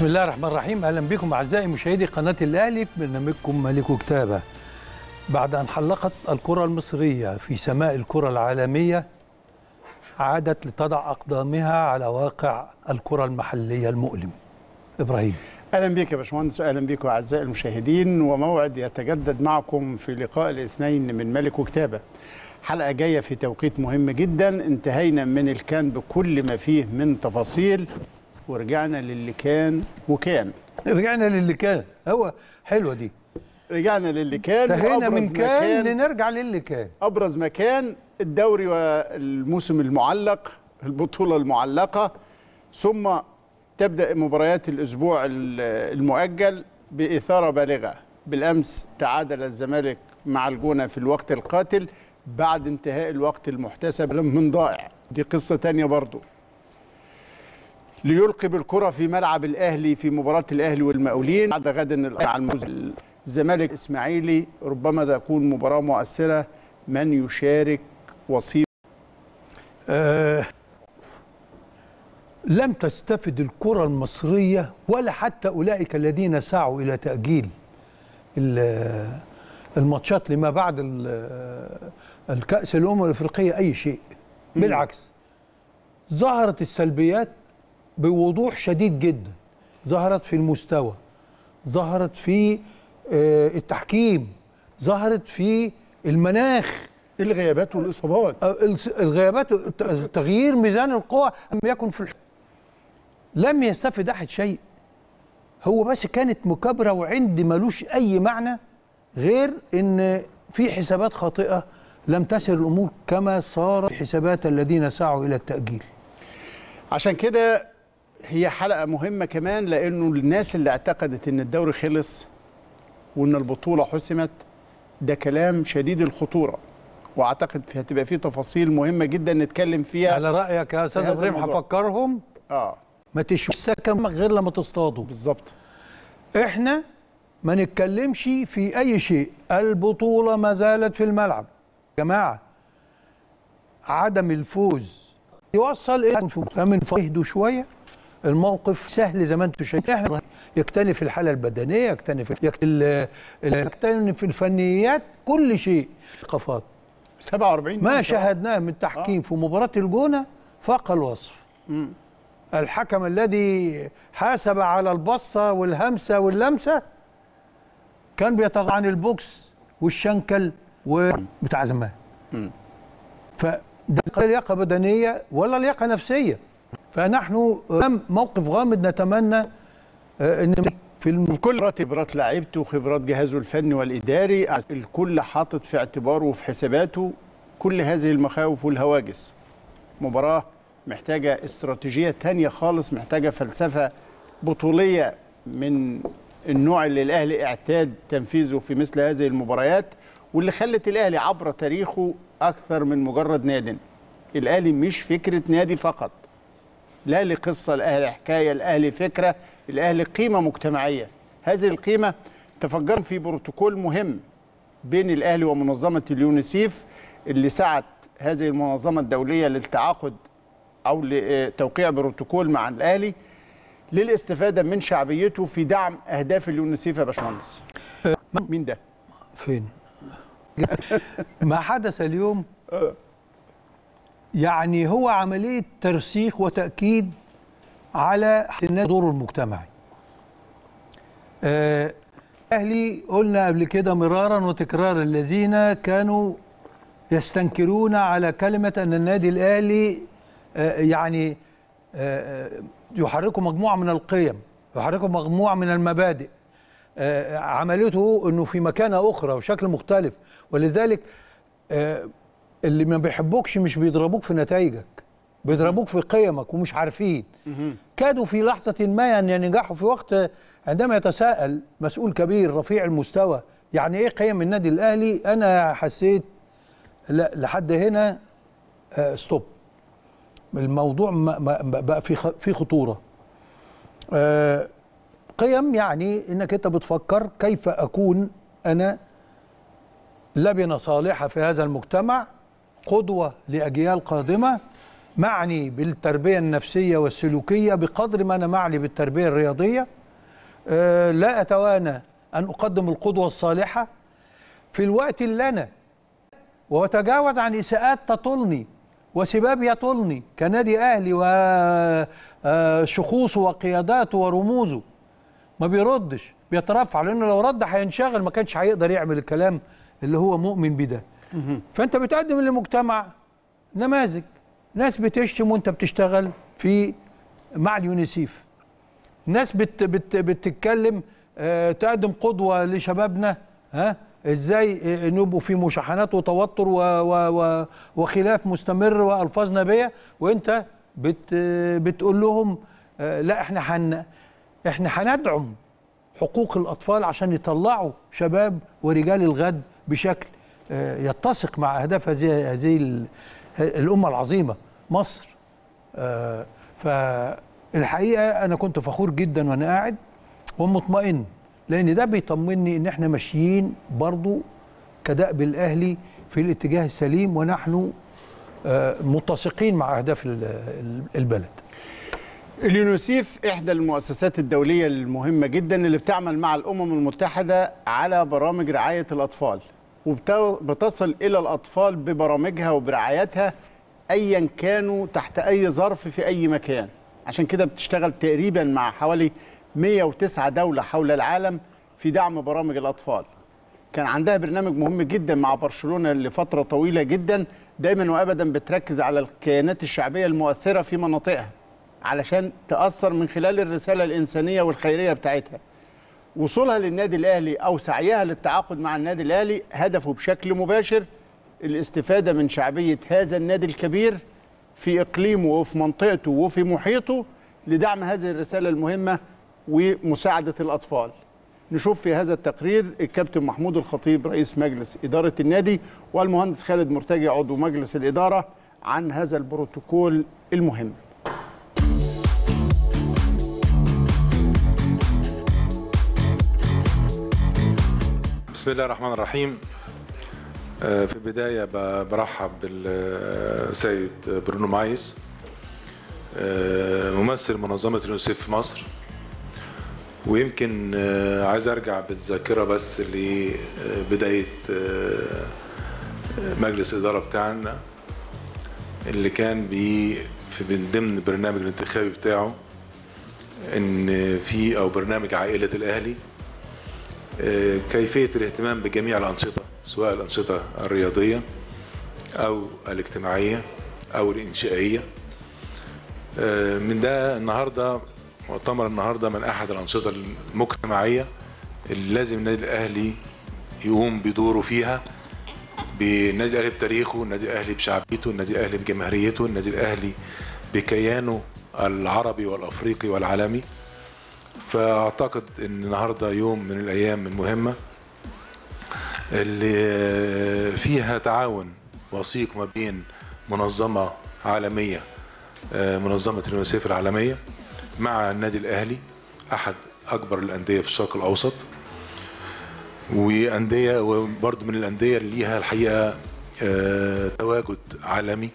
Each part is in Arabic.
بسم الله الرحمن الرحيم اهلا بكم اعزائي مشاهدي قناه الاهلي في برنامجكم ملك كتابه بعد ان حلقت الكره المصريه في سماء الكره العالميه عادت لتضع اقدامها على واقع الكره المحليه المؤلم ابراهيم اهلا بك يا باشمهندس اهلا بكم اعزائي المشاهدين وموعد يتجدد معكم في لقاء الاثنين من ملك وكتابه حلقه جايه في توقيت مهم جدا انتهينا من الكان بكل ما فيه من تفاصيل ورجعنا للي كان وكان رجعنا للي كان هو حلوه دي رجعنا للي كان انتهينا من كان, مكان لنرجع للي كان ابرز مكان الدوري والموسم المعلق البطوله المعلقه ثم تبدا مباريات الاسبوع المؤجل باثاره بالغه بالامس تعادل الزمالك مع الجونه في الوقت القاتل بعد انتهاء الوقت المحتسب من ضائع دي قصه تانية برضه ليلقي بالكرة في ملعب الأهلي في مباراة الأهلي والمقاولين بعد غد ان الزمالك الإسماعيلي ربما تكون مباراة مؤثرة من يشارك وصيف آه لم تستفد الكرة المصرية ولا حتى أولئك الذين سعوا إلى تأجيل الماتشات لما بعد الكأس الأمم الأفريقية أي شيء بالعكس ظهرت السلبيات بوضوح شديد جدا ظهرت في المستوى ظهرت في آه، التحكيم ظهرت في المناخ إيه الغيابات والاصابات آه، الغيابات تغيير ميزان القوى لم يكن في لم يستفد احد شيء هو بس كانت مكابره وعند ملوش اي معنى غير ان في حسابات خاطئه لم تسر الامور كما صار في حسابات الذين سعوا الى التاجيل عشان كده هي حلقه مهمه كمان لانه الناس اللي اعتقدت ان الدوري خلص وان البطوله حسمت ده كلام شديد الخطوره واعتقد هتبقى فيه تفاصيل مهمه جدا نتكلم فيها على رايك يا استاذ ابراهيم هفكرهم اه ما تشوفش السكن غير لما تصطادوا بالظبط احنا ما نتكلمش في اي شيء البطوله ما زالت في الملعب جماعه عدم الفوز يوصل الى فمن فهدوا شويه الموقف سهل زي ما انتم شايفين احنا يكتنف الحاله البدنيه يكتنف يكتنف الفنيات كل شيء قفات 47 ما شاهدناه من تحكيم آه. في مباراه الجونه فاق الوصف م. الحكم الذي حاسب على البصه والهمسه واللمسه كان بيتغ عن البوكس والشنكل وبتاع زمان فده لياقه بدنيه ولا لياقه نفسيه فنحن امام موقف غامض نتمنى آه، ان في الم... كل خبرات لعيبته وخبرات جهازه الفني والاداري الكل حاطط في اعتباره وفي حساباته كل هذه المخاوف والهواجس مباراه محتاجه استراتيجيه ثانيه خالص محتاجه فلسفه بطوليه من النوع اللي الاهلي اعتاد تنفيذه في مثل هذه المباريات واللي خلت الاهلي عبر تاريخه اكثر من مجرد نادي الاهلي مش فكره نادي فقط لا لقصة الاهلي حكاية الاهلي فكرة الاهلي قيمة مجتمعية هذه القيمة تفجرنا في بروتوكول مهم بين الأهلي ومنظمة اليونيسيف اللي سعت هذه المنظمة الدولية للتعاقد أو لتوقيع بروتوكول مع الأهلي للاستفادة من شعبيته في دعم أهداف اليونيسيف يا باشمهندس أه، مين ده؟ فين؟ ما حدث اليوم أه. يعني هو عملية ترسيخ وتأكيد على دوره المجتمعي آه، أهلي قلنا قبل كده مرارا وتكرارا الذين كانوا يستنكرون على كلمة أن النادي الأهلي آه، يعني آه، يحركوا مجموعة من القيم يحركوا مجموعة من المبادئ عملته أنه في مكانة أخرى وشكل مختلف ولذلك اللي ما بيحبوكش مش بيضربوك في نتائجك بيضربوك في قيمك ومش عارفين كادوا في لحظة ما أن يعني ينجحوا في وقت عندما يتساءل مسؤول كبير رفيع المستوى يعني إيه قيم النادي الأهلي أنا حسيت لا لحد هنا ستوب آه، الموضوع بقى في في خطورة آه، قيم يعني انك انت بتفكر كيف اكون انا لبنه صالحه في هذا المجتمع قدوة لأجيال قادمة معني بالتربية النفسية والسلوكية بقدر ما أنا معني بالتربية الرياضية آه، لا أتوانى أن أقدم القدوة الصالحة في الوقت اللي أنا وأتجاوز عن إساءات تطلني وسباب يطلني كنادي أهلي وشخوصه آه، وقياداته ورموزه ما بيردش بيترفع لأنه لو رد هينشغل ما كانش هيقدر يعمل الكلام اللي هو مؤمن بده فانت بتقدم للمجتمع نماذج ناس بتشتم وانت بتشتغل في مع اليونيسيف ناس بت بت بتتكلم آه، تقدم قدوه لشبابنا ها ازاي آه، نبقوا في مشاحنات وتوتر و و و وخلاف مستمر والفاظ نبيه وانت بت بتقول لهم آه، لا احنا حن احنا هندعم حقوق الاطفال عشان يطلعوا شباب ورجال الغد بشكل آه، يتسق مع اهداف هذه هذه الامه العظيمه مصر آه، فالحقيقه انا كنت فخور جدا وانا قاعد ومطمئن لان ده بيطمني ان احنا ماشيين برضو كدأب الاهلي في الاتجاه السليم ونحن آه، متسقين مع اهداف البلد اليونيسيف احدى المؤسسات الدوليه المهمه جدا اللي بتعمل مع الامم المتحده على برامج رعايه الاطفال وبتصل الى الاطفال ببرامجها وبرعايتها ايا كانوا تحت اي ظرف في اي مكان عشان كده بتشتغل تقريبا مع حوالي 109 دوله حول العالم في دعم برامج الاطفال كان عندها برنامج مهم جدا مع برشلونه لفتره طويله جدا دايما وابدا بتركز على الكيانات الشعبيه المؤثره في مناطقها علشان تاثر من خلال الرساله الانسانيه والخيريه بتاعتها وصولها للنادي الاهلي او سعيها للتعاقد مع النادي الاهلي هدفه بشكل مباشر الاستفاده من شعبيه هذا النادي الكبير في اقليمه وفي منطقته وفي محيطه لدعم هذه الرساله المهمه ومساعده الاطفال. نشوف في هذا التقرير الكابتن محمود الخطيب رئيس مجلس اداره النادي والمهندس خالد مرتجي عضو مجلس الاداره عن هذا البروتوكول المهم. بسم الله الرحمن الرحيم آه، في البداية برحب بالسيد برونو مايس آه، ممثل منظمة اليونسيف في مصر ويمكن آه، عايز ارجع بالذاكرة بس لبداية مجلس الإدارة بتاعنا اللي كان بي في من ضمن البرنامج الانتخابي بتاعه ان في او برنامج عائلة الأهلي كيفية الاهتمام بجميع الأنشطة سواء الأنشطة الرياضية أو الاجتماعية أو الإنشائية آه، من ده النهاردة مؤتمر النهاردة من أحد الأنشطة المجتمعية اللي لازم النادي الأهلي يقوم بدوره فيها بالنادي الأهلي بتاريخه النادي الأهلي بشعبيته النادي الأهلي بجماهيريته النادي الأهلي بكيانه العربي والأفريقي والعالمي فاعتقد ان النهارده يوم من الايام المهمه اللي فيها تعاون وثيق ما بين منظمه عالميه آه، منظمه اليونيسيف العالميه مع النادي الاهلي احد اكبر الانديه في الشرق الاوسط وانديه وبرضه من الانديه اللي ليها الحقيقه آه، تواجد عالمي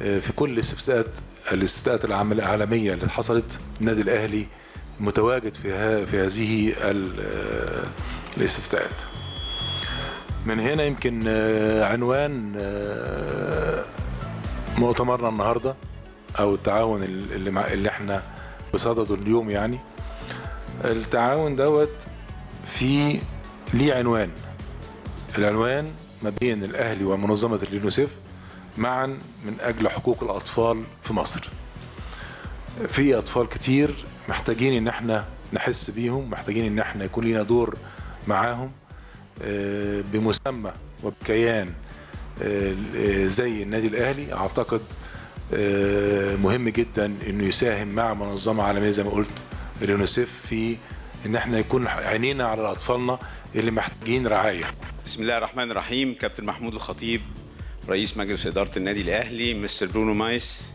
آه، في كل الاستفتاءات الاستفتاءات العالميه اللي حصلت النادي الاهلي متواجد في في هذه الاستفتاءات من هنا يمكن آه، عنوان آه، مؤتمرنا النهارده او التعاون اللي مع اللي احنا بصدده اليوم يعني التعاون دوت في ليه عنوان العنوان ما بين الاهلي ومنظمه اليونيسف معا من اجل حقوق الاطفال في مصر في اطفال كتير محتاجين ان احنا نحس بيهم محتاجين ان احنا يكون لنا دور معاهم آه، بمسمى وبكيان آه، زي النادي الاهلي اعتقد آه، مهم جدا انه يساهم مع منظمه عالميه زي ما قلت اليونيسيف في ان احنا يكون عينينا على اطفالنا اللي محتاجين رعايه. بسم الله الرحمن الرحيم كابتن محمود الخطيب رئيس مجلس اداره النادي الاهلي مستر برونو مايس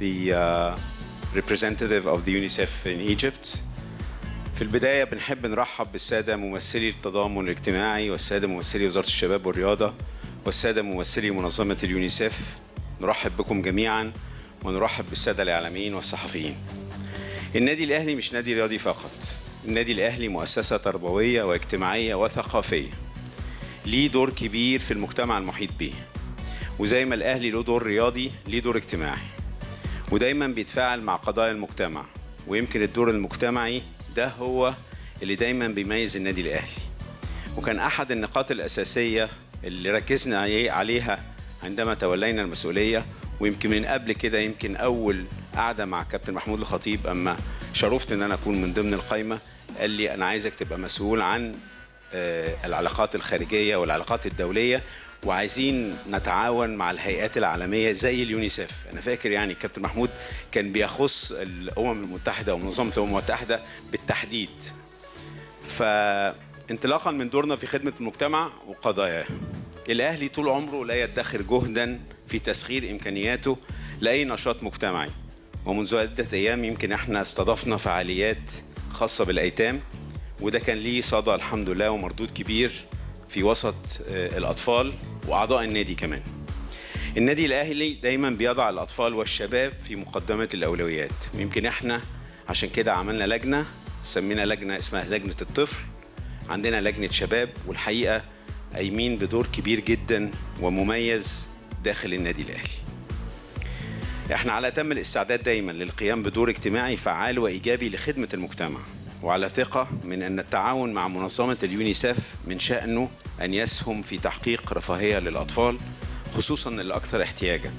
the uh representative of the UNICEF in Egypt. في البداية بنحب نرحب بالسادة ممثلي التضامن الاجتماعي والسادة ممثلي وزارة الشباب والرياضة والسادة ممثلي منظمة اليونيسف نرحب بكم جميعا ونرحب بالسادة الإعلاميين والصحفيين النادي الأهلي مش نادي رياضي فقط النادي الأهلي مؤسسة تربوية واجتماعية وثقافية ليه دور كبير في المجتمع المحيط به وزي ما الأهلي له دور رياضي ليه دور اجتماعي ودايما بيتفاعل مع قضايا المجتمع ويمكن الدور المجتمعي ده هو اللي دايما بيميز النادي الاهلي وكان احد النقاط الاساسيه اللي ركزنا عليها عندما تولينا المسؤوليه ويمكن من قبل كده يمكن اول قعده مع كابتن محمود الخطيب اما شرفت ان انا اكون من ضمن القايمه قال لي انا عايزك تبقى مسؤول عن آه، العلاقات الخارجيه والعلاقات الدوليه وعايزين نتعاون مع الهيئات العالميه زي اليونيسف انا فاكر يعني الكابتن محمود كان بيخص الامم المتحده ومنظمه الامم المتحده بالتحديد فانطلاقا من دورنا في خدمه المجتمع وقضاياه الاهلي طول عمره لا يدخر جهدا في تسخير امكانياته لاي نشاط مجتمعي ومنذ عده ايام يمكن احنا استضفنا فعاليات خاصه بالايتام وده كان ليه صدى الحمد لله ومردود كبير في وسط آه، الأطفال وأعضاء النادي كمان النادي الأهلي دايما بيضع الأطفال والشباب في مقدمة الأولويات ويمكن احنا عشان كده عملنا لجنة سمينا لجنة اسمها لجنة الطفل عندنا لجنة شباب والحقيقة قايمين بدور كبير جدا ومميز داخل النادي الأهلي احنا على أتم الاستعداد دايما للقيام بدور اجتماعي فعال وإيجابي لخدمة المجتمع وعلى ثقة من أن التعاون مع منظمة اليونيسف من شأنه أن يسهم في تحقيق رفاهية للأطفال خصوصا الأكثر احتياجا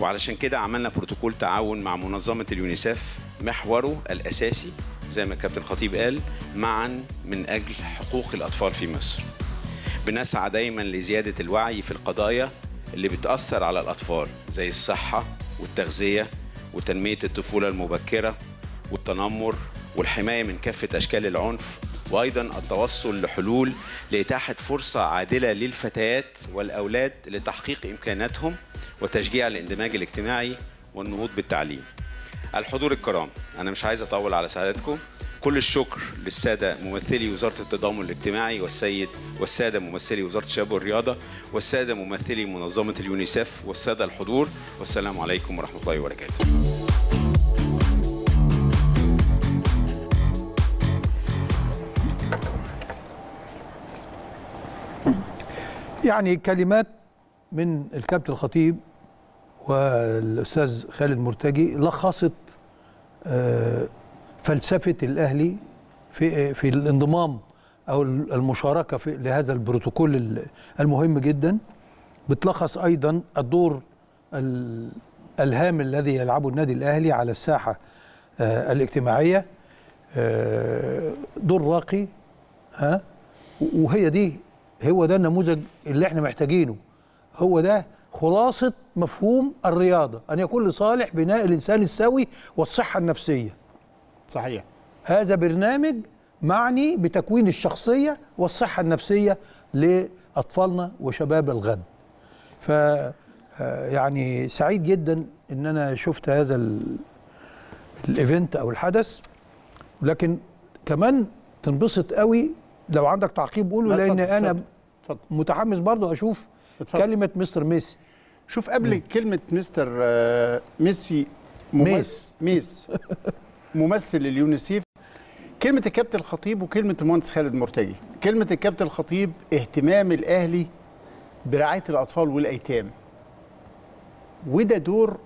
وعلشان كده عملنا بروتوكول تعاون مع منظمة اليونيسف محوره الأساسي زي ما الكابتن خطيب قال معا من أجل حقوق الأطفال في مصر بنسعى دايما لزيادة الوعي في القضايا اللي بتأثر على الأطفال زي الصحة والتغذية وتنمية الطفولة المبكرة والتنمر والحماية من كافة أشكال العنف وايضا التوصل لحلول لاتاحه فرصه عادله للفتيات والاولاد لتحقيق امكاناتهم وتشجيع الاندماج الاجتماعي والنهوض بالتعليم. الحضور الكرام انا مش عايز اطول على سعادتكم كل الشكر للساده ممثلي وزاره التضامن الاجتماعي والسيد والساده ممثلي وزاره الشباب والرياضه والساده ممثلي منظمه اليونيسف والساده الحضور والسلام عليكم ورحمه الله وبركاته. يعني كلمات من الكابتن الخطيب والاستاذ خالد مرتجي لخصت آه، فلسفه الاهلي في في الانضمام او المشاركه في لهذا البروتوكول المهم جدا بتلخص ايضا الدور الهام الذي يلعبه النادي الاهلي على الساحه آه، الاجتماعيه آه، دور راقي ها وهي دي هو ده النموذج اللي احنا محتاجينه هو ده خلاصة مفهوم الرياضة أن يكون لصالح بناء الإنسان السوي والصحة النفسية صحيح هذا برنامج معني بتكوين الشخصية والصحة النفسية لأطفالنا وشباب الغد ف آه، يعني سعيد جدا ان انا شفت هذا الايفنت او الحدث لكن كمان تنبسط قوي لو عندك تعقيب قوله لان فضل انا فضل متحمس برضو اشوف فضل كلمه مستر ميسي شوف قبل مم. كلمه مستر آه، ميسي ميس ميس ممثل اليونيسيف كلمه الكابتن الخطيب وكلمه المهندس خالد مرتجي كلمه الكابتن الخطيب اهتمام الاهلي برعايه الاطفال والايتام وده دور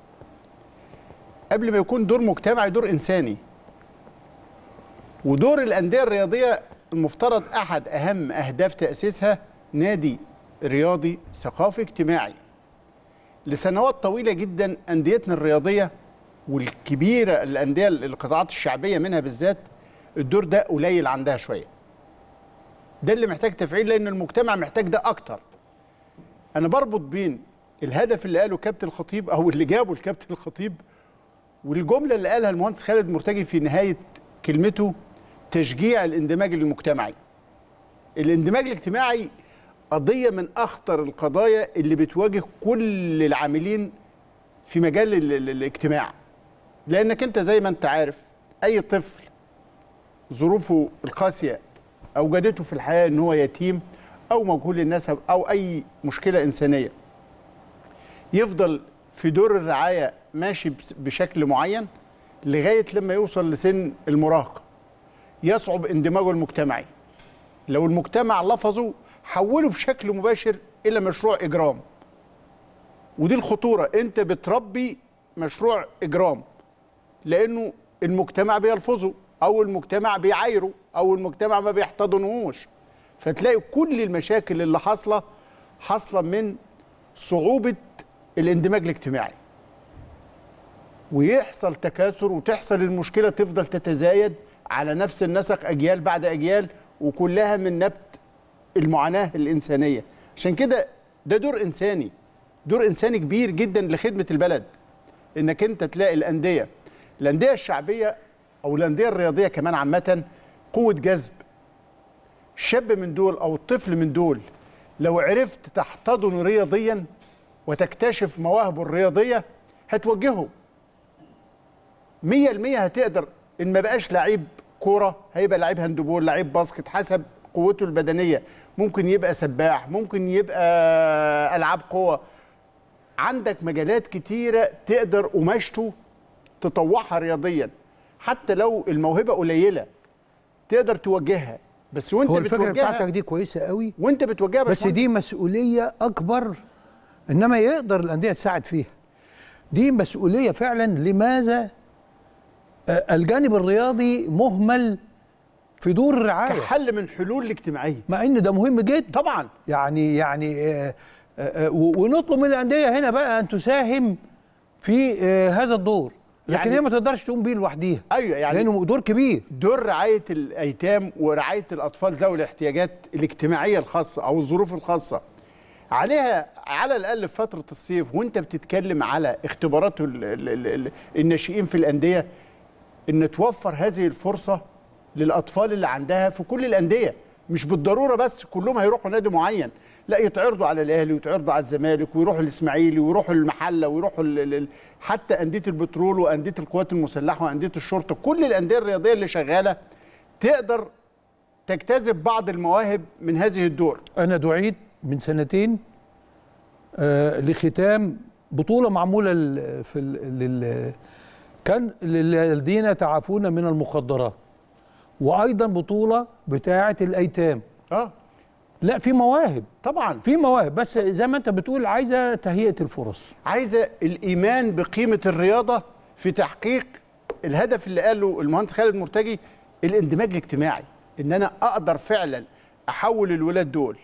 قبل ما يكون دور مجتمعي دور انساني ودور الانديه الرياضيه المفترض أحد أهم أهداف تأسيسها نادي رياضي ثقافي اجتماعي لسنوات طويلة جدا أنديتنا الرياضية والكبيرة الأندية القطاعات الشعبية منها بالذات الدور ده قليل عندها شوية ده اللي محتاج تفعيل لأن المجتمع محتاج ده أكتر أنا بربط بين الهدف اللي قاله كابتن الخطيب أو اللي جابه الكابتن الخطيب والجملة اللي قالها المهندس خالد مرتجي في نهاية كلمته تشجيع الاندماج المجتمعي الاندماج الاجتماعي قضية من أخطر القضايا اللي بتواجه كل العاملين في مجال الاجتماع لأنك أنت زي ما أنت عارف أي طفل ظروفه القاسية أوجدته في الحياة أن هو يتيم أو مجهول النسب أو أي مشكلة إنسانية يفضل في دور الرعاية ماشي بشكل معين لغاية لما يوصل لسن المراهقة يصعب اندماجه المجتمعي لو المجتمع لفظه حوله بشكل مباشر الى مشروع اجرام ودي الخطوره انت بتربي مشروع اجرام لانه المجتمع بيلفظه او المجتمع بيعايره او المجتمع ما بيحتضنهوش فتلاقي كل المشاكل اللي حاصله حاصله من صعوبه الاندماج الاجتماعي ويحصل تكاثر وتحصل المشكله تفضل تتزايد على نفس النسق اجيال بعد اجيال وكلها من نبت المعاناه الانسانيه عشان كده ده دور انساني دور انساني كبير جدا لخدمه البلد انك انت تلاقي الانديه الانديه الشعبيه او الانديه الرياضيه كمان عامه قوه جذب الشاب من دول او الطفل من دول لو عرفت تحتضنه رياضيا وتكتشف مواهبه الرياضيه هتوجهه 100% هتقدر ان ما بقاش لعيب كوره هيبقى لعيب هاندبول لعيب باسكت حسب قوته البدنيه ممكن يبقى سباح ممكن يبقى العاب قوه عندك مجالات كتيره تقدر قماشته تطوعها رياضيا حتى لو الموهبه قليله تقدر توجهها بس وانت هو الفكره بتاعتك دي كويسه قوي وانت بتوجهها بس دي مسؤوليه اكبر انما يقدر الانديه تساعد فيها دي مسؤوليه فعلا لماذا آه، الجانب الرياضي مهمل في دور الرعايه كحل من حلول الاجتماعيه مع ان ده مهم جدا طبعا يعني يعني آه، آه، ونطلب من الانديه هنا بقى ان تساهم في هذا الدور لكن يعني هي ما تقدرش تقوم بيه لوحديها ايوه يعني لانه دور كبير دور رعايه الايتام ورعايه الاطفال ذوي الاحتياجات الاجتماعيه الخاصه او الظروف الخاصه عليها على الاقل في فتره الصيف وانت بتتكلم على اختبارات الناشئين في الانديه ان توفر هذه الفرصه للاطفال اللي عندها في كل الانديه مش بالضروره بس كلهم هيروحوا نادي معين لا يتعرضوا على الاهلي ويتعرضوا على الزمالك ويروحوا الاسماعيلي ويروحوا المحله ويروحوا حتى انديه البترول وانديه القوات المسلحه وانديه الشرطه كل الانديه الرياضيه اللي شغاله تقدر تجتذب بعض المواهب من هذه الدور انا دعيت من سنتين آه لختام بطوله معموله في كان للذين يتعافون من المخدرات وايضا بطوله بتاعه الايتام اه لا في مواهب طبعا في مواهب بس زي ما انت بتقول عايزه تهيئه الفرص عايزه الايمان بقيمه الرياضه في تحقيق الهدف اللي قاله المهندس خالد مرتجي الاندماج الاجتماعي ان انا اقدر فعلا احول الولاد دول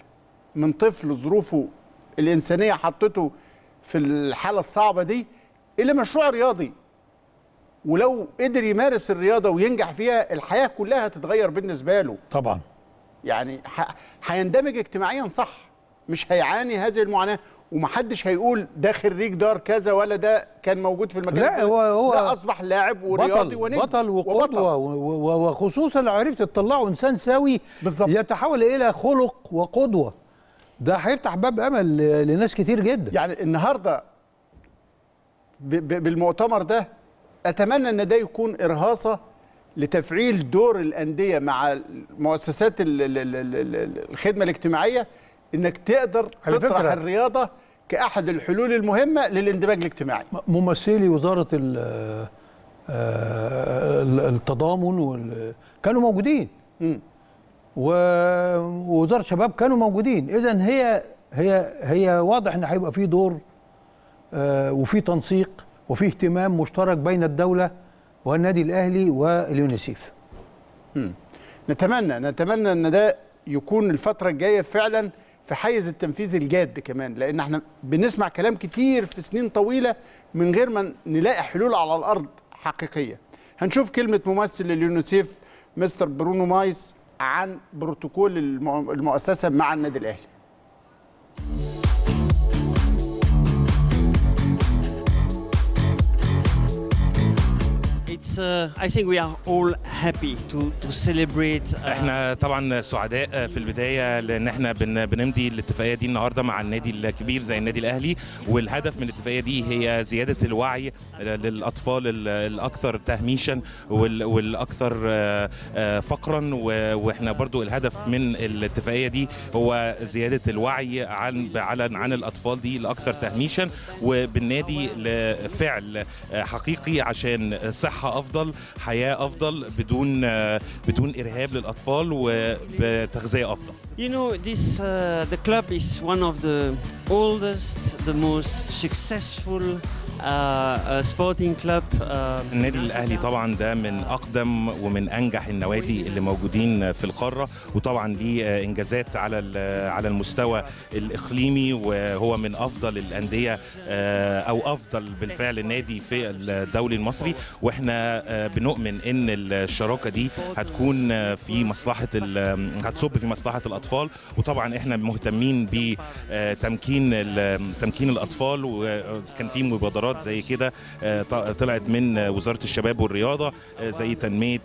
من طفل ظروفه الانسانيه حطته في الحاله الصعبه دي الى مشروع رياضي ولو قدر يمارس الرياضه وينجح فيها الحياه كلها هتتغير بالنسبه له طبعا يعني هيندمج اجتماعيا صح مش هيعاني هذه المعاناه ومحدش هيقول ده خريج دار كذا ولا ده كان موجود في المكان لا هو هو ده اصبح لاعب ورياضي بطل ونجم بطل وقدوه وخصوصا لو عرفت تطلعه انسان سوي بالظبط يتحول الى خلق وقدوه ده هيفتح باب امل لناس كتير جدا يعني النهارده بالمؤتمر ده اتمنى ان ده يكون ارهاصه لتفعيل دور الانديه مع مؤسسات الخدمه الاجتماعيه انك تقدر تطرح الرياضه كاحد الحلول المهمه للاندماج الاجتماعي ممثلي وزاره آه، آه، التضامن كانوا موجودين ووزاره الشباب كانوا موجودين اذا هي هي هي واضح ان هيبقى في دور آه، وفي تنسيق وفي اهتمام مشترك بين الدولة والنادي الأهلي واليونيسيف نتمنى نتمنى أن ده يكون الفترة الجاية فعلا في حيز التنفيذ الجاد كمان لأن احنا بنسمع كلام كتير في سنين طويلة من غير ما نلاقي حلول على الأرض حقيقية هنشوف كلمة ممثل اليونيسيف مستر برونو مايس عن بروتوكول المؤسسة مع النادي الأهلي it's uh, I think we are all happy to to celebrate. Uh... احنا طبعا سعداء آه، في البدايه لان احنا بن بنمضي الاتفاقيه دي النهارده مع النادي الكبير زي النادي الاهلي والهدف من الاتفاقيه دي هي زياده الوعي آه، للاطفال الاكثر تهميشا والاكثر آه، فقرا واحنا برضو الهدف من الاتفاقيه دي هو زياده الوعي عن عن عن الاطفال دي الاكثر تهميشا وبالنادي لفعل حقيقي عشان صحه افضل حياه افضل بدون بدون ارهاب للاطفال وبتغذيه افضل You know, this uh, the club is one of the oldest, the most successful سبورتنج آه، كلوب آه، آه، النادي الاهلي طبعا ده من اقدم ومن انجح النوادي اللي موجودين في القاره وطبعا ليه انجازات على على المستوى الاقليمي وهو من افضل الانديه او افضل بالفعل نادي في الدوري المصري واحنا بنؤمن ان الشراكه دي هتكون في مصلحه هتصب في مصلحه الاطفال وطبعا احنا مهتمين بتمكين تمكين الاطفال وكان في مبادرات مبادرات زي كده آه، طلعت من وزاره الشباب والرياضه آه، زي تنميه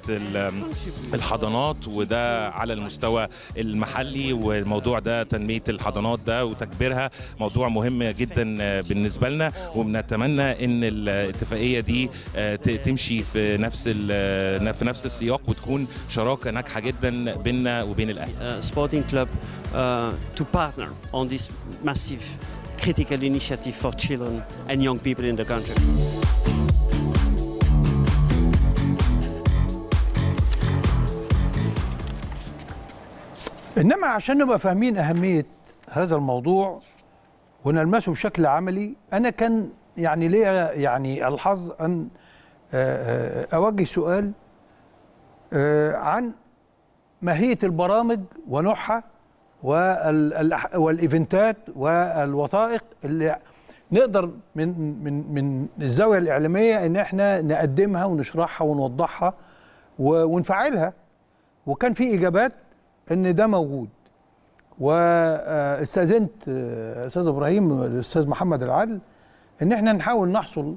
الحضانات وده على المستوى المحلي والموضوع ده تنميه الحضانات ده وتكبيرها موضوع مهم جدا آه، بالنسبه لنا وبنتمنى ان الاتفاقيه دي تمشي في نفس في نفس السياق وتكون شراكه ناجحه جدا بيننا وبين الاهلي. سبورتنج uh, sporting club بارتنر uh, to partner on this massive critical initiative for children and young people in the country. إنما عشان نبقى فاهمين أهمية هذا الموضوع ونلمسه بشكل عملي أنا كان يعني ليا يعني الحظ أن آه، آه، أوجه سؤال آه، عن ماهية البرامج ونوعها والايفنتات والوثائق اللي نقدر من من من الزاويه الاعلاميه ان احنا نقدمها ونشرحها ونوضحها ونفعلها وكان في اجابات ان ده موجود واستاذنت آه، آه، استاذ ابراهيم الاستاذ محمد العدل ان احنا نحاول نحصل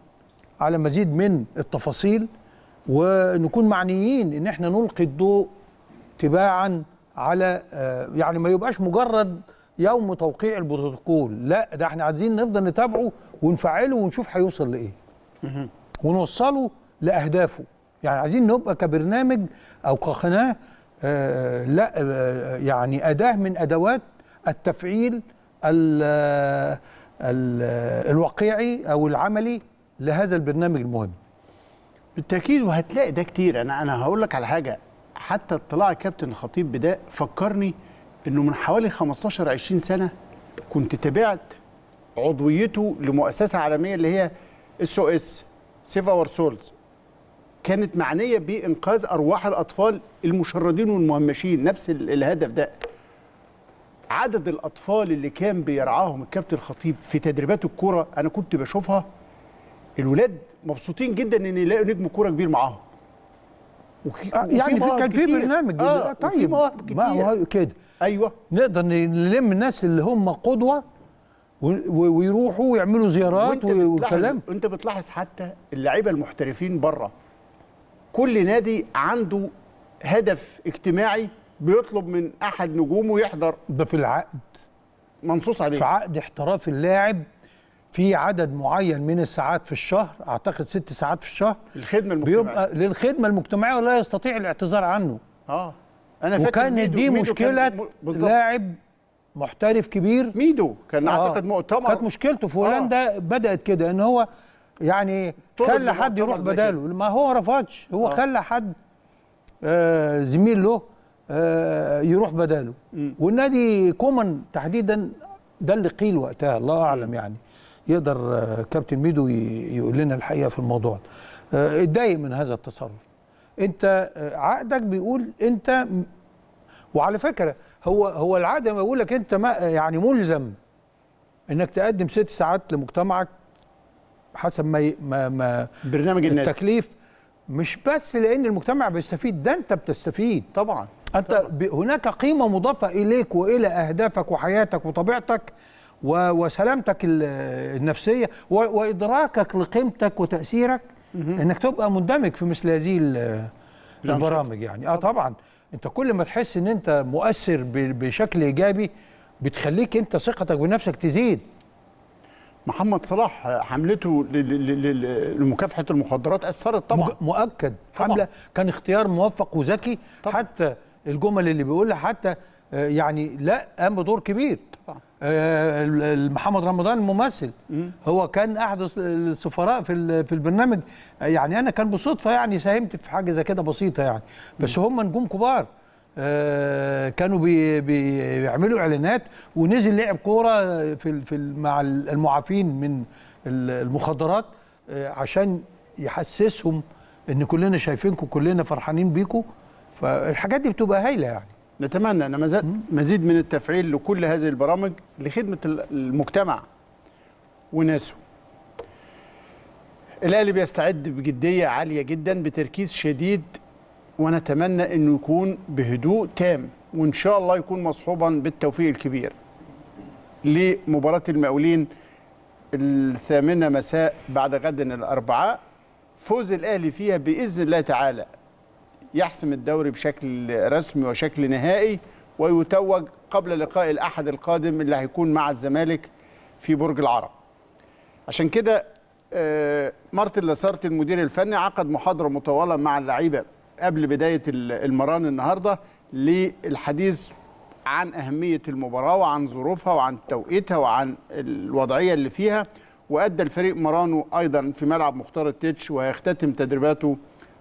على مزيد من التفاصيل ونكون معنيين ان احنا نلقي الضوء تباعا على آه، يعني ما يبقاش مجرد يوم توقيع البروتوكول لا ده احنا عايزين نفضل نتابعه ونفعله ونشوف هيوصل لايه ونوصله لاهدافه يعني عايزين نبقى كبرنامج او كقناه آه لا آه يعني اداه من ادوات التفعيل ال آه، ال آه، الواقعي او العملي لهذا البرنامج المهم بالتاكيد وهتلاقي ده كتير انا انا هقول لك على حاجه حتى اطلاع كابتن خطيب بداء فكرني انه من حوالي 15 20 سنه كنت تابعت عضويته لمؤسسه عالميه اللي هي اس او اس سيف اور سولز كانت معنيه بانقاذ ارواح الاطفال المشردين والمهمشين نفس الهدف ده عدد الاطفال اللي كان بيرعاهم الكابتن خطيب في تدريبات الكوره انا كنت بشوفها الولاد مبسوطين جدا ان يلاقوا نجم كوره كبير معاهم آه، وفي يعني في كان في برنامج آه, آه، طيب في مواهب كتير كده ايوه نقدر نلم الناس اللي هم قدوه ويروحوا ويعملوا زيارات وكلام انت بتلاحظ حتى اللعيبه المحترفين بره كل نادي عنده هدف اجتماعي بيطلب من احد نجومه يحضر ده في العقد منصوص عليه في عقد احتراف اللاعب في عدد معين من الساعات في الشهر اعتقد ست ساعات في الشهر الخدمه المجتمعيه بيبقى للخدمه المجتمعيه ولا يستطيع الاعتذار عنه اه انا فاكر وكان ميدو دي ميدو مشكله لاعب محترف كبير ميدو كان آه. اعتقد مؤتمر كانت مشكلته في هولندا آه. بدات كده ان هو يعني خلى حد يروح بداله ما هو ما رفضش هو آه. خلى حد آه زميل له آه يروح بداله م. والنادي كومان تحديدا ده اللي قيل وقتها الله اعلم يعني يقدر آه، كابتن ميدو يقول لنا الحقيقه في الموضوع ده آه، اتضايق من هذا التصرف انت آه، عقدك بيقول انت وعلى فكره هو هو العقد ما بيقول لك انت ما يعني ملزم انك تقدم ست ساعات لمجتمعك حسب ما ما, ما برنامج النادي التكليف مش بس لان المجتمع بيستفيد ده انت بتستفيد طبعا انت طبعا. هناك قيمه مضافه اليك والى اهدافك وحياتك وطبيعتك وسلامتك النفسيه وادراكك لقيمتك وتاثيرك انك تبقى مندمج في مثل هذه البرامج يعني اه طبعا انت كل ما تحس ان انت مؤثر بشكل ايجابي بتخليك انت ثقتك بنفسك تزيد محمد صلاح حملته لمكافحه المخدرات اثرت طبعا مؤكد طبعا. حمله كان اختيار موفق وذكي حتى الجمل اللي بيقولها حتى آه، يعني لا قام بدور كبير طبعا آه، محمد رمضان الممثل هو كان احد السفراء في في البرنامج آه، يعني انا كان بصدفه يعني ساهمت في حاجه زي كده بسيطه يعني بس هم نجوم كبار آه، كانوا بي بيعملوا اعلانات ونزل لعب كوره في في مع المعافين من المخدرات عشان يحسسهم ان كلنا شايفينكم كلنا فرحانين بيكم فالحاجات دي بتبقى هايله يعني نتمنى أن مزيد من التفعيل لكل هذه البرامج لخدمة المجتمع وناسه الأهلي بيستعد بجدية عالية جدا بتركيز شديد ونتمنى أنه يكون بهدوء تام وإن شاء الله يكون مصحوبا بالتوفيق الكبير لمباراة المقاولين الثامنة مساء بعد غد الأربعاء فوز الأهلي فيها بإذن الله تعالى يحسم الدوري بشكل رسمي وشكل نهائي ويتوج قبل لقاء الأحد القادم اللي هيكون مع الزمالك في برج العرب عشان كده آه، مارتن لاسارت المدير الفني عقد محاضرة مطولة مع اللعيبة قبل بداية المران النهاردة للحديث عن أهمية المباراة وعن ظروفها وعن توقيتها وعن الوضعية اللي فيها وأدى الفريق مرانه أيضا في ملعب مختار التتش وهيختتم تدريباته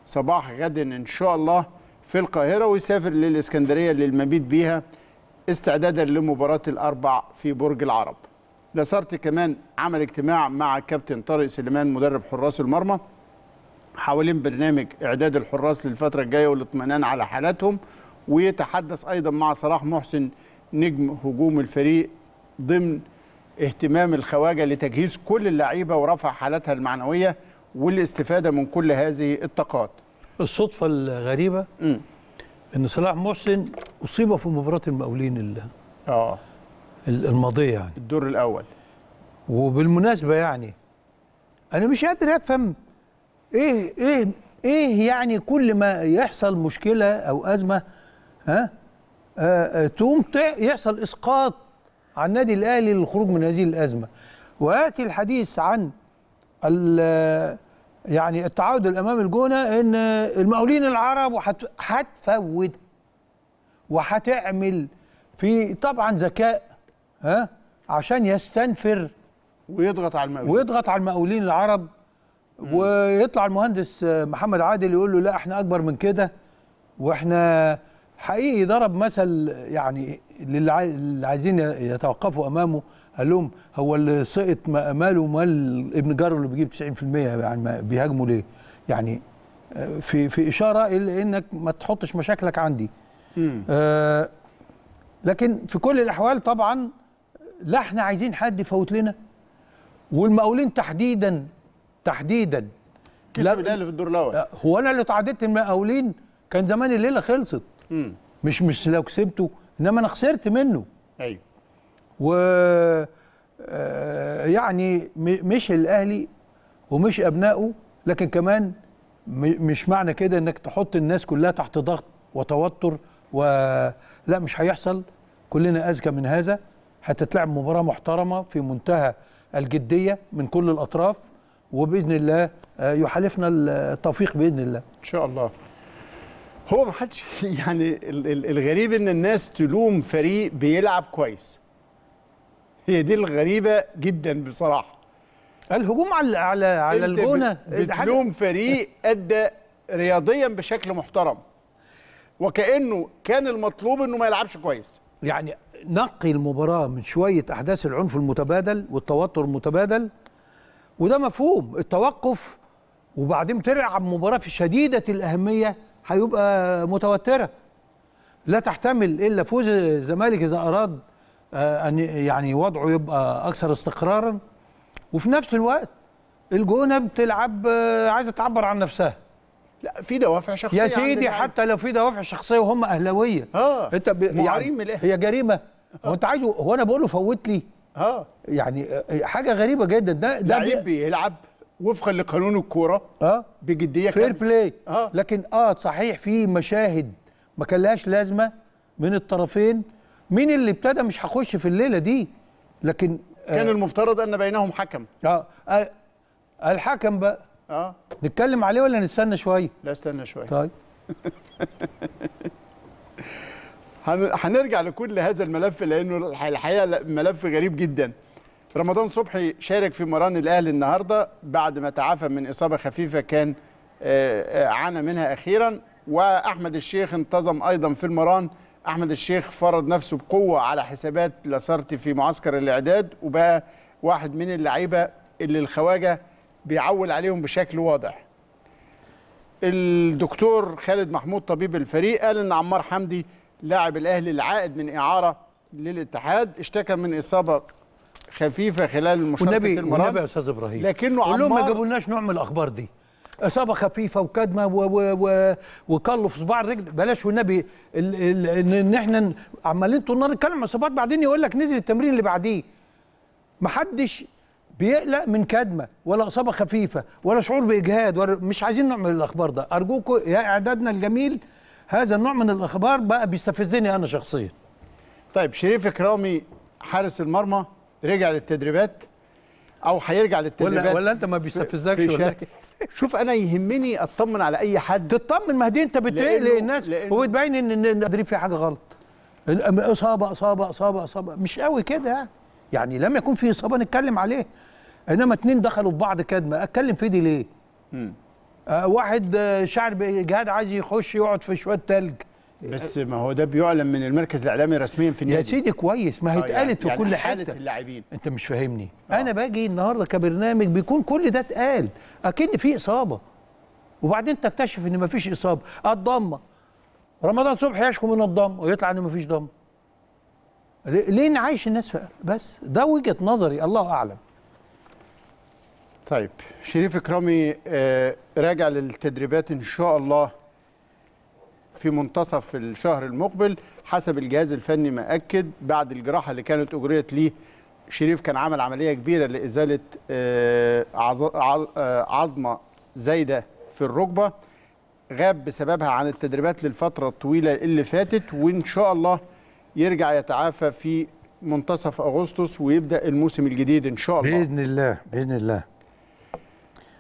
صباح غد ان شاء الله في القاهره ويسافر للاسكندريه للمبيت بيها استعدادا لمباراه الاربع في برج العرب. لسارت كمان عمل اجتماع مع كابتن طارق سليمان مدرب حراس المرمى حوالين برنامج اعداد الحراس للفتره الجايه والاطمئنان على حالاتهم ويتحدث ايضا مع صلاح محسن نجم هجوم الفريق ضمن اهتمام الخواجه لتجهيز كل اللعيبه ورفع حالتها المعنويه والاستفاده من كل هذه الطاقات الصدفه الغريبه م. ان صلاح محسن اصيب في مباراه المقاولين اه الماضيه يعني الدور الاول وبالمناسبه يعني انا مش قادر افهم ايه ايه ايه يعني كل ما يحصل مشكله او ازمه ها آه, آه، تقوم يحصل اسقاط عن النادي الاهلي للخروج من هذه الازمه وياتي الحديث عن يعني التعاود الامام الجونه ان المقاولين العرب هتفوت وهتعمل في طبعا ذكاء ها عشان يستنفر ويضغط على المقاولين ويضغط على المقاولين العرب مم. ويطلع المهندس محمد عادل يقول له لا احنا اكبر من كده واحنا حقيقي ضرب مثل يعني للي عايزين يتوقفوا امامه قال لهم هو اللي سقط ماله مال ابن جاره اللي بيجيب 90% يعني بيهاجموا ليه؟ يعني آه، في في اشاره الى انك ما تحطش مشاكلك عندي. آه لكن في كل الاحوال طبعا لا احنا عايزين حد يفوت لنا والمقاولين تحديدا تحديدا كسب الاهلي في الدور الاول هو انا اللي تعديت المقاولين كان زمان الليله خلصت مم. مش مش لو كسبته انما انا خسرت منه ايوه و آه، يعني مش الاهلي ومش ابنائه لكن كمان مش معنى كده انك تحط الناس كلها تحت ضغط وتوتر و لا مش هيحصل كلنا اذكى من هذا هتتلعب مباراه محترمه في منتهى الجديه من كل الاطراف وباذن الله آه، يحالفنا التوفيق باذن الله ان شاء الله هو ما حدش يعني الغريب ان الناس تلوم فريق بيلعب كويس هي دي الغريبه جدا بصراحه الهجوم على على على الجونه بتلوم فريق ادى رياضيا بشكل محترم وكانه كان المطلوب انه ما يلعبش كويس يعني نقي المباراه من شويه احداث العنف المتبادل والتوتر المتبادل وده مفهوم التوقف وبعدين تلعب مباراه في شديده الاهميه هيبقى متوتره لا تحتمل الا فوز الزمالك اذا اراد آه، ان يعني وضعه يبقى اكثر استقرارا وفي نفس الوقت الجونه بتلعب آه، عايزه تعبر عن نفسها لا في دوافع شخصيه يا سيدي يعني. حتى لو في دوافع شخصيه وهم اهلاويه اه انت يعني هي جريمه هو آه. انت عايزه هو انا بقول له فوت لي اه يعني حاجه غريبه جدا ده ده لعيب بيلعب وفقا لقانون الكوره اه بجديه فير بلاي اه لكن اه صحيح في مشاهد ما كان لهاش لازمه من الطرفين مين اللي ابتدى مش هخش في الليله دي لكن آه، كان آه المفترض ان بينهم حكم اه, آه الحكم بقى اه نتكلم عليه ولا نستنى شويه لا استنى شويه طيب هنرجع لكل هذا الملف لانه الحقيقه ملف غريب جدا رمضان صبحي شارك في مران الاهلي النهارده بعد ما تعافى من اصابه خفيفه كان آه، آه، عانى منها اخيرا واحمد الشيخ انتظم ايضا في المران احمد الشيخ فرض نفسه بقوه على حسابات لاسارتي في معسكر الاعداد وبقى واحد من اللعيبه اللي الخواجه بيعول عليهم بشكل واضح الدكتور خالد محمود طبيب الفريق قال ان عمار حمدي لاعب الاهلي العائد من اعاره للاتحاد اشتكى من اصابه خفيفه خلال مشاركه المران والنبي يا استاذ ابراهيم لكنه عمار ما جابولناش نوع من الاخبار دي اصابه خفيفه وكدمه وكله في صباع الرجل بلاش والنبي ان احنا عمالين طول النهار نتكلم عن اصابات بعدين يقول لك نزل التمرين اللي بعديه محدش بيقلق من كدمه ولا اصابه خفيفه ولا شعور باجهاد ولا مش عايزين نوع من الاخبار ده ارجوكم يا اعدادنا الجميل هذا النوع من الاخبار بقى بيستفزني انا شخصيا طيب شريف اكرامي حارس المرمى رجع للتدريبات او هيرجع للتدريبات ولا, ولا انت ما بيستفزكش ولا إيه؟ شوف انا يهمني اطمن على اي حد تطمن ما دي انت بتقلق الناس وبتبين ان ان في حاجه غلط اصابه اصابه اصابه اصابه مش قوي كده يعني يعني يكون في اصابه نتكلم عليه انما اتنين دخلوا في بعض كدمه اتكلم في دي ليه؟ آه، واحد آه، شعر باجهاد عايز يخش يقعد في شويه تلج بس ما هو ده بيعلن من المركز الاعلامي رسميا في النادي يا سيدي كويس ما هي آه، يعني اتقالت يعني في كل حاله اللاعبين انت مش فاهمني أوه. انا باجي النهارده كبرنامج بيكون كل ده اتقال اكن في اصابه وبعدين تكتشف ان ما فيش اصابه الضمه رمضان صبحي يشكو من الضم ويطلع ان ما فيش ضم ليه نعيش الناس فقر بس ده وجهه نظري الله اعلم طيب شريف اكرامي آه راجع للتدريبات ان شاء الله في منتصف الشهر المقبل حسب الجهاز الفني ما أكد بعد الجراحة اللي كانت أجريت ليه شريف كان عمل عملية كبيرة لإزالة آه، آه، عظمة زايدة في الركبة غاب بسببها عن التدريبات للفترة الطويلة اللي فاتت وإن شاء الله يرجع يتعافى في منتصف أغسطس ويبدأ الموسم الجديد إن شاء الله بإذن الله بإذن الله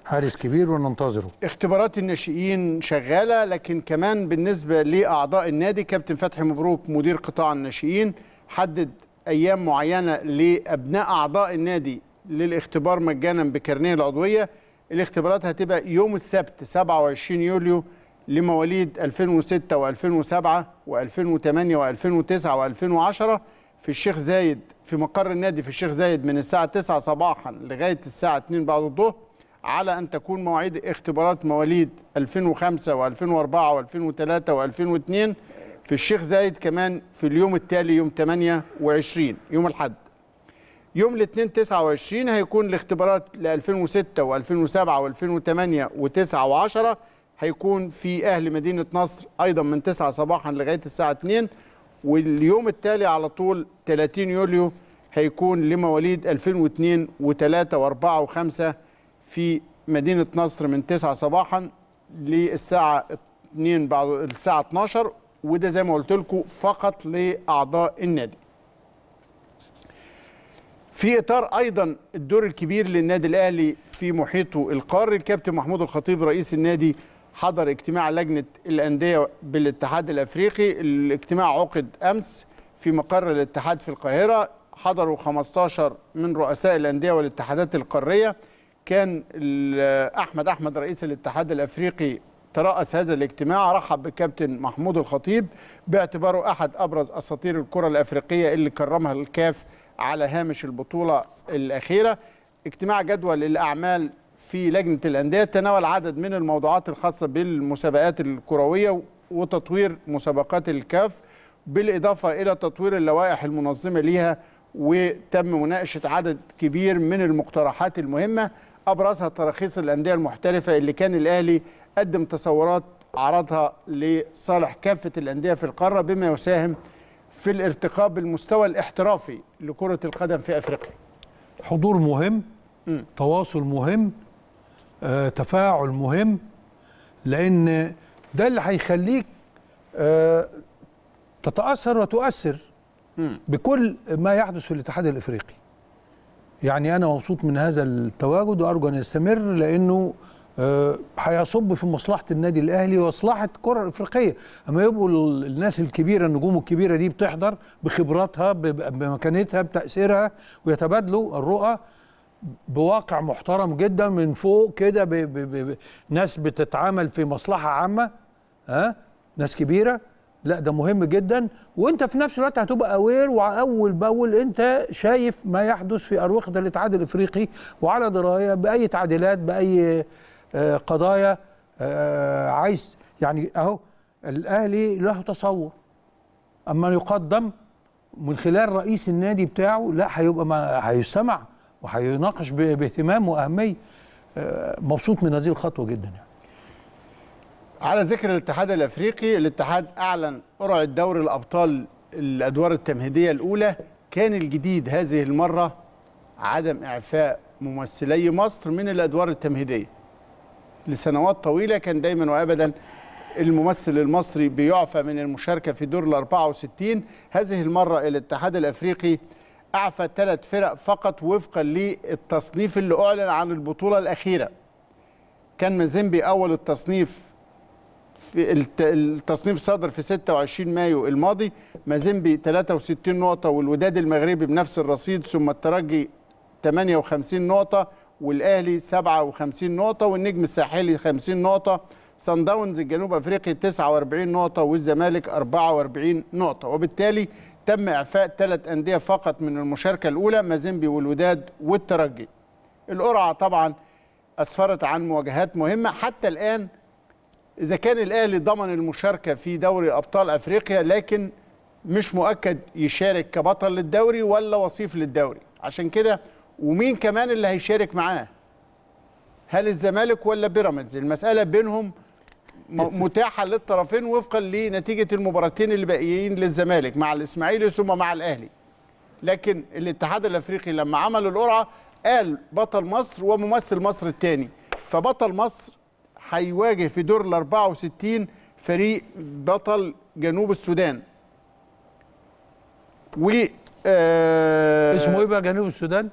حارس كبير وننتظره اختبارات الناشئين شغاله لكن كمان بالنسبه لاعضاء النادي كابتن فتحي مبروك مدير قطاع الناشئين حدد ايام معينه لابناء اعضاء النادي للاختبار مجانا بكرنية العضويه الاختبارات هتبقى يوم السبت 27 يوليو لمواليد 2006 و2007 و2008 و2009 و2010 في الشيخ زايد في مقر النادي في الشيخ زايد من الساعه 9 صباحا لغايه الساعه 2 بعد الظهر على أن تكون مواعيد اختبارات مواليد 2005 و2004 و2003 و2002 في الشيخ زايد كمان في اليوم التالي يوم 28 يوم الحد يوم الاثنين 29 هيكون الاختبارات ل 2006 و2007 و2008 و9 و10 هيكون في أهل مدينة نصر أيضا من 9 صباحا لغاية الساعة 2 واليوم التالي على طول 30 يوليو هيكون لمواليد 2002 و3 و4 و5 في مدينه نصر من 9 صباحا للساعه 2 بعد الساعه 12 وده زي ما قلت لكم فقط لاعضاء النادي. في اطار ايضا الدور الكبير للنادي الاهلي في محيطه القاري الكابتن محمود الخطيب رئيس النادي حضر اجتماع لجنه الانديه بالاتحاد الافريقي الاجتماع عقد امس في مقر الاتحاد في القاهره حضروا 15 من رؤساء الانديه والاتحادات القاريه كان احمد احمد رئيس الاتحاد الافريقي ترأس هذا الاجتماع رحب بالكابتن محمود الخطيب باعتباره احد ابرز اساطير الكره الافريقيه اللي كرمها الكاف على هامش البطوله الاخيره اجتماع جدول الاعمال في لجنه الانديه تناول عدد من الموضوعات الخاصه بالمسابقات الكرويه وتطوير مسابقات الكاف بالاضافه الى تطوير اللوائح المنظمه ليها وتم مناقشه عدد كبير من المقترحات المهمه ابرزها تراخيص الانديه المحترفه اللي كان الاهلي قدم تصورات عرضها لصالح كافه الانديه في القاره بما يساهم في الارتقاء بالمستوى الاحترافي لكره القدم في افريقيا. حضور مهم، م. تواصل مهم، آه، تفاعل مهم لان ده اللي هيخليك آه، تتاثر وتؤثر م. بكل ما يحدث في الاتحاد الافريقي. يعني انا مبسوط من هذا التواجد وارجو ان يستمر لانه آه، هيصب في مصلحه النادي الاهلي ومصلحه الكره الافريقيه اما يبقوا الناس الكبيره النجوم الكبيره دي بتحضر بخبراتها بمكانتها بتاثيرها ويتبادلوا الرؤى بواقع محترم جدا من فوق كده ناس بتتعامل في مصلحه عامه ها ناس كبيره لا ده مهم جدا وانت في نفس الوقت هتبقى اوير واول باول انت شايف ما يحدث في اروقه الاتحاد الافريقي وعلى درايه باي تعديلات باي آه، قضايا آه، عايز يعني اهو الاهلي له تصور اما يقدم من خلال رئيس النادي بتاعه لا هيبقى ما هيستمع وهيناقش باهتمام واهميه آه، مبسوط من هذه الخطوه جدا يعني على ذكر الاتحاد الافريقي الاتحاد اعلن قرعه دوري الابطال الادوار التمهيديه الاولى كان الجديد هذه المره عدم اعفاء ممثلي مصر من الادوار التمهيديه لسنوات طويله كان دايما وابدا الممثل المصري بيعفى من المشاركه في دور ال 64 هذه المره الاتحاد الافريقي اعفى ثلاث فرق فقط وفقا للتصنيف اللي اعلن عن البطوله الاخيره كان مازيمبي اول التصنيف في التصنيف صدر في 26 مايو الماضي مازيمبي 63 نقطة والوداد المغربي بنفس الرصيد ثم الترجي 58 نقطة والأهلي 57 نقطة والنجم الساحلي 50 نقطة سان داونز الجنوب افريقي 49 نقطه والزمالك 44 نقطه وبالتالي تم اعفاء ثلاث انديه فقط من المشاركه الاولى مازيمبي والوداد والترجي القرعه طبعا اسفرت عن مواجهات مهمه حتى الان اذا كان الاهلي ضمن المشاركه في دوري ابطال افريقيا لكن مش مؤكد يشارك كبطل للدوري ولا وصيف للدوري عشان كده ومين كمان اللي هيشارك معاه هل الزمالك ولا بيراميدز المساله بينهم متاحه للطرفين وفقا لنتيجه المباراتين الباقيين للزمالك مع الاسماعيلي ثم مع الاهلي لكن الاتحاد الافريقي لما عمل القرعه قال بطل مصر وممثل مصر الثاني فبطل مصر هيواجه في دور ال 64 فريق بطل جنوب السودان و آه اسمه ايه بقى جنوب السودان؟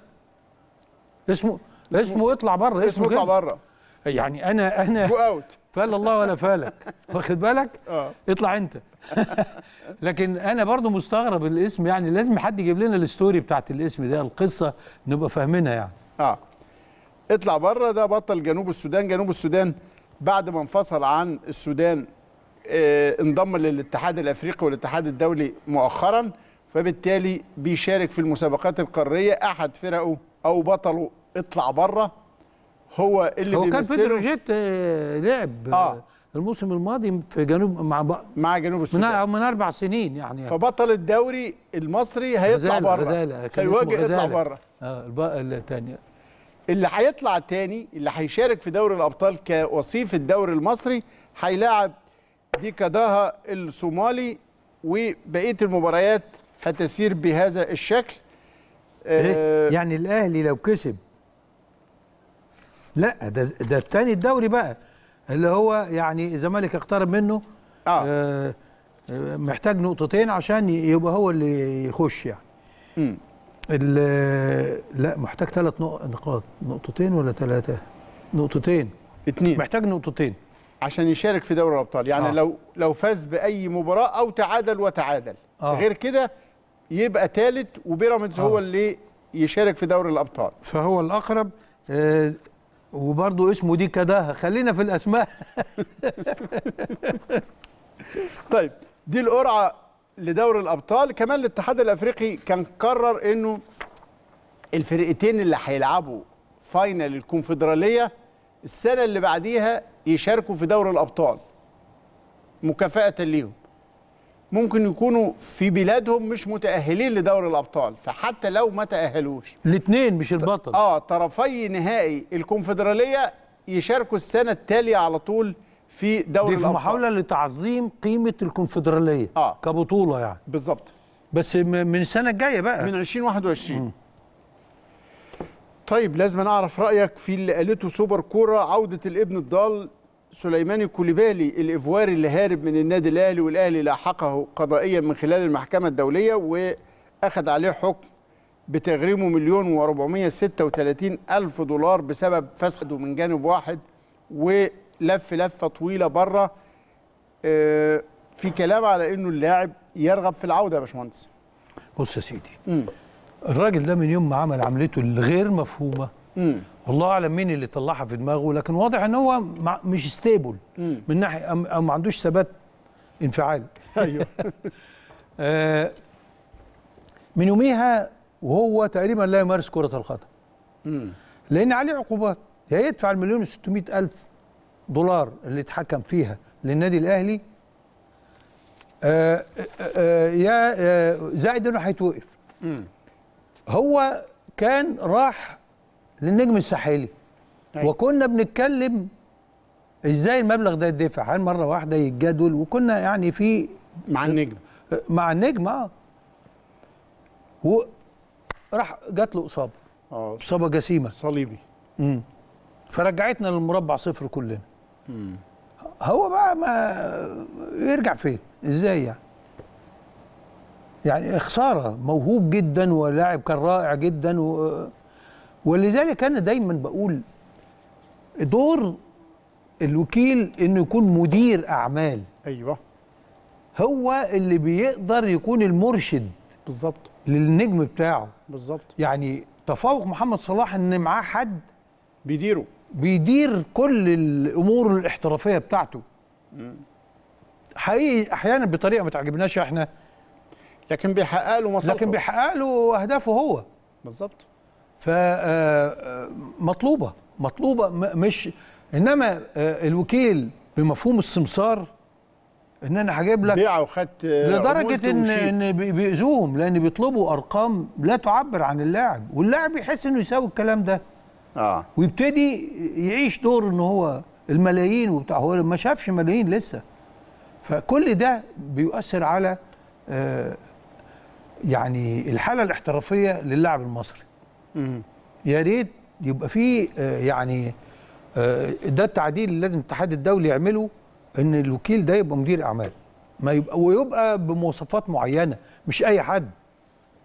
اسمه اسمه, اطلع بره اسمه اطلع بره يعني انا انا جو اوت فال الله ولا فالك واخد بالك؟ اه اطلع انت لكن انا برضو مستغرب الاسم يعني لازم حد يجيب لنا الستوري بتاعت الاسم ده القصه نبقى فاهمينها يعني اه اطلع بره ده بطل جنوب السودان جنوب السودان بعد ما انفصل عن السودان آه، انضم للاتحاد الافريقي والاتحاد الدولي مؤخرا فبالتالي بيشارك في المسابقات القاريه احد فرقه او بطله اطلع بره هو اللي هو كان جيت آه، لعب آه،, آه. الموسم الماضي في جنوب مع مع جنوب السودان من, من اربع سنين يعني فبطل الدوري المصري هيطلع بره هيواجه يطلع بره اه الثانيه اللي هيطلع تاني اللي هيشارك في دوري الابطال كوصيف الدوري المصري هيلاعب ديكاداها الصومالي وبقيه المباريات هتسير بهذا الشكل إيه؟ آه، يعني الاهلي لو كسب لا ده ده الثاني الدوري بقى اللي هو يعني الزمالك اقترب منه آه. آه, آه، محتاج نقطتين عشان يبقى هو اللي يخش يعني م. لا محتاج ثلاث نقاط نقطتين ولا ثلاثه نقطتين اثنين محتاج نقطتين عشان يشارك في دوري الابطال يعني آه. لو لو فاز باي مباراه او تعادل وتعادل آه. غير كده يبقى ثالث وبيراميدز آه. هو اللي يشارك في دوري الابطال فهو الاقرب آه وبرضه اسمه دي كده خلينا في الاسماء طيب دي القرعه لدوري الابطال كمان الاتحاد الافريقي كان قرر انه الفرقتين اللي هيلعبوا فاينل الكونفدراليه السنه اللي بعديها يشاركوا في دوري الابطال مكافاه ليهم ممكن يكونوا في بلادهم مش متاهلين لدوري الابطال فحتى لو ما تاهلوش الاثنين مش البطل اه طرفي نهائي الكونفدراليه يشاركوا السنه التاليه على طول في دوري الابطال محاوله لتعظيم قيمه الكونفدراليه آه. كبطوله يعني بالظبط بس من السنه الجايه بقى من 2021 طيب لازم اعرف رايك في اللي قالته سوبر كوره عوده الابن الضال سليماني كوليبالي الايفواري اللي هارب من النادي الاهلي والاهلي لاحقه قضائيا من خلال المحكمه الدوليه واخذ عليه حكم بتغريمه مليون و436 الف دولار بسبب فسخه من جانب واحد و لف لفه طويله بره آه، في كلام على انه اللاعب يرغب في العوده يا باشمهندس بص يا سيدي مم. الراجل ده من يوم ما عمل عملته الغير مفهومه مم. والله اعلم مين اللي طلعها في دماغه لكن واضح ان هو مش ستيبل مم. من ناحيه او ما عندوش ثبات انفعالي ايوه آه، من يوميها وهو تقريبا لا يمارس كره القدم لان عليه عقوبات يا يدفع المليون و الف دولار اللي اتحكم فيها للنادي الاهلي آه، آه، آه، يا زائد انه هيتوقف هو كان راح للنجم الساحلي أيوة. وكنا بنتكلم ازاي المبلغ ده يدفع هل مره واحده يتجدول وكنا يعني في مع النجم مع النجم اه و راح جات له اصابه اصابه جسيمه صليبي امم فرجعتنا للمربع صفر كلنا هو بقى ما يرجع فين ازاي يعني يعني خساره موهوب جدا ولاعب كان رائع جدا و... ولذلك انا دايما بقول دور الوكيل انه يكون مدير اعمال ايوه هو اللي بيقدر يكون المرشد بالظبط للنجم بتاعه بالظبط يعني تفوق محمد صلاح ان معاه حد بيديره بيدير كل الامور الاحترافيه بتاعته حقيقي احيانا بطريقه ما تعجبناش احنا لكن بيحقق له مصالحه لكن بيحقق له اهدافه هو بالظبط ف آه، آه، مطلوبه مطلوبه مش انما آه، الوكيل بمفهوم السمسار ان انا هجيب لك بيع وخدت لدرجه ان ان بيأذوهم لان بيطلبوا ارقام لا تعبر عن اللاعب واللاعب يحس انه يساوي الكلام ده اه ويبتدي يعيش دور ان هو الملايين وبتاع هو ما شافش ملايين لسه فكل ده بيؤثر على آه يعني الحاله الاحترافيه للاعب المصري يا ريت يبقى في آه يعني آه ده التعديل اللي لازم الاتحاد الدولي يعمله ان الوكيل ده يبقى مدير اعمال ما يبقى ويبقى بمواصفات معينه مش اي حد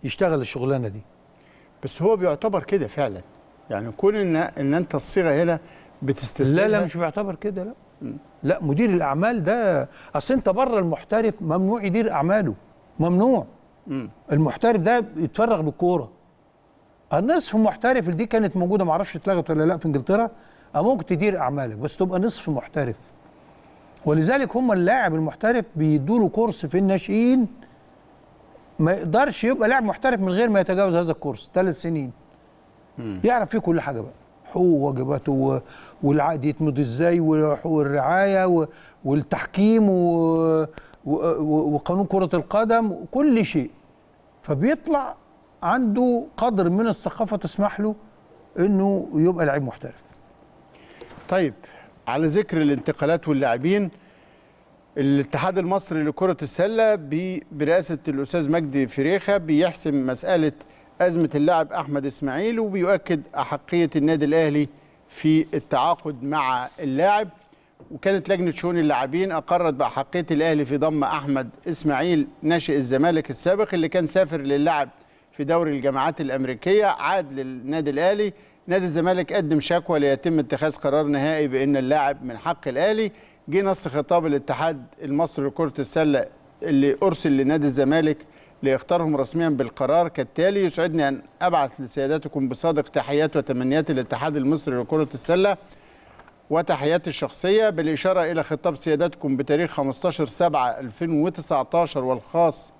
يشتغل الشغلانه دي بس هو بيعتبر كده فعلا يعني كون ان ان انت الصيغه هنا بتستسلم لا لا مش بيعتبر كده لا لا مدير الاعمال ده اصل انت بره المحترف ممنوع يدير اعماله ممنوع المحترف ده يتفرغ للكوره النصف محترف دي كانت موجوده ما اعرفش اتلغت ولا لا في انجلترا ممكن تدير اعمالك بس تبقى نصف محترف ولذلك هم اللاعب المحترف بيدوا له كورس في الناشئين ما يقدرش يبقى لاعب محترف من غير ما يتجاوز هذا الكورس ثلاث سنين يعرف فيه كل حاجه بقى حقوق وواجباته والعقد يتمضي ازاي وحقوق الرعايه والتحكيم وقانون كره القدم كل شيء فبيطلع عنده قدر من الثقافه تسمح له انه يبقى لعيب محترف طيب على ذكر الانتقالات واللاعبين الاتحاد المصري لكرة السلة برئاسة الأستاذ مجدي فريخة بيحسم مسألة أزمة اللاعب أحمد إسماعيل وبيؤكد أحقية النادي الأهلي في التعاقد مع اللاعب وكانت لجنة شؤون اللاعبين أقرت بأحقية الأهلي في ضم أحمد إسماعيل ناشئ الزمالك السابق اللي كان سافر للعب في دوري الجامعات الأمريكية عاد للنادي الأهلي نادي الزمالك قدم شكوى ليتم اتخاذ قرار نهائي بأن اللاعب من حق الأهلي جه نص خطاب الاتحاد المصري لكرة السلة اللي أرسل لنادي الزمالك ليختارهم رسميا بالقرار كالتالي يسعدني أن أبعث لسيادتكم بصادق تحيات وتمنيات الاتحاد المصري لكرة السلة وتحياتي الشخصية بالإشارة إلى خطاب سيادتكم بتاريخ 15/7/2019 والخاص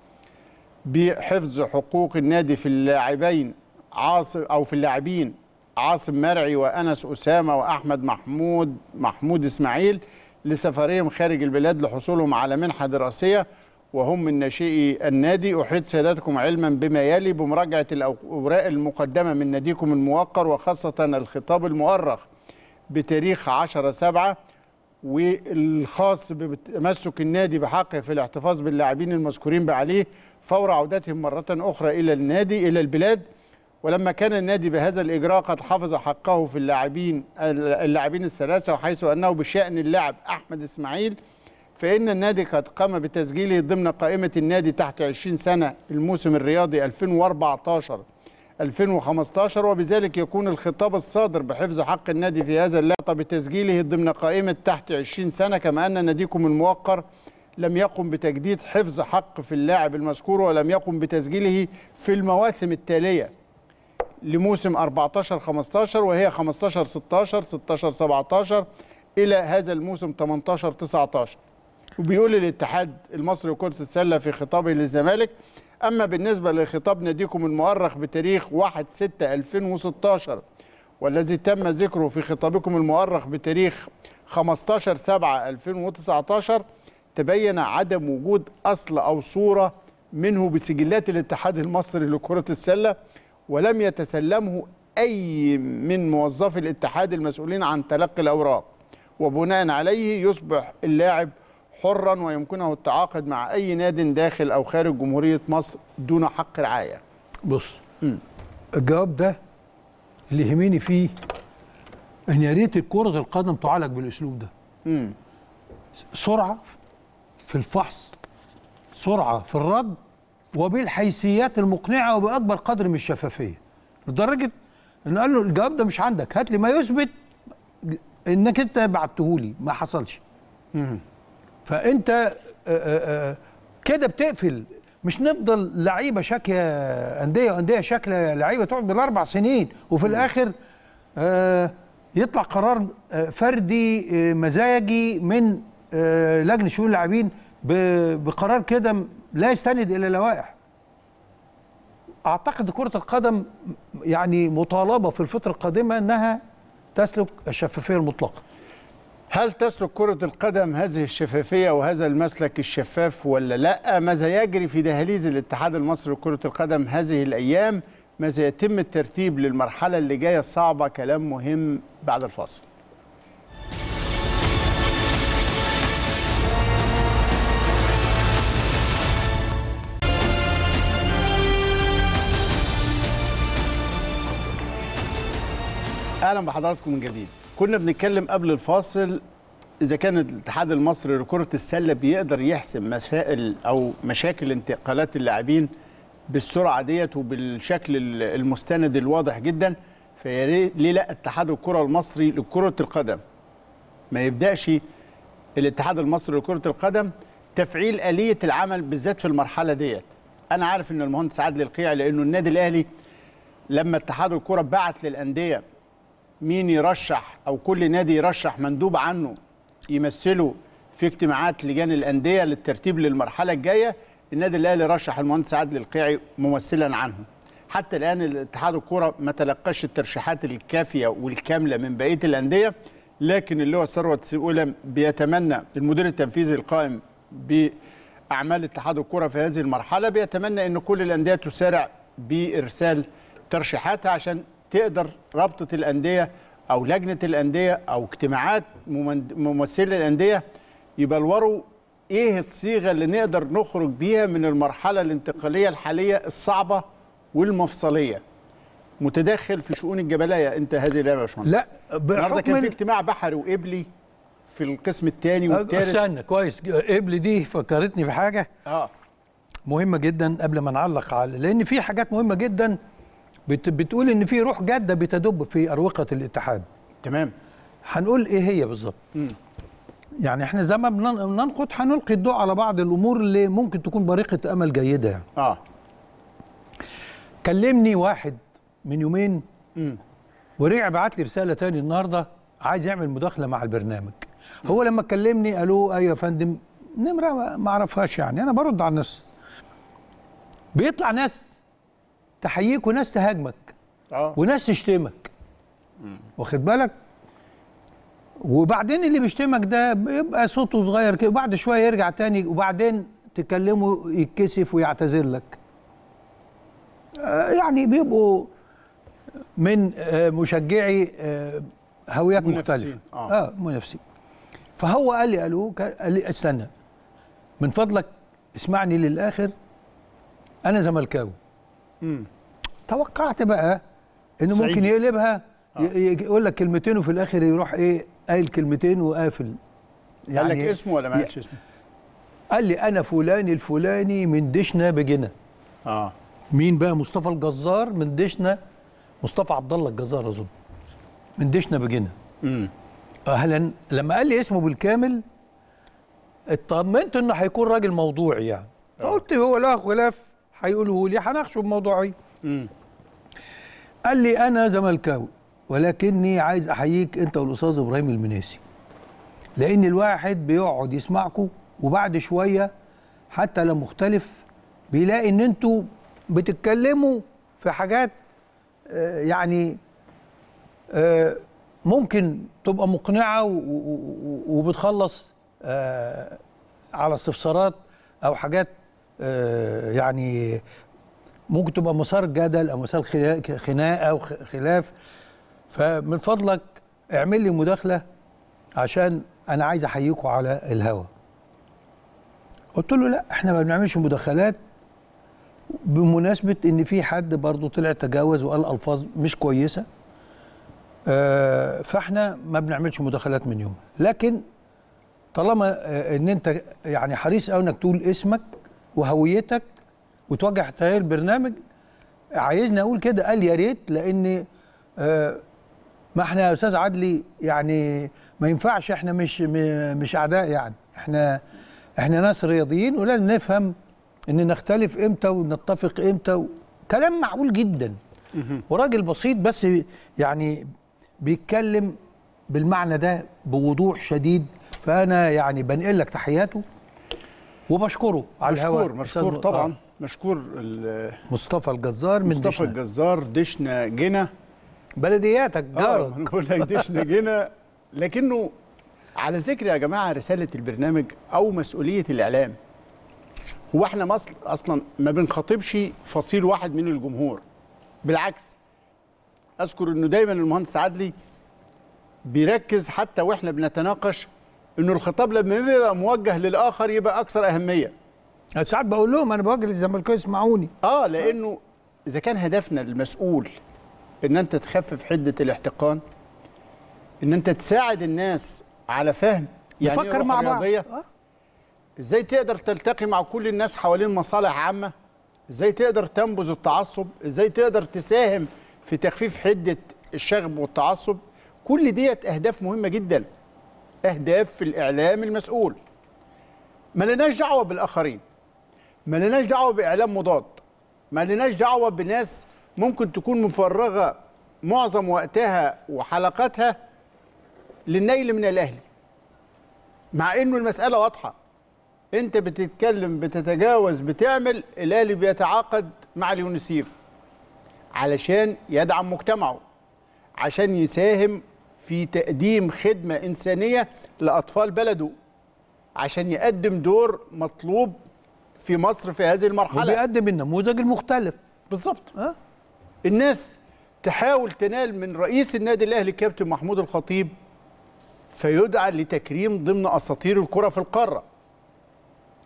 بحفظ حقوق النادي في اللاعبين عاصم أو في اللاعبين عاصم مرعي وأنس أسامة وأحمد محمود محمود إسماعيل لسفرهم خارج البلاد لحصولهم على منحة دراسية وهم من ناشئي النادي أحيط سيادتكم علما بما يلي بمراجعة الأوراق المقدمة من ناديكم الموقر وخاصة الخطاب المؤرخ بتاريخ 10 7 والخاص بتمسك النادي بحقه في الاحتفاظ باللاعبين المذكورين بعليه فور عودتهم مرة أخرى إلى النادي إلى البلاد ولما كان النادي بهذا الإجراء قد حفظ حقه في اللاعبين اللاعبين الثلاثة وحيث أنه بشأن اللاعب أحمد إسماعيل فإن النادي قد قام بتسجيله ضمن قائمة النادي تحت 20 سنة الموسم الرياضي 2014 2015 وبذلك يكون الخطاب الصادر بحفظ حق النادي في هذا اللقطة بتسجيله ضمن قائمة تحت 20 سنة كما أن ناديكم الموقر لم يقم بتجديد حفظ حق في اللاعب المذكور ولم يقم بتسجيله في المواسم التالية لموسم 14 15 وهي 15 16 16 17 إلى هذا الموسم 18 19 وبيقول الاتحاد المصري لكرة السلة في خطابه للزمالك أما بالنسبة لخطاب ناديكم المؤرخ بتاريخ 1/6/2016 والذي تم ذكره في خطابكم المؤرخ بتاريخ 15/7/2019 تبين عدم وجود أصل أو صورة منه بسجلات الاتحاد المصري لكرة السلة ولم يتسلمه أي من موظفي الاتحاد المسؤولين عن تلقي الأوراق وبناء عليه يصبح اللاعب حرا ويمكنه التعاقد مع أي ناد داخل أو خارج جمهورية مصر دون حق رعاية بص م. الجواب ده اللي يهمني فيه ان يا ريت كره القدم تعالج بالاسلوب ده امم سرعه في الفحص سرعه في الرد وبالحيثيات المقنعه وباكبر قدر من الشفافيه لدرجه ان قال له الجواب ده مش عندك هات لي ما يثبت انك انت بعتهولي ما حصلش امم فانت آه، آه، آه، كده بتقفل مش نفضل لعيبه شكل انديه وانديه شكل لعيبه تقعد بالاربع سنين وفي م. الاخر يطلع قرار فردي مزاجي من لجنه شؤون اللاعبين بقرار كده لا يستند الى لوائح اعتقد كره القدم يعني مطالبه في الفتره القادمه انها تسلك الشفافيه المطلقه هل تسلك كرة القدم هذه الشفافية وهذا المسلك الشفاف ولا لا؟ ماذا يجري في دهاليز الاتحاد المصري لكرة القدم هذه الأيام؟ ماذا يتم الترتيب للمرحلة اللي جاية الصعبة؟ كلام مهم بعد الفاصل. اهلا بحضراتكم من جديد كنا بنتكلم قبل الفاصل اذا كان الاتحاد المصري لكره السله بيقدر يحسم مسائل او مشاكل انتقالات اللاعبين بالسرعه ديت وبالشكل المستند الواضح جدا فيا ليه لا اتحاد الكره المصري لكره القدم ما يبداش الاتحاد المصري لكره القدم تفعيل اليه العمل بالذات في المرحله ديت انا عارف ان المهندس عادل القيع لانه النادي الاهلي لما اتحاد الكره بعت للانديه مين يرشح او كل نادي يرشح مندوب عنه يمثله في اجتماعات لجان الانديه للترتيب للمرحله الجايه النادي الاهلي رشح المهندس عادل القيعي ممثلا عنه حتى الان الاتحاد الكوره ما تلقاش الترشيحات الكافيه والكامله من بقيه الانديه لكن اللي هو ثروت سئولم بيتمنى المدير التنفيذي القائم باعمال اتحاد الكوره في هذه المرحله بيتمنى ان كل الانديه تسارع بارسال ترشيحاتها عشان تقدر رابطه الانديه او لجنه الانديه او اجتماعات ممثلي الانديه يبلوروا ايه الصيغه اللي نقدر نخرج بيها من المرحله الانتقاليه الحاليه الصعبه والمفصليه متدخل في شؤون الجبلايه انت هذه اللعبه يا باشمهندس لا النهارده كان في اجتماع بحري وقبلي في القسم الثاني والثالث استنى كويس قبلي دي فكرتني بحاجه اه مهمه جدا قبل ما نعلق على لان في حاجات مهمه جدا بتقول ان في روح جاده بتدب في اروقه الاتحاد تمام هنقول ايه هي بالظبط يعني احنا زي ما بننقد هنلقي الضوء على بعض الامور اللي ممكن تكون بريقه امل جيده يعني. اه كلمني واحد من يومين مم. ورجع بعت لي رساله تاني النهارده عايز يعمل مداخله مع البرنامج مم. هو لما كلمني قالوا ايوه يا فندم نمره ما اعرفهاش يعني انا برد على الناس بيطلع ناس تحييك وناس تهاجمك اه وناس تشتمك واخد بالك وبعدين اللي بيشتمك ده بيبقى صوته صغير كده وبعد شويه يرجع تاني وبعدين تكلمه يتكسف ويعتذر لك آه، يعني بيبقوا من آه، مشجعي آه، هويات مختلفه اه, آه منافسين فهو قال لي قالوا قال لي استنى من فضلك اسمعني للاخر انا زملكاوي مم. توقعت بقى انه ممكن يقلبها آه. يقول لك كلمتين وفي الاخر يروح ايه قايل كلمتين وقافل يعني قال لك يعني اسمه ولا ما قالش اسمه؟ قال لي انا فلان الفلاني من دشنا بجنا اه مين بقى مصطفى الجزار من دشنا مصطفى عبد الله الجزار اظن من دشنا بجنا امم اهلا لما قال لي اسمه بالكامل اطمنت انه هيكون راجل موضوعي يعني آه. فقلت هو له خلاف هيقوله لي هناقشه بموضوعيه قال لي انا زملكاوي ولكني عايز احييك انت والاستاذ ابراهيم المناسي لان الواحد بيقعد يسمعكم وبعد شويه حتى لو مختلف بيلاقي ان انتوا بتتكلموا في حاجات آه، يعني آه، ممكن تبقى مقنعه وبتخلص آه، على استفسارات او حاجات آه، يعني ممكن تبقى مسار جدل او مسار خناقه او خلاف فمن فضلك اعمل لي مداخله عشان انا عايز احييكم على الهوا قلت له لا احنا ما بنعملش مداخلات بمناسبه ان في حد برضه طلع تجاوز وقال الفاظ مش كويسه آه، فاحنا ما بنعملش مداخلات من يوم لكن طالما آه، ان انت يعني حريص قوي انك تقول اسمك وهويتك وتوجه تغيير برنامج عايزني اقول كده قال يا ريت لان آه، ما احنا يا استاذ عدلي يعني ما ينفعش احنا مش مش اعداء يعني احنا احنا ناس رياضيين ولازم نفهم ان نختلف امتى ونتفق امتى كلام معقول جدا وراجل بسيط بس يعني بيتكلم بالمعنى ده بوضوح شديد فانا يعني بنقل لك تحياته وبشكره على الهواء مشكور مشكور طبعا آه. مشكور مصطفى الجزار من مصطفى الجزار دشنا جنا بلدياتك آه، جارك آه بقول لك دشنا جنا لكنه على ذكر يا جماعه رساله البرنامج او مسؤوليه الاعلام هو احنا مصر اصلا ما بنخاطبش فصيل واحد من الجمهور بالعكس اذكر انه دايما المهندس عدلي بيركز حتى واحنا بنتناقش انه الخطاب لما يبقى موجه للاخر يبقى اكثر اهميه ساعات بقول لهم انا بوجه للزملكاويه اسمعوني اه لانه اذا كان هدفنا المسؤول ان انت تخفف حده الاحتقان ان انت تساعد الناس على فهم يعني يفكر مع بعض آه. ازاي تقدر تلتقي مع كل الناس حوالين مصالح عامه ازاي تقدر تنبذ التعصب ازاي تقدر تساهم في تخفيف حده الشغب والتعصب كل ديت اهداف مهمه جدا اهداف في الاعلام المسؤول ما لناش دعوه بالاخرين ما لناش دعوه باعلام مضاد ما لناش دعوه بناس ممكن تكون مفرغه معظم وقتها وحلقاتها للنيل من الاهلي مع انه المساله واضحه انت بتتكلم بتتجاوز بتعمل الاهلي بيتعاقد مع اليونسيف علشان يدعم مجتمعه عشان يساهم في تقديم خدمة إنسانية لأطفال بلده عشان يقدم دور مطلوب في مصر في هذه المرحلة وبيقدم النموذج المختلف بالظبط أه؟ الناس تحاول تنال من رئيس النادي الأهلي كابتن محمود الخطيب فيدعى لتكريم ضمن أساطير الكرة في القارة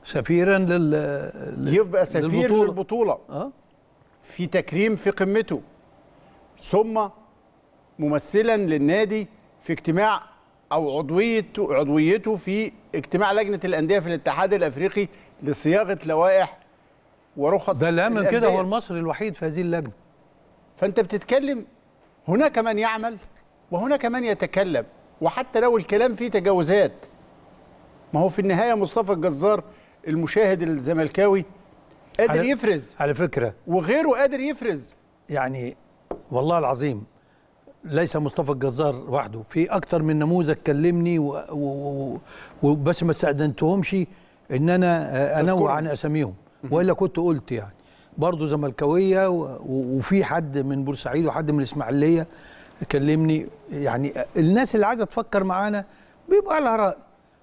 سفيرا لل يبقى سفير للبطولة, للبطولة. أه؟ في تكريم في قمته ثم ممثلا للنادي في اجتماع او عضويته عضويته في اجتماع لجنه الانديه في الاتحاد الافريقي لصياغه لوائح ورخص ده اللي أمن كده هو المصري الوحيد في هذه اللجنه فانت بتتكلم هناك من يعمل وهناك من يتكلم وحتى لو الكلام فيه تجاوزات ما هو في النهايه مصطفى الجزار المشاهد الزملكاوي قادر على يفرز على فكره وغيره قادر يفرز يعني والله العظيم ليس مصطفى الجزار وحده في اكثر من نموذج كلمني وبس ما استأذنتهمش ان انا انوع عن اساميهم والا كنت قلت يعني برضه زملكاويه وفي حد من بورسعيد وحد من الاسماعيليه كلمني يعني الناس اللي عايزه تفكر معانا بيبقى لها راي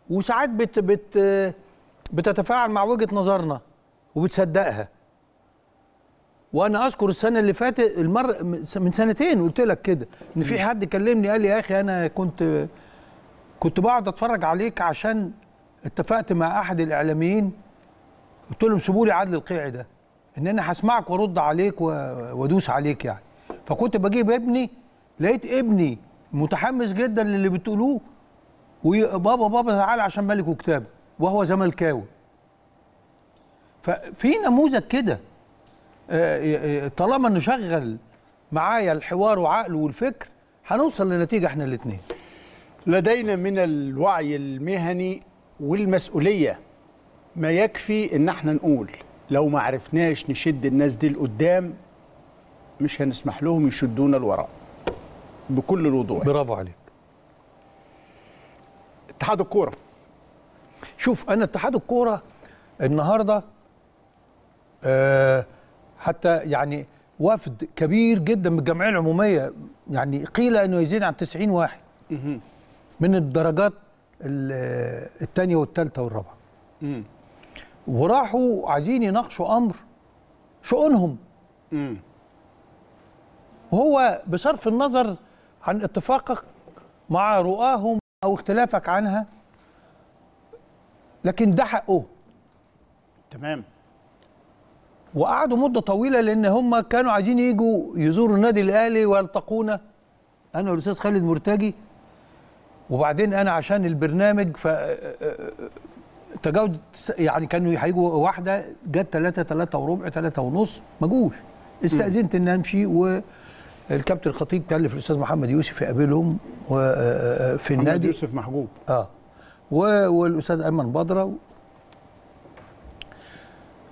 وساعات بت بت بتتفاعل مع وجهه نظرنا وبتصدقها وانا اذكر السنه اللي فاتت المر من سنتين قلت لك كده ان في حد كلمني قال لي يا اخي انا كنت كنت بقعد اتفرج عليك عشان اتفقت مع احد الاعلاميين قلت لهم سيبوا لي عدل القيعي ده ان انا هسمعك وارد عليك وادوس عليك يعني فكنت بجيب ابني لقيت ابني متحمس جدا للي بتقولوه وبابا بابا تعالى عشان ملك وكتابه وهو زملكاوي ففي نموذج كده آه، آه، آه، طالما نشغل معايا الحوار وعقله والفكر هنوصل لنتيجه احنا الاثنين لدينا من الوعي المهني والمسؤوليه ما يكفي ان احنا نقول لو ما عرفناش نشد الناس دي لقدام مش هنسمح لهم يشدونا لوراء بكل الوضوح برافو عليك اتحاد الكوره شوف انا اتحاد الكوره النهارده آه حتى يعني وفد كبير جدا من الجمعيه العموميه يعني قيل انه يزيد عن 90 واحد من الدرجات الثانيه والثالثه والرابعه وراحوا عايزين يناقشوا امر شؤونهم وهو بصرف النظر عن اتفاقك مع رؤاهم او اختلافك عنها لكن ده حقه تمام وقعدوا مده طويله لان هم كانوا عايزين يجوا يزوروا النادي الاهلي ويلتقونا انا والاستاذ خالد مرتجي وبعدين انا عشان البرنامج ف تجاوزت يعني كانوا هيجوا واحده جت ثلاثه ثلاثه وربع ثلاثه ونص ما جوش استاذنت ان امشي والكابتن الخطيب كلف الاستاذ محمد يوسف يقابلهم في النادي محمد يوسف محجوب اه والاستاذ ايمن بدره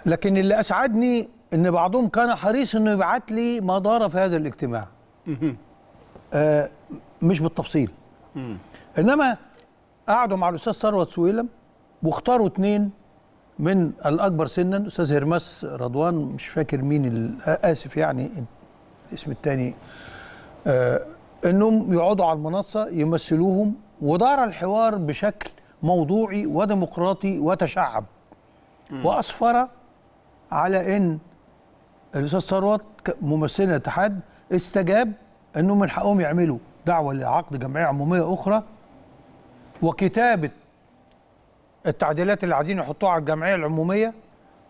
لكن اللي اسعدني ان بعضهم كان حريص انه يبعت لي ما دار في هذا الاجتماع آه مش بالتفصيل انما قعدوا مع الاستاذ ثروت سويلم واختاروا اثنين من الاكبر سنا الاستاذ هرمس رضوان مش فاكر مين اسف يعني الاسم الثاني آه انهم يقعدوا على المنصه يمثلوهم ودار الحوار بشكل موضوعي وديمقراطي وتشعب واسفر على ان الاستاذ ثروت ممثل الاتحاد استجاب انه من حقهم يعملوا دعوه لعقد جمعيه عموميه اخرى وكتابه التعديلات اللي عايزين يحطوها على الجمعيه العموميه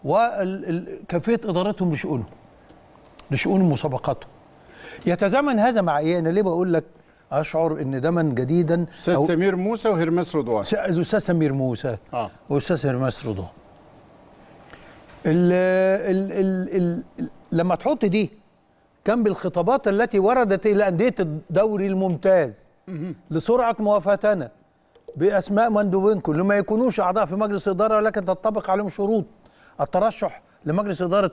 وكيفيه ادارتهم لشؤونهم لشؤون مسابقاتهم يتزامن هذا مع ايه انا ليه بقول لك اشعر ان دما جديدا استاذ سمير موسى وهرمس رضوان استاذ سمير موسى اه واستاذ هرمس رضوان ال ال ال ال لما تحط دي كان بالخطابات التي وردت الى انديه الدوري الممتاز لسرعه موافاتنا باسماء مندوبينكم ما يكونوش اعضاء في مجلس اداره ولكن تطبق عليهم شروط الترشح لمجلس اداره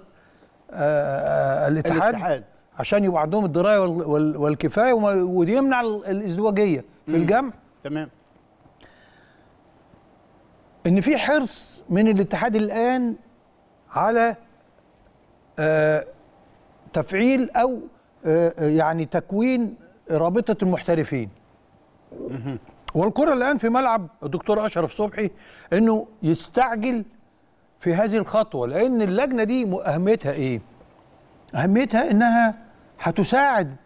آه، آه، الاتحاد, الاتحاد عشان يبقى عندهم الدرايه والكفايه ودي يمنع الازدواجيه في الجمع تمام ان في حرص من الاتحاد الان على آه، تفعيل او آه، آه، يعني تكوين رابطه المحترفين والكره الان في ملعب الدكتور اشرف صبحي انه يستعجل في هذه الخطوه لان اللجنه دي اهميتها ايه اهميتها انها هتساعد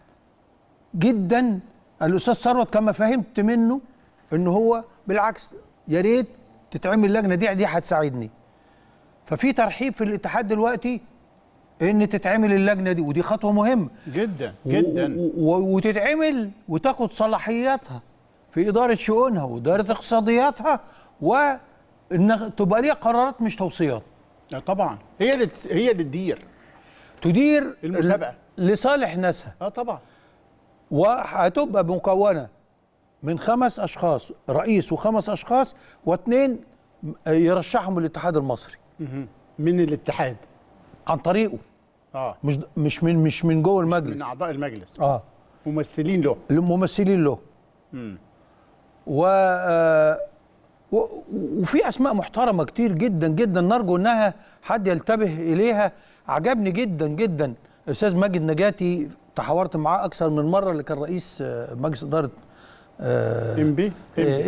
جدا الاستاذ ثروت كما فهمت منه ان هو بالعكس يا ريت تتعمل اللجنه دي دي هتساعدني ففي ترحيب في الاتحاد دلوقتي ان تتعمل اللجنه دي ودي خطوه مهمه جدا جدا وتتعمل وتاخد صلاحياتها في اداره شؤونها واداره اقتصادياتها وان تبقى ليها قرارات مش توصيات آه، طبعا هي اللي هي اللي تدير تدير المسابقه لصالح ناسها اه طبعا وهتبقى مكونه من خمس اشخاص رئيس وخمس اشخاص واثنين يرشحهم الاتحاد المصري من الاتحاد عن طريقه اه مش مش من مش من جوه المجلس من اعضاء المجلس اه ممثلين له ممثلين له امم و وفي اسماء محترمه كتير جدا جدا نرجو انها حد ينتبه اليها عجبني جدا جدا استاذ ماجد نجاتي تحاورت معاه اكثر من مره اللي كان رئيس آه، مجلس اداره ام بي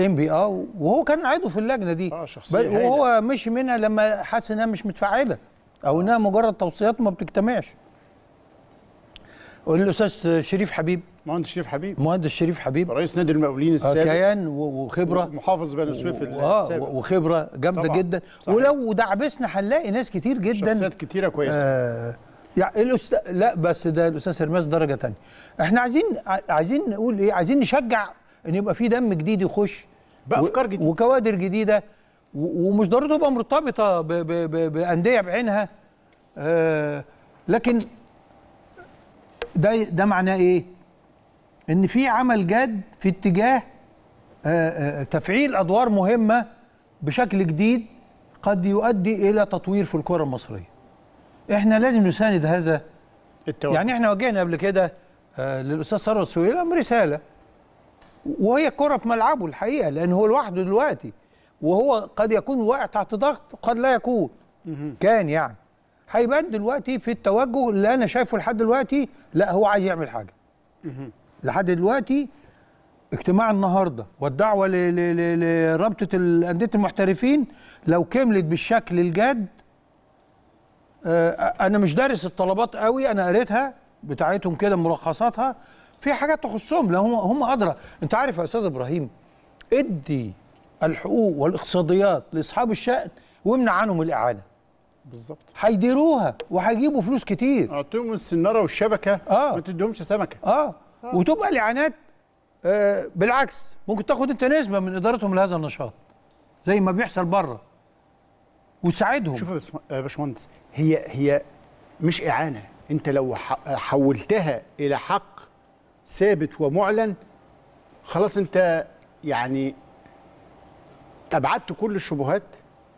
ام بي اه وهو كان عضو في اللجنه دي اه شخصيه وهو مشي منها لما حس انها مش متفعله او انها آه. مجرد توصيات ما بتجتمعش والاستاذ شريف حبيب مهندس شريف حبيب مهندس شريف حبيب رئيس نادي المقاولين آه، السابق كيان وخبره محافظ بني سويف السابق آه وخبره جامده جدا صحيح. ولو دعبسنا هنلاقي ناس كتير جدا شخصيات كتيره كويسه آه يعني الاستاذ لا بس ده الاستاذ هرماس درجه ثانيه احنا عايزين عايزين نقول ايه عايزين نشجع ان يبقى في دم جديد يخش بافكار جديده وكوادر جديده ومش ضروري تبقى مرتبطه بانديه بعينها آه لكن ده ده معناه ايه؟ ان في عمل جاد في اتجاه آه،, آه تفعيل ادوار مهمه بشكل جديد قد يؤدي الى تطوير في الكره المصريه. احنا لازم نساند هذا التوقف. يعني احنا وجهنا قبل كده آه، للاستاذ ثروت سويلم رساله وهي كره في ملعبه الحقيقه لان هو لوحده دلوقتي وهو قد يكون واقع تحت ضغط قد لا يكون كان يعني هيبان دلوقتي في التوجه اللي انا شايفه لحد دلوقتي لا هو عايز يعمل حاجه لحد دلوقتي اجتماع النهارده والدعوه لرابطه انديه المحترفين لو كملت بالشكل الجاد آه، انا مش دارس الطلبات قوي انا قريتها بتاعتهم كده ملخصاتها في حاجات تخصهم لا هم هم ادرى انت عارف يا استاذ ابراهيم ادي الحقوق والاقتصاديات لاصحاب الشأن وامنع عنهم الاعانه بالظبط هيديروها وهيجيبوا فلوس كتير اعطيهم السناره والشبكه آه. ما تديهمش سمكه آه. اه وتبقى الاعانات آه بالعكس ممكن تاخد انت نسبه من ادارتهم لهذا النشاط زي ما بيحصل بره وتساعدهم شوف يا آه، باشمهندس هي هي مش اعانه انت لو حولتها الى حق ثابت ومعلن خلاص انت يعني ابعدت كل الشبهات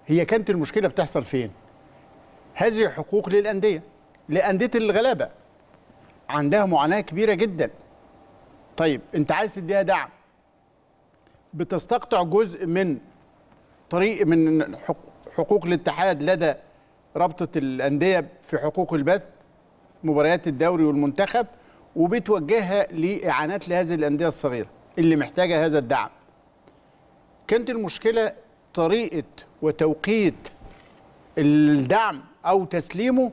هي كانت المشكله بتحصل فين هذه حقوق للانديه لانديه الغلابه عندها معاناه كبيره جدا طيب انت عايز تديها دعم بتستقطع جزء من طريق من حقوق الاتحاد لدى رابطه الانديه في حقوق البث مباريات الدوري والمنتخب وبتوجهها لاعانات لهذه الانديه الصغيره اللي محتاجه هذا الدعم. كانت المشكله طريقه وتوقيت الدعم او تسليمه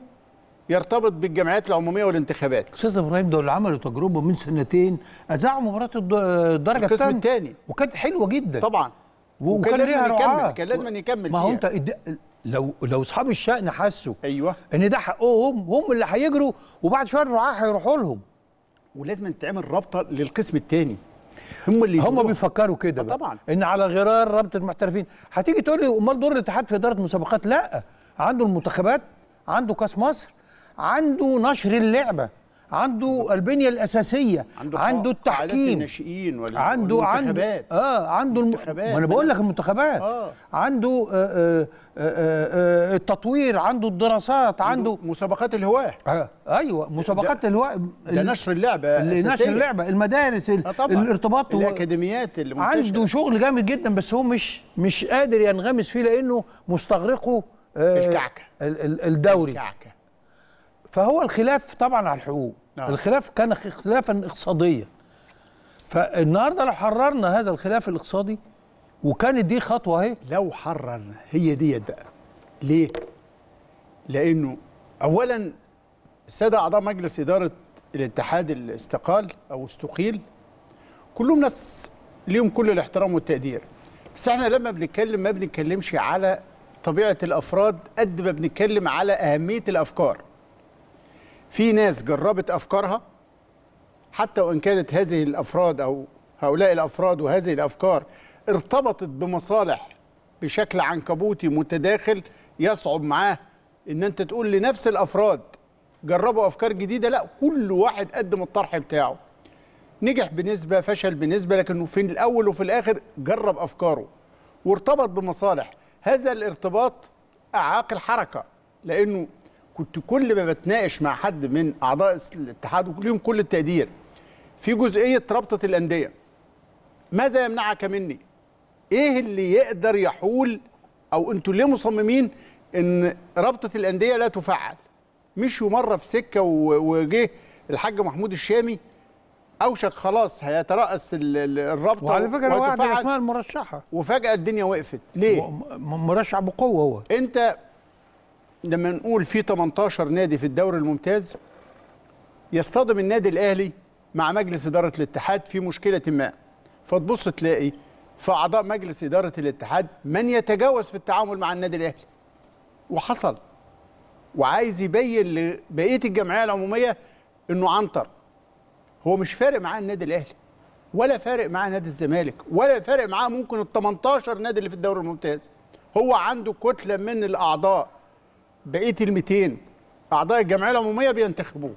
يرتبط بالجمعيات العموميه والانتخابات. استاذ ابراهيم دول عملوا تجربه من سنتين اذاعوا مباراه الدرجه الثانيه. القسم الثاني وكانت حلوه جدا. طبعا وكان, وكان لازم يكمل كان لازم يكمل ما هو انت لو لو اصحاب الشأن حسوا ايوه ان ده حقهم هم اللي هيجروا وبعد شويه الرعاه هيروحوا لهم ولازم تعمل رابطه للقسم الثاني هم اللي هم بيفكروا كده آه، طبعا ان على غرار رابطه المحترفين هتيجي تقول لي امال دور الاتحاد في اداره مسابقات لا عنده المنتخبات عنده كاس مصر عنده نشر اللعبه عنده البنيه الاساسيه عنده, عنده التحكيم عنده الناشئين عنده عنده اه عنده المنتخبات انا بقول لك المنتخبات آه. عنده آآ آه، آآ آه، آآ آه، التطوير عنده الدراسات عنده, عنده مسابقات الهواه آه. ايوه مسابقات الهواه لنشر اللعبه لنشر اللعبه المدارس آه طبعًا. الارتباط الاكاديميات اللي عنده شغل جامد جدا بس هو مش مش قادر ينغمس فيه لانه مستغرقه آه الكعكه الدوري الكعكه فهو الخلاف طبعا على الحقوق نعم. الخلاف كان خلافا اقتصاديا فالنهارده لو حررنا هذا الخلاف الاقتصادي وكانت دي خطوه اهي لو حررنا هي ديت بقى ليه؟ لانه اولا الساده اعضاء مجلس اداره الاتحاد اللي استقال او استقيل كلهم ناس ليهم كل الاحترام والتقدير بس احنا لما بنتكلم ما بنتكلمش على طبيعه الافراد قد ما بنتكلم على اهميه الافكار في ناس جربت افكارها حتى وان كانت هذه الافراد او هؤلاء الافراد وهذه الافكار ارتبطت بمصالح بشكل عنكبوتي متداخل يصعب معاه ان انت تقول لنفس الافراد جربوا افكار جديده لا كل واحد قدم الطرح بتاعه نجح بنسبه فشل بنسبه لكنه في الاول وفي الاخر جرب افكاره وارتبط بمصالح هذا الارتباط اعاق الحركه لانه كنت كل ما بتناقش مع حد من اعضاء الاتحاد ليهم كل التقدير في جزئيه رابطه الانديه ماذا يمنعك مني ايه اللي يقدر يحول او انتوا ليه مصممين ان رابطه الانديه لا تفعل مشوا مره في سكه وجه الحاج محمود الشامي اوشك خلاص هيترأس الرابطه وعلى فكره واحد اسمها المرشحه وفجاه الدنيا وقفت ليه مرشح بقوه هو انت لما نقول في 18 نادي في الدوري الممتاز يصطدم النادي الاهلي مع مجلس اداره الاتحاد في مشكله ما فتبص تلاقي في اعضاء مجلس اداره الاتحاد من يتجاوز في التعامل مع النادي الاهلي وحصل وعايز يبين لبقيه الجمعيه العموميه انه عنتر هو مش فارق معاه النادي الاهلي ولا فارق معاه نادي الزمالك ولا فارق معاه ممكن ال 18 نادي اللي في الدوري الممتاز هو عنده كتله من الاعضاء بقيه ال 200 اعضاء الجمعيه العموميه بينتخبوه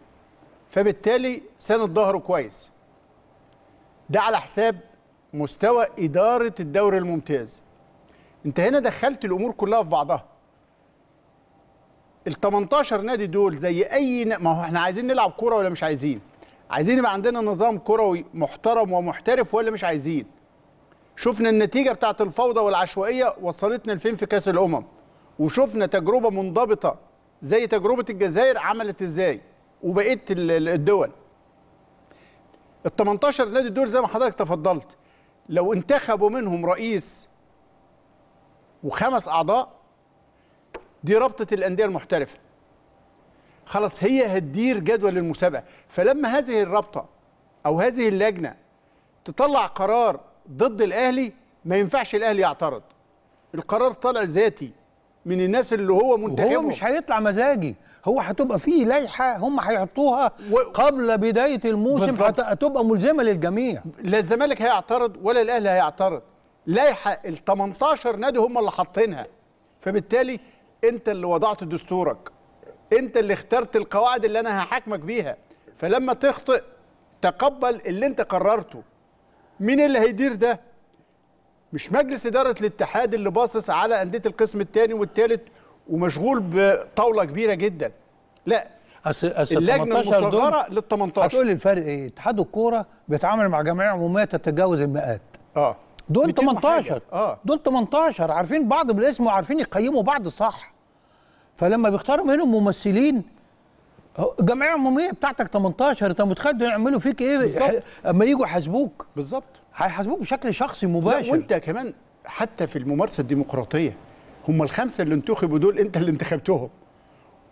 فبالتالي ساند ظهره كويس ده على حساب مستوى اداره الدوري الممتاز انت هنا دخلت الامور كلها في بعضها ال 18 نادي دول زي اي ما هو احنا عايزين نلعب كوره ولا مش عايزين عايزين يبقى عندنا نظام كروي محترم ومحترف ولا مش عايزين شفنا النتيجه بتاعت الفوضى والعشوائيه وصلتنا لفين في كاس الامم وشفنا تجربه منضبطه زي تجربه الجزائر عملت ازاي وبقيه الدول ال 18 نادي دول زي ما حضرتك تفضلت لو انتخبوا منهم رئيس وخمس اعضاء دي رابطه الانديه المحترفه خلاص هي هتدير جدول المسابقه فلما هذه الرابطه او هذه اللجنه تطلع قرار ضد الاهلي ما ينفعش الاهلي يعترض القرار طالع ذاتي من الناس اللي هو منتخبه هو مش هيطلع مزاجي هو هتبقى فيه لائحه هم هيحطوها و... قبل بدايه الموسم هتبقى ملزمه للجميع لا الزمالك هيعترض ولا الاهلي هيعترض لائحه ال 18 نادي هم اللي حاطينها فبالتالي انت اللي وضعت دستورك انت اللي اخترت القواعد اللي انا هحاكمك بيها فلما تخطئ تقبل اللي انت قررته مين اللي هيدير ده مش مجلس اداره الاتحاد اللي باصص على انديه القسم الثاني والثالث ومشغول بطاوله كبيره جدا لا أس... أس اللجنه المصغره لل 18 هتقول الفرق ايه؟ اتحاد الكوره بيتعامل مع جمعيه عموميه تتجاوز المئات اه دول 18 آه. دول 18 عارفين بعض بالاسم وعارفين يقيموا بعض صح فلما بيختاروا منهم ممثلين الجمعيه العموميه بتاعتك 18 انت متخيل يعملوا فيك ايه بالزبط. اما يجوا يحاسبوك بالظبط هيحاسبوك بشكل شخصي مباشر وانت كمان حتى في الممارسه الديمقراطيه هم الخمسه اللي انتخبوا دول انت اللي انتخبتهم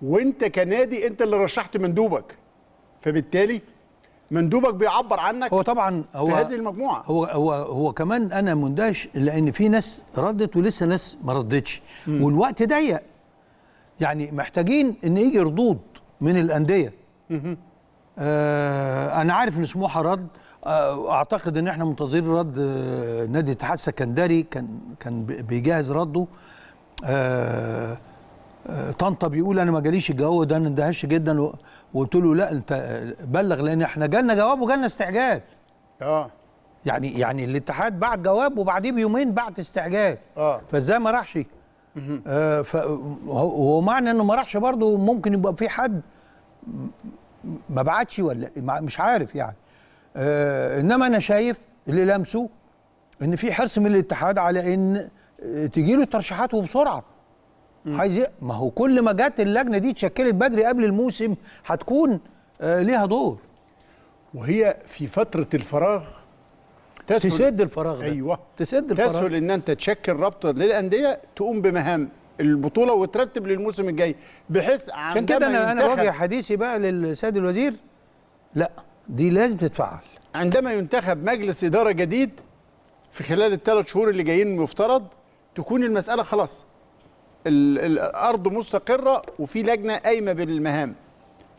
وانت كنادي انت اللي رشحت مندوبك فبالتالي مندوبك بيعبر عنك هو طبعا هو في هذه المجموعه هو هو هو كمان انا مندهش لان في ناس ردت ولسه ناس ما ردتش والوقت ضيق يعني محتاجين ان يجي ردود من الانديه آه انا عارف ان سموحه رد اعتقد ان احنا منتظرين رد آه، نادي الاتحاد السكندري كان كان بيجهز رده آه، آه، طنطا بيقول انا ما جاليش الجواب ده انا اندهش جدا وقلت له لا انت بلغ لان احنا جالنا جواب وجالنا استعجال اه يعني يعني الاتحاد بعت جواب وبعديه بيومين بعت استعجال اه فازاي ما راحش آه ومعنى معنى انه ما راحش برضه ممكن يبقى في حد ما بعتش ولا مش عارف يعني آه، انما انا شايف اللي لامسه ان في حرص من الاتحاد على ان آه، تجي له الترشيحات وبسرعه عايز ما هو كل ما جت اللجنه دي اتشكلت بدري قبل الموسم هتكون آه، ليها دور وهي في فتره الفراغ تسهل تسد الفراغ ده. ايوه تسد الفراغ تسهل ان انت تشكل رابطه للانديه تقوم بمهام البطوله وترتب للموسم الجاي بحيث عشان كده انا انا وجه حديثي بقى للسيد الوزير لا دي لازم تتفعل عندما ينتخب مجلس إدارة جديد في خلال الثلاث شهور اللي جايين مفترض تكون المسألة خلاص الأرض مستقرة وفي لجنة قايمة بالمهام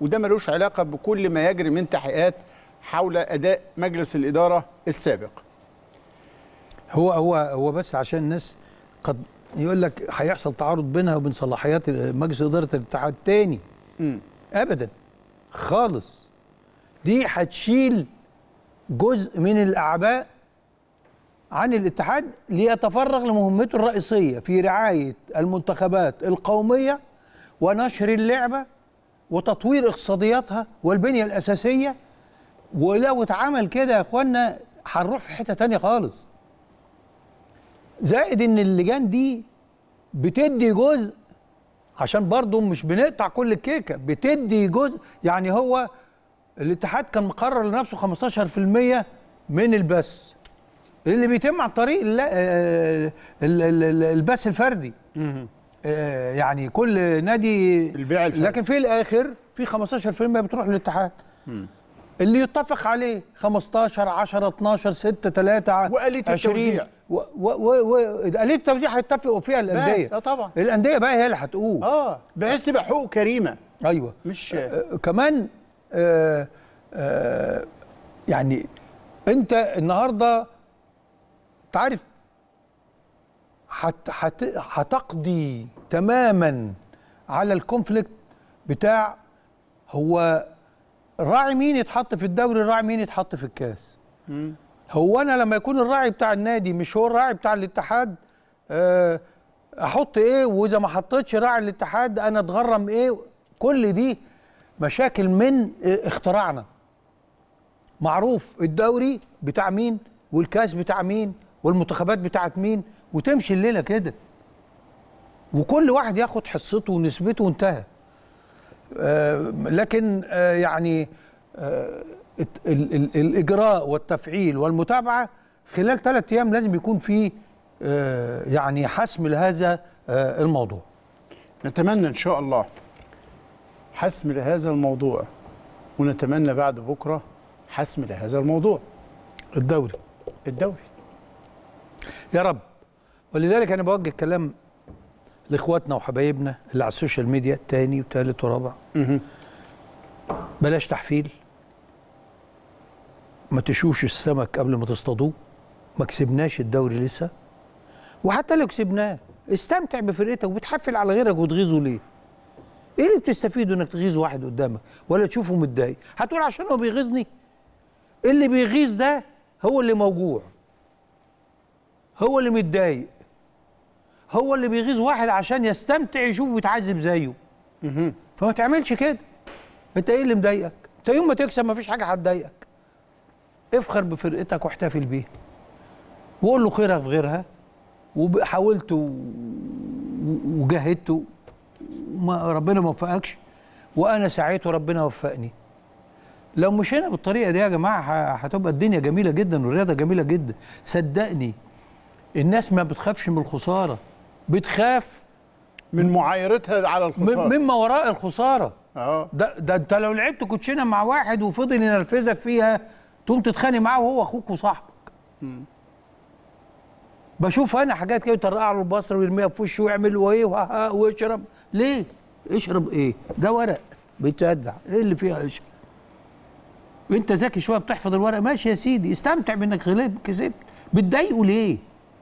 وده ملوش علاقة بكل ما يجري من تحقيقات حول أداء مجلس الإدارة السابق هو هو هو بس عشان الناس قد يقول لك هيحصل تعارض بينها وبين صلاحيات مجلس إدارة الاتحاد تاني م. أبدا خالص دي هتشيل جزء من الاعباء عن الاتحاد ليتفرغ لمهمته الرئيسيه في رعايه المنتخبات القوميه ونشر اللعبه وتطوير اقتصادياتها والبنيه الاساسيه ولو اتعمل كده يا اخوانا هنروح في حته تانية خالص زائد ان اللجان دي بتدي جزء عشان برضه مش بنقطع كل الكيكه بتدي جزء يعني هو الاتحاد كان مقرر لنفسه 15% من البث اللي بيتم عن طريق آه، آه، البث الفردي آه، يعني كل نادي البيع الفردي لكن في الاخر في 15% بتروح للاتحاد اللي يتفق عليه 15 10 12 6 3 وآلية التوزيع وآلية التوزيع هيتفقوا فيها الأندية بس طبعا الأندية بقى هي اللي هتقول اه بحيث تبقى حقوق كريمة ايوه مش آه كمان آه، آه، يعني انت النهارده تعرف حت حت هتقضي تماما على الكونفليكت بتاع هو راعي مين يتحط في الدوري راعي مين يتحط في الكاس هو انا لما يكون الراعي بتاع النادي مش هو الراعي بتاع الاتحاد آه، احط ايه واذا ما حطيتش راعي الاتحاد انا اتغرم ايه كل دي مشاكل من اختراعنا معروف الدوري بتاع مين والكاس بتاع مين والمنتخبات بتاعت مين وتمشي الليله كده وكل واحد ياخد حصته ونسبته وانتهى آه، لكن آه، يعني آه، الاجراء والتفعيل والمتابعه خلال ثلاث ايام لازم يكون في يعني حسم لهذا الموضوع نتمنى ان شاء الله حسم لهذا الموضوع ونتمنى بعد بكرة حسم لهذا الموضوع الدوري الدوري يا رب ولذلك أنا بوجه الكلام لاخواتنا وحبايبنا اللي على السوشيال ميديا تاني وتالت ورابع بلاش تحفيل ما تشوش السمك قبل ما تصطادوه ما كسبناش الدوري لسه وحتى لو كسبناه استمتع بفرقتك وبتحفل على غيرك وتغيظه ليه ايه اللي بتستفيده انك تغيظ واحد قدامك ولا تشوفه متضايق هتقول عشان هو بيغيظني اللي بيغيظ ده هو اللي موجوع هو اللي متضايق هو اللي بيغيظ واحد عشان يستمتع يشوفه بيتعذب زيه فما تعملش كده انت ايه اللي مضايقك انت يوم ما تكسب مفيش حاجه هتضايقك افخر بفرقتك واحتفل بيها وقول له خيرها في غيرها وحاولت وجاهدت ما ربنا ما وفقكش وانا سعيت وربنا وفقني لو مشينا بالطريقه دي يا جماعه هتبقى الدنيا جميله جدا والرياضه جميله جدا صدقني الناس ما بتخافش من الخساره بتخاف من معايرتها على الخساره مما وراء الخساره اه ده, ده انت لو لعبت كوتشينه مع واحد وفضل ينرفزك فيها تقوم تتخانق معاه وهو اخوك وصاحبك بشوف انا حاجات كده ترقع له البصر ويرميها في وشه ويعمل وايه ويشرب ليه اشرب ايه ده ورق بيتوزع، ايه اللي فيها اشرب وانت ذكي شويه بتحفظ الورق ماشي يا سيدي استمتع بانك غلبت كسبت بتضايقه ليه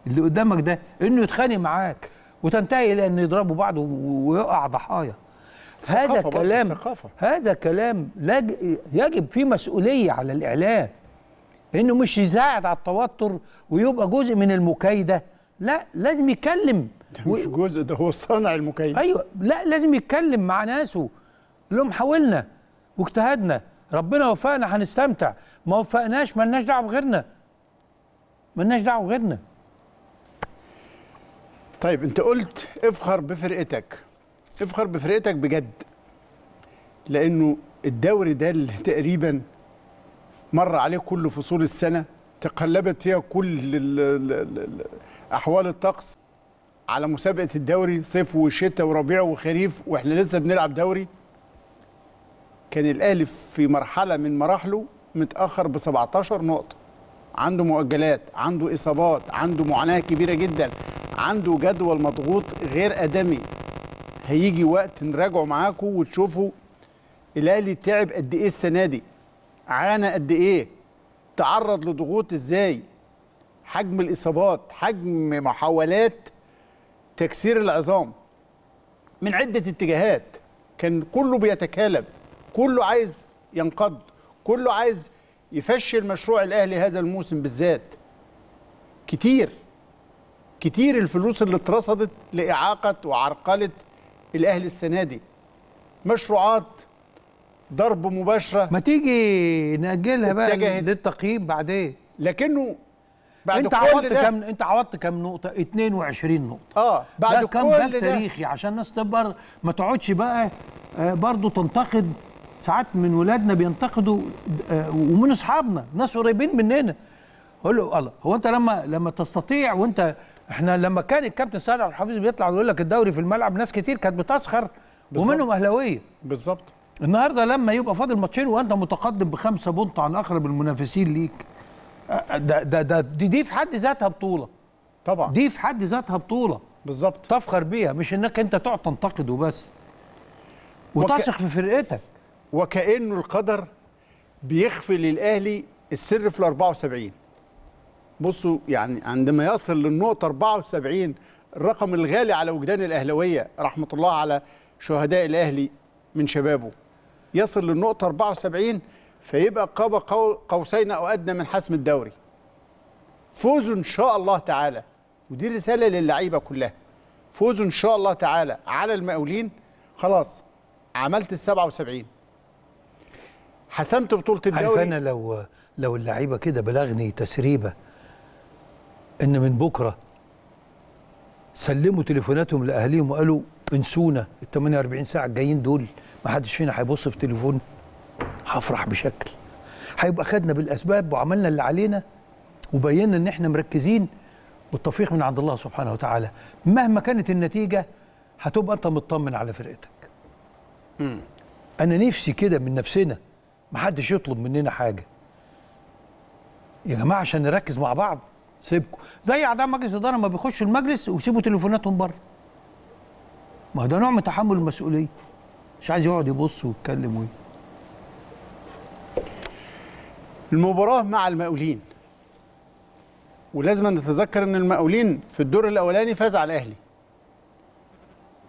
اللي قدامك ده انه يتخانق معاك وتنتهي الى ان يضربوا بعض ويقع ضحايا هذا كلام ثقافة. هذا كلام يجب فيه مسؤوليه على الاعلام انه مش يساعد على التوتر ويبقى جزء من المكايده لا لازم يتكلم ده مش و... جزء ده هو صانع المكيدين ايوه لا لازم يتكلم مع ناسه لهم حاولنا واجتهدنا ربنا وفقنا هنستمتع ما وفقناش ملناش دعوه بغيرنا ملناش دعوه بغيرنا طيب انت قلت افخر بفرقتك افخر بفرقتك بجد لانه الدوري ده اللي تقريبا مر عليه كل فصول السنه تقلبت فيها كل احوال الطقس على مسابقه الدوري صيف وشتاء وربيع وخريف واحنا لسه بنلعب دوري كان الاهلي في مرحله من مراحله متاخر ب 17 نقطه عنده مؤجلات عنده اصابات عنده معاناه كبيره جدا عنده جدول مضغوط غير ادمي هيجي وقت نراجعه معاكم وتشوفوا الاهلي تعب قد ايه السنه دي عانى قد ايه تعرض لضغوط ازاي حجم الاصابات حجم محاولات تكسير العظام من عدة اتجاهات كان كله بيتكالب كله عايز ينقض كله عايز يفشل مشروع الأهلي هذا الموسم بالذات كتير كتير الفلوس اللي اترصدت لإعاقة وعرقلة الأهلي السنة دي مشروعات ضرب مباشرة ما تيجي نأجلها بقى للتقييم بعدين لكنه بعد انت عوضت كام انت عوضت كام نقطه 22 نقطه اه بعد ده كل ده تاريخي يعني عشان الناس تبقى ما تقعدش بقى آه، برضه تنتقد ساعات من ولادنا بينتقدوا آه، ومن اصحابنا ناس قريبين مننا قول له الله هو انت لما لما تستطيع وانت احنا لما كان الكابتن سعد عبد الحفيظ بيطلع ويقول لك الدوري في الملعب ناس كتير كانت بتسخر ومنهم اهلاويه بالظبط النهارده لما يبقى فاضل ماتشين وانت متقدم بخمسه بونط عن اقرب المنافسين ليك ده ده, ده دي, دي في حد ذاتها بطوله طبعا دي في حد ذاتها بطوله بالظبط تفخر بيها مش انك انت تقعد تنتقد وبس وتثق في فرقتك وكانه القدر بيخفي للاهلي السر في ال 74 بصوا يعني عندما يصل للنقطه 74 الرقم الغالي على وجدان الاهلاويه رحمه الله على شهداء الاهلي من شبابه يصل للنقطه 74 فيبقى قاب قوسين او ادنى من حسم الدوري فوزه ان شاء الله تعالى ودي رساله للعيبه كلها فوزه ان شاء الله تعالى على المقاولين خلاص عملت ال 77 حسمت بطوله الدوري عارف انا لو لو اللعيبه كده بلغني تسريبه ان من بكره سلموا تليفوناتهم لاهاليهم وقالوا انسونا ال 48 ساعه الجايين دول ما حدش فينا هيبص في تليفونه هفرح بشكل هيبقى خدنا بالاسباب وعملنا اللي علينا وبينا ان احنا مركزين والتوفيق من عند الله سبحانه وتعالى مهما كانت النتيجه هتبقى انت مطمن على فرقتك انا نفسي كده من نفسنا ما حدش يطلب مننا حاجه يا جماعه عشان نركز مع بعض سيبكم زي اعضاء مجلس الاداره ما بيخشوا المجلس ويسيبوا تليفوناتهم بره ما ده نوع من تحمل المسؤوليه مش عايز يقعد يبص ويتكلم ويه المباراه مع المقاولين ولازم نتذكر ان المقاولين في الدور الاولاني فاز على الاهلي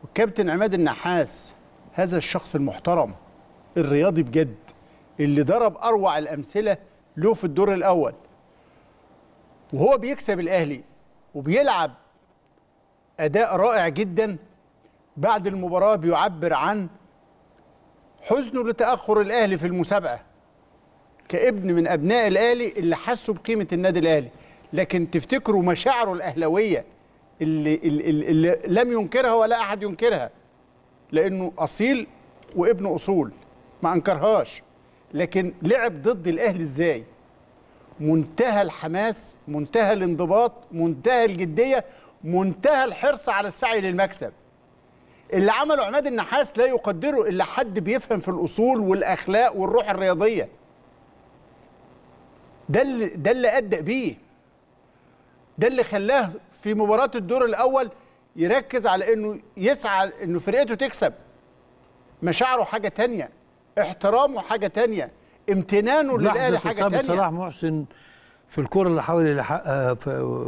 والكابتن عماد النحاس هذا الشخص المحترم الرياضي بجد اللي ضرب اروع الامثله له في الدور الاول وهو بيكسب الاهلي وبيلعب اداء رائع جدا بعد المباراه بيعبر عن حزنه لتاخر الاهلي في المسابقه كابن من ابناء الاهلي اللي حسوا بقيمه النادي الاهلي لكن تفتكروا مشاعره الاهلاويه اللي, اللي, اللي لم ينكرها ولا احد ينكرها لانه اصيل وابن اصول ما انكرهاش لكن لعب ضد الاهلي ازاي منتهى الحماس منتهى الانضباط منتهى الجديه منتهى الحرص على السعي للمكسب اللي عمله عماد النحاس لا يقدره الا حد بيفهم في الاصول والاخلاق والروح الرياضيه ده اللي ده اللي ادى بيه ده اللي خلاه في مباراه الدور الاول يركز على انه يسعى انه فرقته تكسب مشاعره حاجه تانية احترامه حاجه تانية امتنانه للاهلي حاجه تانية صلاح محسن في الكوره اللي حاول يلحقها آه،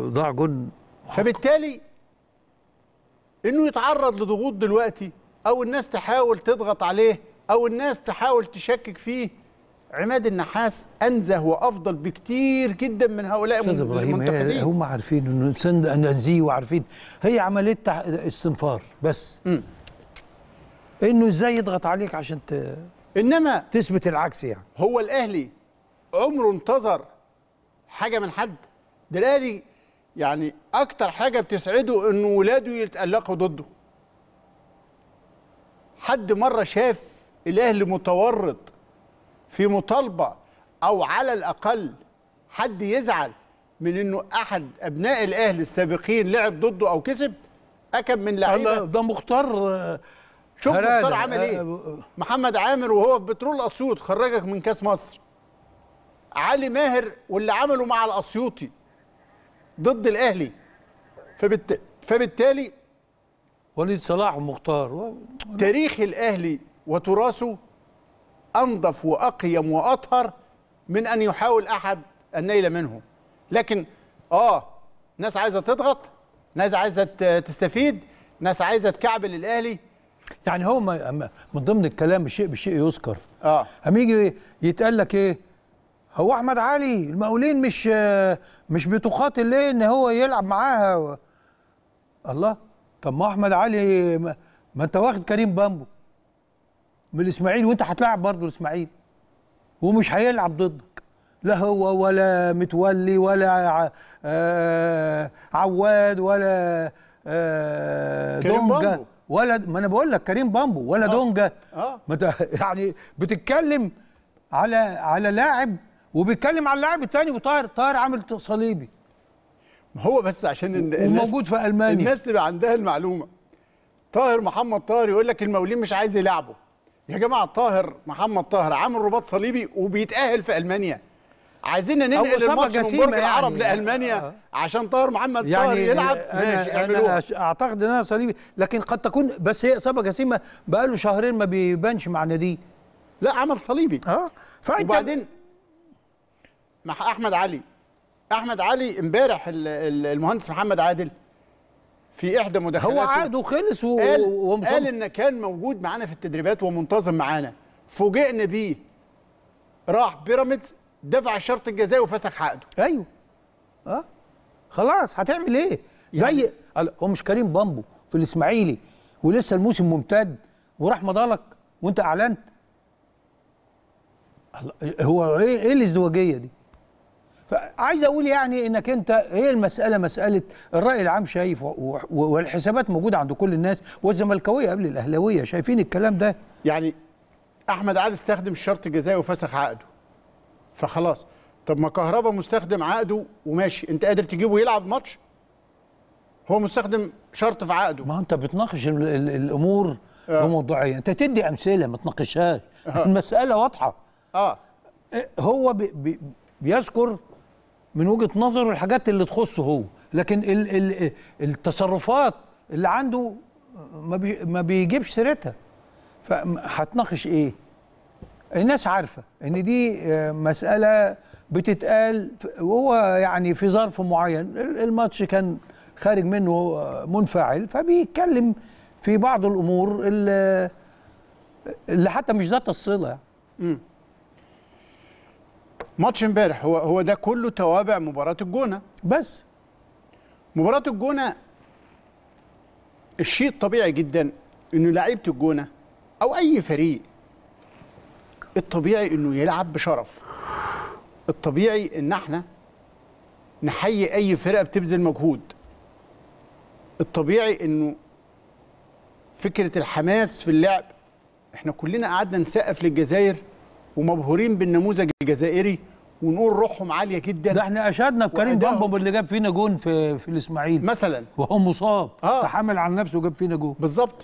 ضاع جون فبالتالي انه يتعرض لضغوط دلوقتي او الناس تحاول تضغط عليه او الناس تحاول تشكك فيه عماد النحاس انزه وافضل بكتير جدا من هؤلاء المنتقدين هم عارفين انه انسان انزيه وعارفين هي عمليه استنفار بس م. انه ازاي يضغط عليك عشان ت... انما تثبت العكس يعني هو الاهلي عمره انتظر حاجه من حد ده الاهلي يعني اكتر حاجه بتسعده ان ولاده يتالقوا ضده حد مره شاف الاهلي متورط في مطالبه او على الاقل حد يزعل من انه احد ابناء الاهلي السابقين لعب ضده او كسب اكم من لعيبه ده مختار شوف مختار عمل ايه آه، محمد عامر وهو في بترول اسيوط خرجك من كاس مصر علي ماهر واللي عمله مع الاسيوطي ضد الاهلي فبالت... فبالتالي وليد صلاح ومختار و... تاريخ الاهلي وتراثه أنظف وأقيم وأطهر من أن يحاول أحد النيل منه لكن آه ناس عايزة تضغط ناس عايزة تستفيد ناس عايزة تكعبل الأهلي يعني هو من ضمن الكلام بشيء بالشيء يذكر اه هم يجي يتقال لك ايه هو احمد علي المقاولين مش مش بتقاتل ليه ان هو يلعب معاها و... الله طب ما احمد علي ما انت واخد كريم بامبو من الاسماعيلي وانت هتلاعب برضه الاسماعيلي ومش هيلعب ضدك لا هو ولا متولي ولا آه، عواد ولا آه، دونجا ولا ما انا بقول لك كريم بامبو ولا آه. دونجا آه. يعني بتتكلم على على لاعب وبيتكلم على اللاعب الثاني وطاهر طاهر عامل صليبي هو بس عشان الناس في المانيا الناس تبقى عندها المعلومه طاهر محمد طاهر يقول لك المولين مش عايز يلعبه يا جماعه طاهر محمد طاهر عامل رباط صليبي وبيتاهل في المانيا عايزين ننقل الماتش من برج العرب يعني لالمانيا آه. عشان طاهر محمد يعني طاهر يلعب أنا ماشي اعملوه اعتقد انها صليبي لكن قد تكون بس هي اصابه جسيمه بقاله شهرين ما بيبانش مع ناديه لا عمل صليبي اه فأنت وبعدين مع احمد علي احمد علي امبارح المهندس محمد عادل في احدى مداخلاته هو عاد وخلص و... قال, قال ان كان موجود معانا في التدريبات ومنتظم معانا فوجئنا بيه راح بيراميدز دفع الشرط الجزائي وفسخ عقده ايوه اه خلاص هتعمل ايه يعني زي هو مش كريم بامبو في الاسماعيلي ولسه الموسم ممتد وراح مضالك وانت اعلنت هو ايه ايه الازدواجيه دي فعايز اقول يعني انك انت هي المساله مساله الراي العام شايف والحسابات موجوده عند كل الناس والزملكاويه قبل الاهلاويه شايفين الكلام ده يعني احمد عادل استخدم الشرط الجزائي وفسخ عقده فخلاص طب ما كهربا مستخدم عقده وماشي انت قادر تجيبه يلعب ماتش هو مستخدم شرط في عقده ما انت بتناقش الامور آه. بموضوعيه انت تدي امثله ما تناقشهاش آه. المساله واضحه اه هو بي بي بيذكر من وجهه نظره الحاجات اللي تخصه هو لكن ال ال التصرفات اللي عنده ما, بي ما بيجيبش سيرتها فهتناقش ايه الناس عارفه ان دي آه، مساله بتتقال وهو يعني في ظرف معين الماتش كان خارج منه آه، منفعل فبيتكلم في بعض الامور اللي, آه، اللي حتى مش ذات الصله يعني. ماتش امبارح هو هو ده كله توابع مباراه الجونه بس مباراه الجونه الشيء الطبيعي جدا انه لعيبه الجونه او اي فريق الطبيعي انه يلعب بشرف الطبيعي ان احنا نحيي اي فرقه بتبذل مجهود الطبيعي انه فكره الحماس في اللعب احنا كلنا قعدنا نسقف للجزائر ومبهورين بالنموذج الجزائري ونقول روحهم عاليه جدا ده احنا اشدنا بكريم بامبو اللي جاب فينا جون في في الاسماعيلي مثلا وهو مصاب آه. تحمل على نفسه وجاب فينا جون بالظبط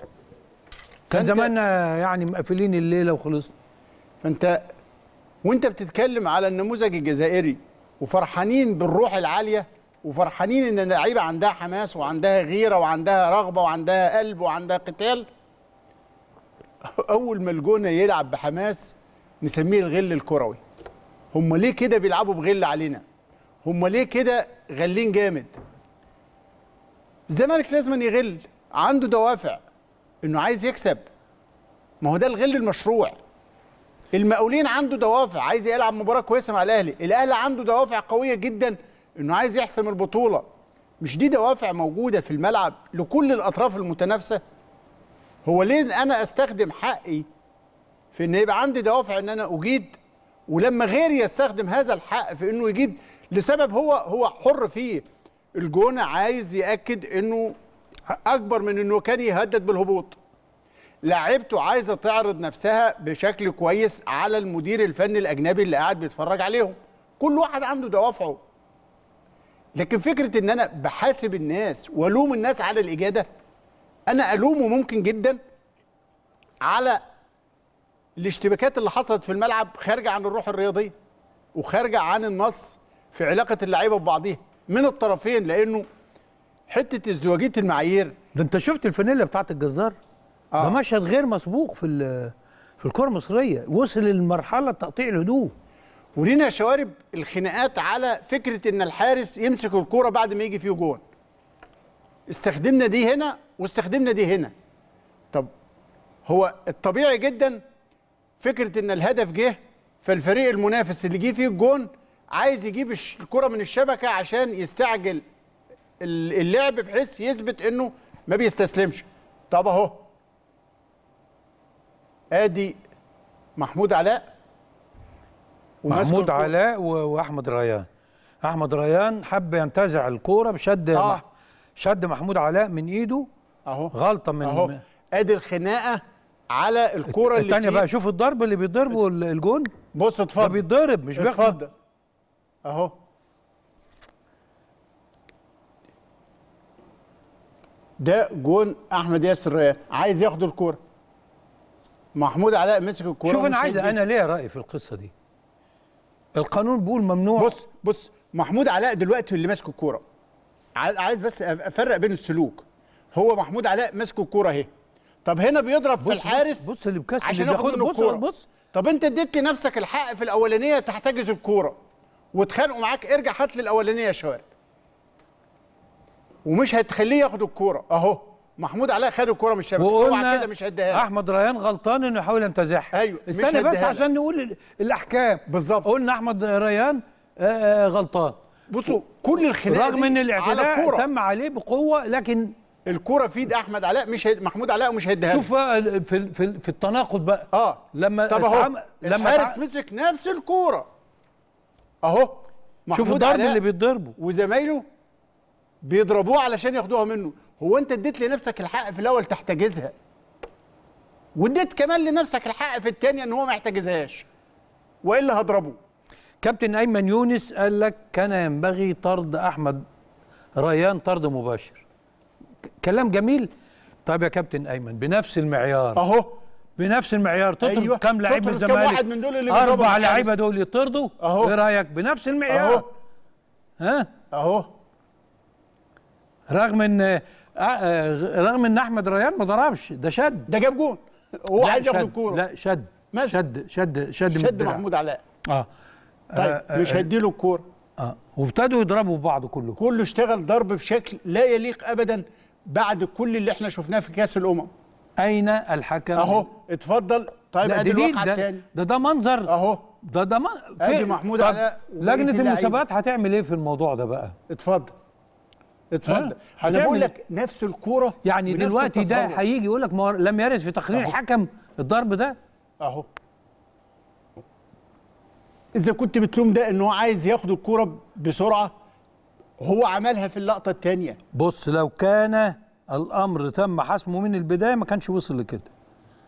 كان زماننا يعني مقفلين الليله وخلصنا فانت وانت بتتكلم على النموذج الجزائري وفرحانين بالروح العاليه وفرحانين ان اللعيبه عندها حماس وعندها غيره وعندها رغبه وعندها قلب وعندها قتال اول ما الجونه يلعب بحماس نسميه الغل الكروي هم ليه كده بيلعبوا بغل علينا هم ليه كده غلين جامد الزمالك لازم يغل عنده دوافع انه عايز يكسب ما هو ده الغل المشروع المقاولين عنده دوافع عايز يلعب مباراه كويسه مع الاهلي الاهلي عنده دوافع قويه جدا انه عايز يحسم البطوله مش دي دوافع موجوده في الملعب لكل الاطراف المتنافسه هو ليه انا استخدم حقي في ان يبقى عندي دوافع ان انا اجيد ولما غير يستخدم هذا الحق في انه يجيد لسبب هو هو حر فيه الجونة عايز ياكد انه اكبر من انه كان يهدد بالهبوط لاعبته عايزه تعرض نفسها بشكل كويس على المدير الفني الاجنبي اللي قاعد بيتفرج عليهم كل واحد عنده دوافعه لكن فكره ان انا بحاسب الناس والوم الناس على الاجاده انا الومه ممكن جدا على الاشتباكات اللي حصلت في الملعب خارجه عن الروح الرياضيه وخارجه عن النص في علاقه اللعيبه ببعضيها من الطرفين لانه حته ازدواجيه المعايير ده انت شفت الفانيلا بتاعت الجزار آه. ده مشهد غير مسبوق في في الكره المصريه وصل لمرحله تقطيع الهدوء ولينا شوارب الخناقات على فكره ان الحارس يمسك الكوره بعد ما يجي فيه جون استخدمنا دي هنا واستخدمنا دي هنا طب هو الطبيعي جدا فكره ان الهدف جه فالفريق المنافس اللي جه فيه الجون عايز يجيب الكره من الشبكه عشان يستعجل اللعب بحيث يثبت انه ما بيستسلمش طب اهو ادي محمود علاء محمود علاء واحمد ريان احمد ريان حب ينتزع الكوره بشد آه. شد محمود علاء من ايده اهو غلطه من اهو ادي الخناقه على الكوره اللي الثانيه بقى شوف الضرب اللي بيضربه الجون بص اتفضل ده بيتضرب مش بياخد اتفضل اهو ده جون احمد ياسر ريان عايز ياخد الكوره محمود علاء مسك الكوره شوف انا عايز انا ليا راي في القصه دي القانون بيقول ممنوع بص بص محمود علاء دلوقتي اللي ماسك الكوره عايز بس افرق بين السلوك هو محمود علاء ماسك الكوره اهي طب هنا بيضرب في الحارس بص بص اللي بكسر عشان ياخد منه الكوره بص طب انت اديت لنفسك الحق في الاولانيه تحتجز الكوره واتخانقوا معاك ارجع هات لي الاولانيه يا شوارع ومش هتخليه ياخد الكوره اهو محمود علاء خد الكوره من الشبكه اوعى كده مش هديها احمد ريان غلطان انه يحاول ينتزعها ايوه استنى بس عشان نقول الاحكام بالظبط قلنا احمد ريان آه، آه، غلطان بصوا كل الخناقه رغم ان الاعتداء تم عليه بقوه لكن الكره في ايد احمد علاء مش هيد... محمود علاء مش هيديها شوف بقى في في, في التناقض بقى اه لما طب اهو لما الحارس مسك نفس الكوره اهو محمود شوف الضرب اللي بيتضربه وزمايله بيضربوه علشان ياخدوها منه هو انت اديت لنفسك الحق في الاول تحتجزها واديت كمان لنفسك الحق في الثانيه ان هو ما يحتجزهاش والا هضربه كابتن ايمن يونس قال لك كان ينبغي طرد احمد ريان طرد مباشر كلام جميل طيب يا كابتن ايمن بنفس المعيار اهو بنفس المعيار تطرد أيوة. كام لعيب من الزمالك واحد من دول اللي اربع لعيبه دول يطردوا اهو ايه رايك بنفس المعيار اهو ها اهو رغم ان آه، آه، رغم ان احمد ريان ما ضربش ده شد ده جاب جون هو عايز ياخد الكوره لا شد شد شد شد شد محمود علاء اه طيب آه، مش مش هيديله الكوره اه وابتدوا يضربوا في بعض كله كله اشتغل ضرب بشكل لا يليق ابدا بعد كل اللي احنا شفناه في كاس الامم اين الحكم اهو اتفضل طيب ادي الواقع الثاني ده ده منظر اهو ده ده من... ادي محمود علاء لجنه المسابقات هتعمل ايه في الموضوع ده بقى اتفضل اتفضل أه؟ انا بقول إيه؟ لك نفس الكوره يعني دلوقتي ده هيجي يقول لك مار... لم يرد في تقرير الحكم الضرب ده اهو اذا كنت بتلوم ده ان هو عايز ياخد الكوره بسرعه هو عملها في اللقطه الثانيه بص لو كان الامر تم حسمه من البدايه ما كانش وصل لكده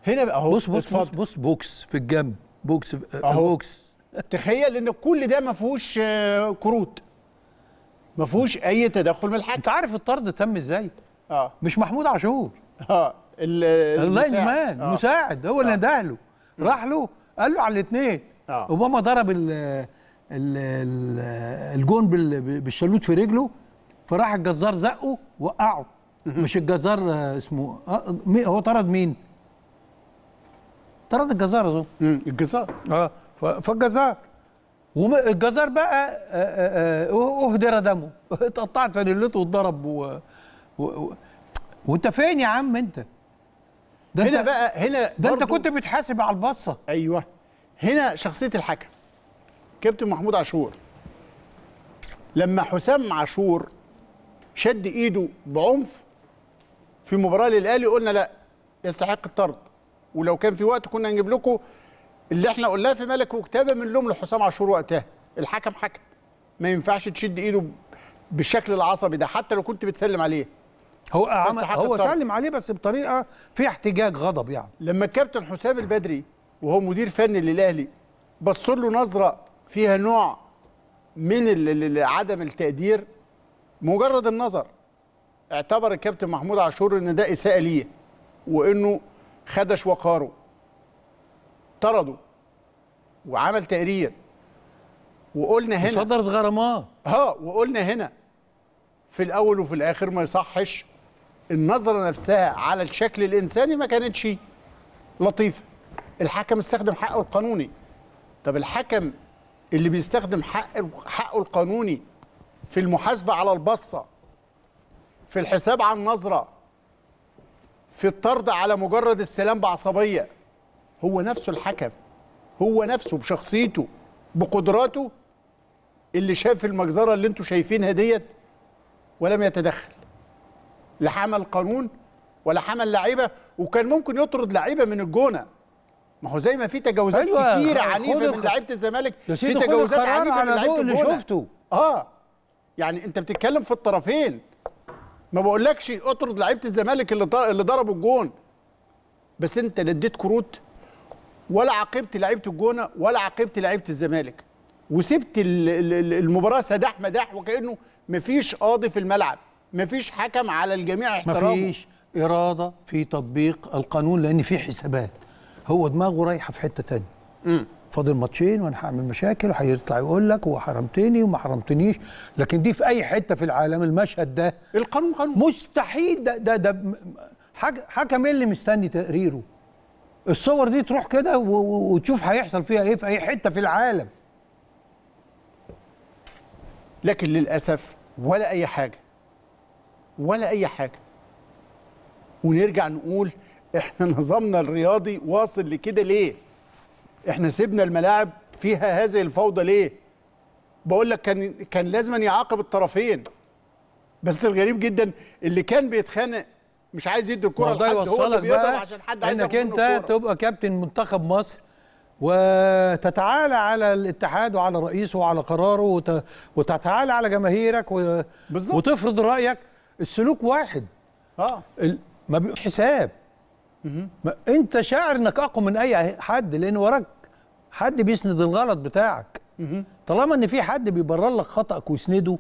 هنا بقى اهو بص بص, بص بص بوكس في الجنب بوكس في آه، أهو. بوكس تخيل ان كل ده ما فيهوش آه، كروت ما فيهوش اي تدخل من الحكم انت عارف الطرد تم ازاي اه مش محمود عاشور اه اللاين مان آه. مساعد هو اللي آه. له راح له قال له على الاثنين آه. اوباما ضرب الجون بالشلوت في رجله فراح الجزار زقه وقعه مش الجزار آه، اسمه آه، هو طرد مين؟ طرد الجزار اظن الجزار اه فالجزار والجزار بقى آه، اهدر دمه اتقطعت فانيلته واتضرب و... و... و... وانت فين يا عم انت؟ ده هنا انت بقى هنا ده انت كنت بتحاسب على البصه ايوه هنا شخصيه الحكم كابتن محمود عاشور لما حسام عاشور شد ايده بعنف في مباراه للاهلي قلنا لا يستحق الطرد ولو كان في وقت كنا نجيب لكم اللي احنا قلناه في ملك وكتابه من لوم لحسام عاشور وقتها الحكم حكم ما ينفعش تشد ايده بالشكل العصبي ده حتى لو كنت بتسلم عليه هو عمل هو الطرد. سلم عليه بس بطريقه فيها احتجاج غضب يعني لما الكابتن حسام البدري وهو مدير فني للاهلي بص له نظره فيها نوع من عدم التقدير مجرد النظر اعتبر الكابتن محمود عاشور ان ده اساءه ليه وانه خدش وقاره طرده وعمل تقرير وقلنا هنا صدرت غرامات اه وقلنا هنا في الاول وفي الاخر ما يصحش النظره نفسها على الشكل الانساني ما كانتش لطيفه الحكم استخدم حقه القانوني طب الحكم اللي بيستخدم حق حقه القانوني في المحاسبه على البصه في الحساب على النظره في الطرد على مجرد السلام بعصبيه هو نفسه الحكم هو نفسه بشخصيته بقدراته اللي شاف المجزره اللي انتم شايفينها ديت ولم يتدخل لا حمل قانون ولا حمل لعيبه وكان ممكن يطرد لعيبه من الجونه ما هو زي ما في تجاوزات أيوة كتير عنيفه من لعيبه الزمالك في تجاوزات عنيفه من لعيبه اللي شفته اه يعني انت بتتكلم في الطرفين ما بقولكش اطرد لعيبه الزمالك اللي اللي ضربوا الجون بس انت لا اديت كروت ولا عاقبت لعيبه الجونه ولا عاقبت لعيبه الزمالك وسبت المباراه سداح مداح وكانه مفيش قاضي في الملعب مفيش حكم على الجميع احترامه مفيش اراده في تطبيق القانون لان في حسابات هو دماغه رايحه في حته تانية امم فاضل ماتشين وانا هعمل مشاكل وهيطلع يقول لك وحرمتني وما حرمتنيش لكن دي في اي حته في العالم المشهد ده القانون قانون مستحيل ده ده ده حكم إيه اللي مستني تقريره الصور دي تروح كده وتشوف هيحصل فيها ايه في اي حته في العالم لكن للاسف ولا اي حاجه ولا اي حاجه ونرجع نقول احنا نظامنا الرياضي واصل لكده ليه احنا سيبنا الملاعب فيها هذه الفوضى ليه بقول لك كان كان لازم يعاقب الطرفين بس الغريب جدا اللي كان بيتخانق مش عايز يدي الكره لحد هو اللي بيضرب عشان حد عايز انك انت تبقى كابتن منتخب مصر وتتعالى على الاتحاد وعلى رئيسه وعلى قراره وت... وتتعالى على جماهيرك و... وتفرض رايك السلوك واحد اه ال... ما بي... حساب ما انت شاعر انك اقوى من اي حد لان وراك حد بيسند الغلط بتاعك طالما ان في حد بيبرر لك خطاك ويسنده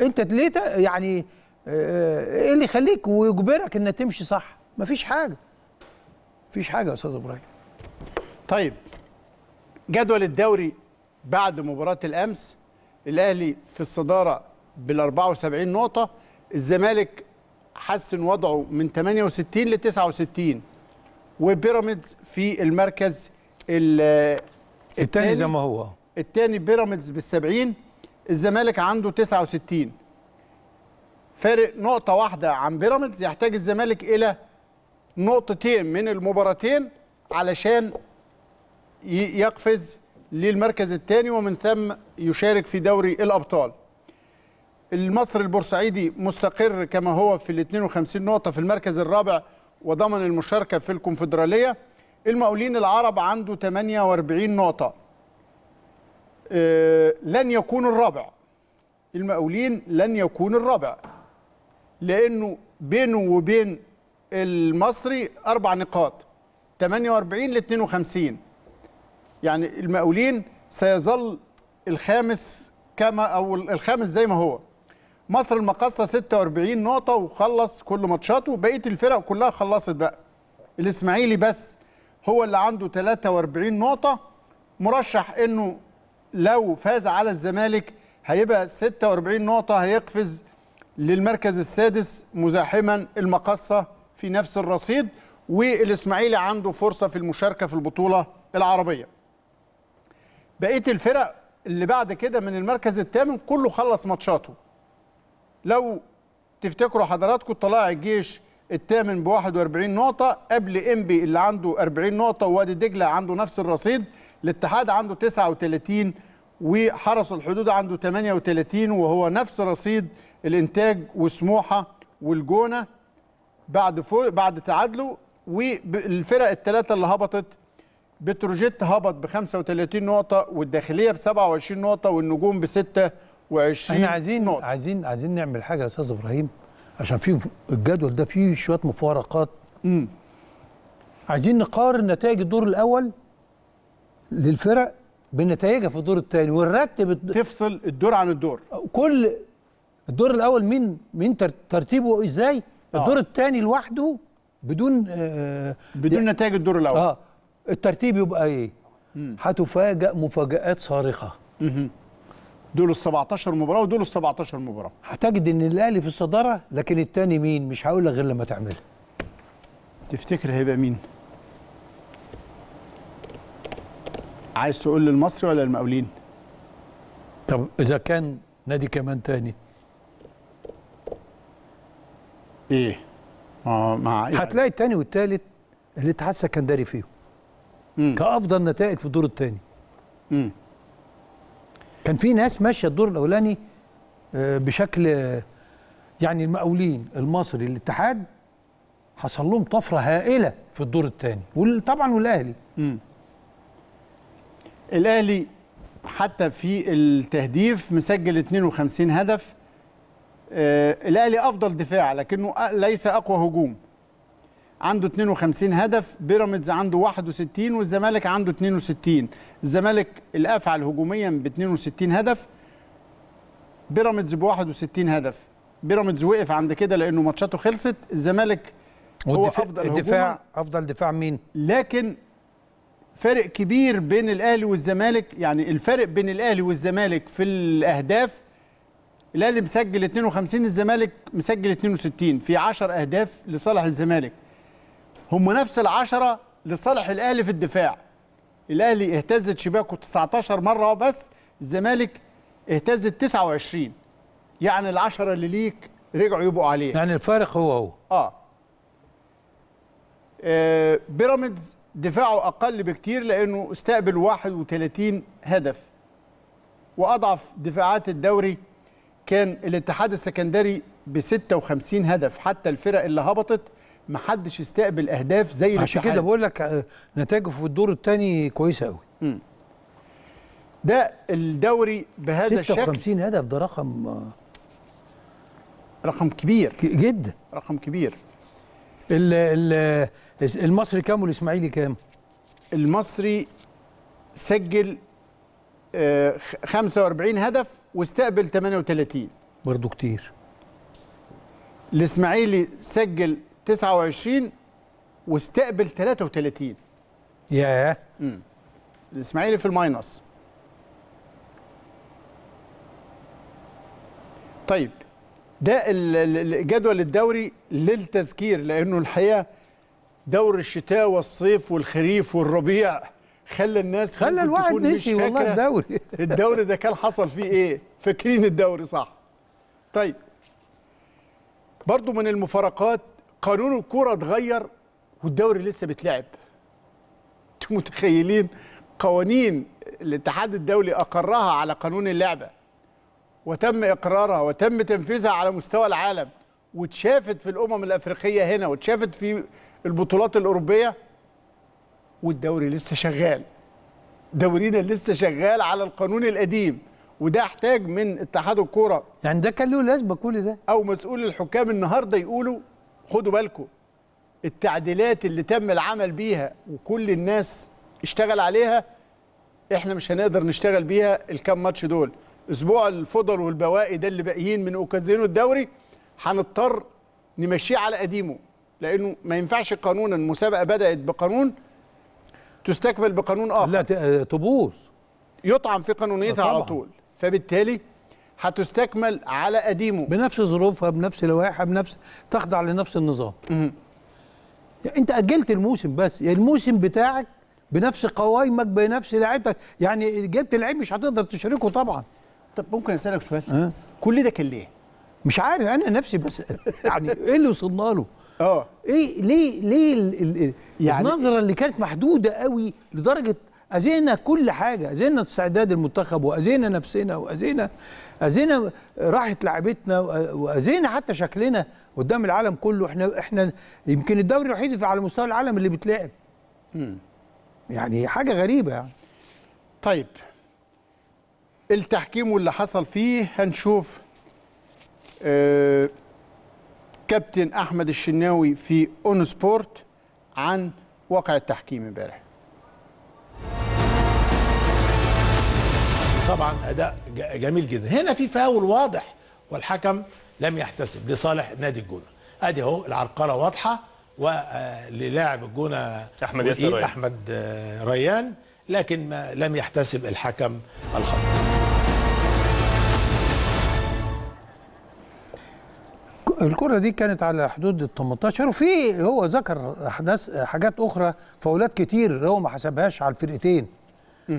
انت ليه يعني آه، آه، ايه اللي يخليك ويجبرك انك تمشي صح مفيش حاجه مفيش حاجه يا استاذ ابراهيم طيب جدول الدوري بعد مباراه الامس الاهلي في الصداره بال 74 نقطه الزمالك حسن وضعه من 68 ل 69 وبيراميدز في المركز الثاني زي ما هو الثاني بيراميدز بال 70 الزمالك عنده 69 فارق نقطة واحدة عن بيراميدز يحتاج الزمالك إلى نقطتين من المباراتين علشان يقفز للمركز الثاني ومن ثم يشارك في دوري الأبطال المصري البورسعيدي مستقر كما هو في ال 52 نقطة في المركز الرابع وضمن المشاركة في الكونفدرالية المقاولين العرب عنده 48 نقطة أه لن يكون الرابع المقاولين لن يكون الرابع لأنه بينه وبين المصري أربع نقاط 48 ل 52 يعني المقاولين سيظل الخامس كما أو الخامس زي ما هو مصر المقاصه 46 نقطه وخلص كل ماتشاته بقيه الفرق كلها خلصت بقى الاسماعيلي بس هو اللي عنده 43 نقطه مرشح انه لو فاز على الزمالك هيبقى 46 نقطه هيقفز للمركز السادس مزاحما المقاصه في نفس الرصيد والاسماعيلي عنده فرصه في المشاركه في البطوله العربيه بقيه الفرق اللي بعد كده من المركز الثامن كله خلص ماتشاته لو تفتكروا حضراتكم طلع الجيش الثامن ب 41 نقطة قبل انبي اللي عنده 40 نقطة ووادي دجلة عنده نفس الرصيد الاتحاد عنده 39 وحرس الحدود عنده 38 وهو نفس رصيد الانتاج وسموحة والجونة بعد فوق بعد تعادله والفرق الثلاثة اللي هبطت بتروجيت هبط ب 35 نقطة والداخلية ب 27 نقطة والنجوم ب 6 احنا عايزين نقطة. عايزين عايزين نعمل حاجه يا استاذ ابراهيم عشان في الجدول ده فيه شويه مفارقات امم عايزين نقارن نتائج الدور الاول للفرق بنتائجها في الدور الثاني ونرتب الد... تفصل الدور عن الدور كل الدور الاول مين مين ترتيبه ازاي آه. الدور الثاني لوحده بدون آه بدون نتائج الدور الاول اه الترتيب يبقى ايه هتفاجئ مفاجات صارخه مم. دول ال 17 مباراه ودول ال 17 مباراه هتجد ان الاهلي في الصداره لكن الثاني مين مش هقول لك غير لما تعملها تفتكر هيبقى مين عايز تقول للمصري ولا المقاولين طب اذا كان نادي كمان تاني ايه ما مع إيه؟ هتلاقي التاني والتالت الاتحاد السكندري فيهم كافضل نتائج في الدور الثاني كان في ناس ماشيه الدور الاولاني آه، بشكل يعني المقاولين المصري الاتحاد حصل لهم طفره هائله في الدور الثاني وطبعا والاهلي الاهلي حتى في التهديف مسجل 52 هدف آه، الاهلي افضل دفاع لكنه ليس اقوى هجوم عنده 52 هدف بيراميدز عنده 61 والزمالك عنده 62 الزمالك الافعل هجوميا ب 62 هدف بيراميدز ب 61 هدف بيراميدز وقف عند كده لانه ماتشاته خلصت الزمالك هو افضل الدفاع افضل دفاع مين لكن فرق كبير بين الاهلي والزمالك يعني الفرق بين الاهلي والزمالك في الاهداف الاهلي مسجل 52 الزمالك مسجل 62 في 10 اهداف لصالح الزمالك هم نفس العشرة لصالح الأهلي في الدفاع الأهلي اهتزت شباكه 19 مرة بس الزمالك اهتزت 29 يعني العشرة اللي ليك رجعوا يبقوا عليه يعني الفارق هو هو اه, آه بيراميدز دفاعه أقل بكتير لأنه استقبل 31 هدف وأضعف دفاعات الدوري كان الاتحاد السكندري ب 56 هدف حتى الفرق اللي هبطت ما حدش يستقبل اهداف زي الاتحاد عشان كده بقول لك آه، نتائجه في الدور الثاني كويسه قوي ده الدوري بهذا 56 الشكل 56 هدف ده رقم آه، رقم كبير جدا رقم كبير الـ الـ المصري كام والاسماعيلي كام؟ المصري سجل 45 آه، هدف واستقبل 38 برضه كتير الاسماعيلي سجل 29 واستقبل 33 ياه امم الاسماعيلي في الماينص طيب ده الجدول الدوري للتذكير لانه الحقيقه دور الشتاء والصيف والخريف والربيع خلى الناس خلى الواحد نشي والله الدوري الدوري ده كان حصل فيه ايه فاكرين الدوري صح طيب برضو من المفارقات قانون الكوره اتغير والدوري لسه بيتلعب انتوا متخيلين قوانين الاتحاد الدولي اقرها على قانون اللعبه وتم اقرارها وتم تنفيذها على مستوى العالم واتشافت في الامم الافريقيه هنا واتشافت في البطولات الاوروبيه والدوري لسه شغال دورينا لسه شغال على القانون القديم وده احتاج من اتحاد الكوره يعني ده كان له لازمه كل ده او مسؤول الحكام النهارده يقولوا خدوا بالكم التعديلات اللي تم العمل بيها وكل الناس اشتغل عليها احنا مش هنقدر نشتغل بيها الكام ماتش دول اسبوع الفضل والبواقي ده اللي باقيين من اوكازينو الدوري هنضطر نمشيه على قديمه لانه ما ينفعش قانونا المسابقه بدات بقانون تستكمل بقانون اخر لا تبوظ آه، يطعن في قانونيتها آه، على طول فبالتالي هتستكمل على قديمه بنفس ظروفها بنفس لوائحها بنفس تخضع لنفس النظام يعني انت اجلت الموسم بس يعني الموسم بتاعك بنفس قوايمك بنفس لعيبتك يعني جبت لعيب مش هتقدر تشاركه طبعا طب ممكن اسالك سؤال أه؟ كل ده كان ليه مش عارف انا نفسي بس يعني ايه اللي وصلنا له اه ايه ليه ليه الـ الـ يعني النظره اللي كانت محدوده قوي لدرجه اذينا كل حاجه اذينا استعداد المنتخب واذينا نفسنا واذينا اذينا راحت لعبتنا واذينا حتى شكلنا قدام العالم كله احنا احنا يمكن الدوري الوحيد على مستوى العالم اللي بيتلعب يعني حاجه غريبه يعني طيب التحكيم واللي حصل فيه هنشوف آه كابتن احمد الشناوي في اون سبورت عن واقع التحكيم امبارح طبعا اداء جميل جدا هنا في فاول واضح والحكم لم يحتسب لصالح نادي الجونه ادي اهو العرقله واضحه وللاعب آه، الجونه احمد ياسر ريان. احمد آه، ريان لكن ما لم يحتسب الحكم الخطأ الكره دي كانت على حدود ال 18 وفي هو ذكر احداث حاجات اخرى فاولات كتير هو ما حسبهاش على الفرقتين م.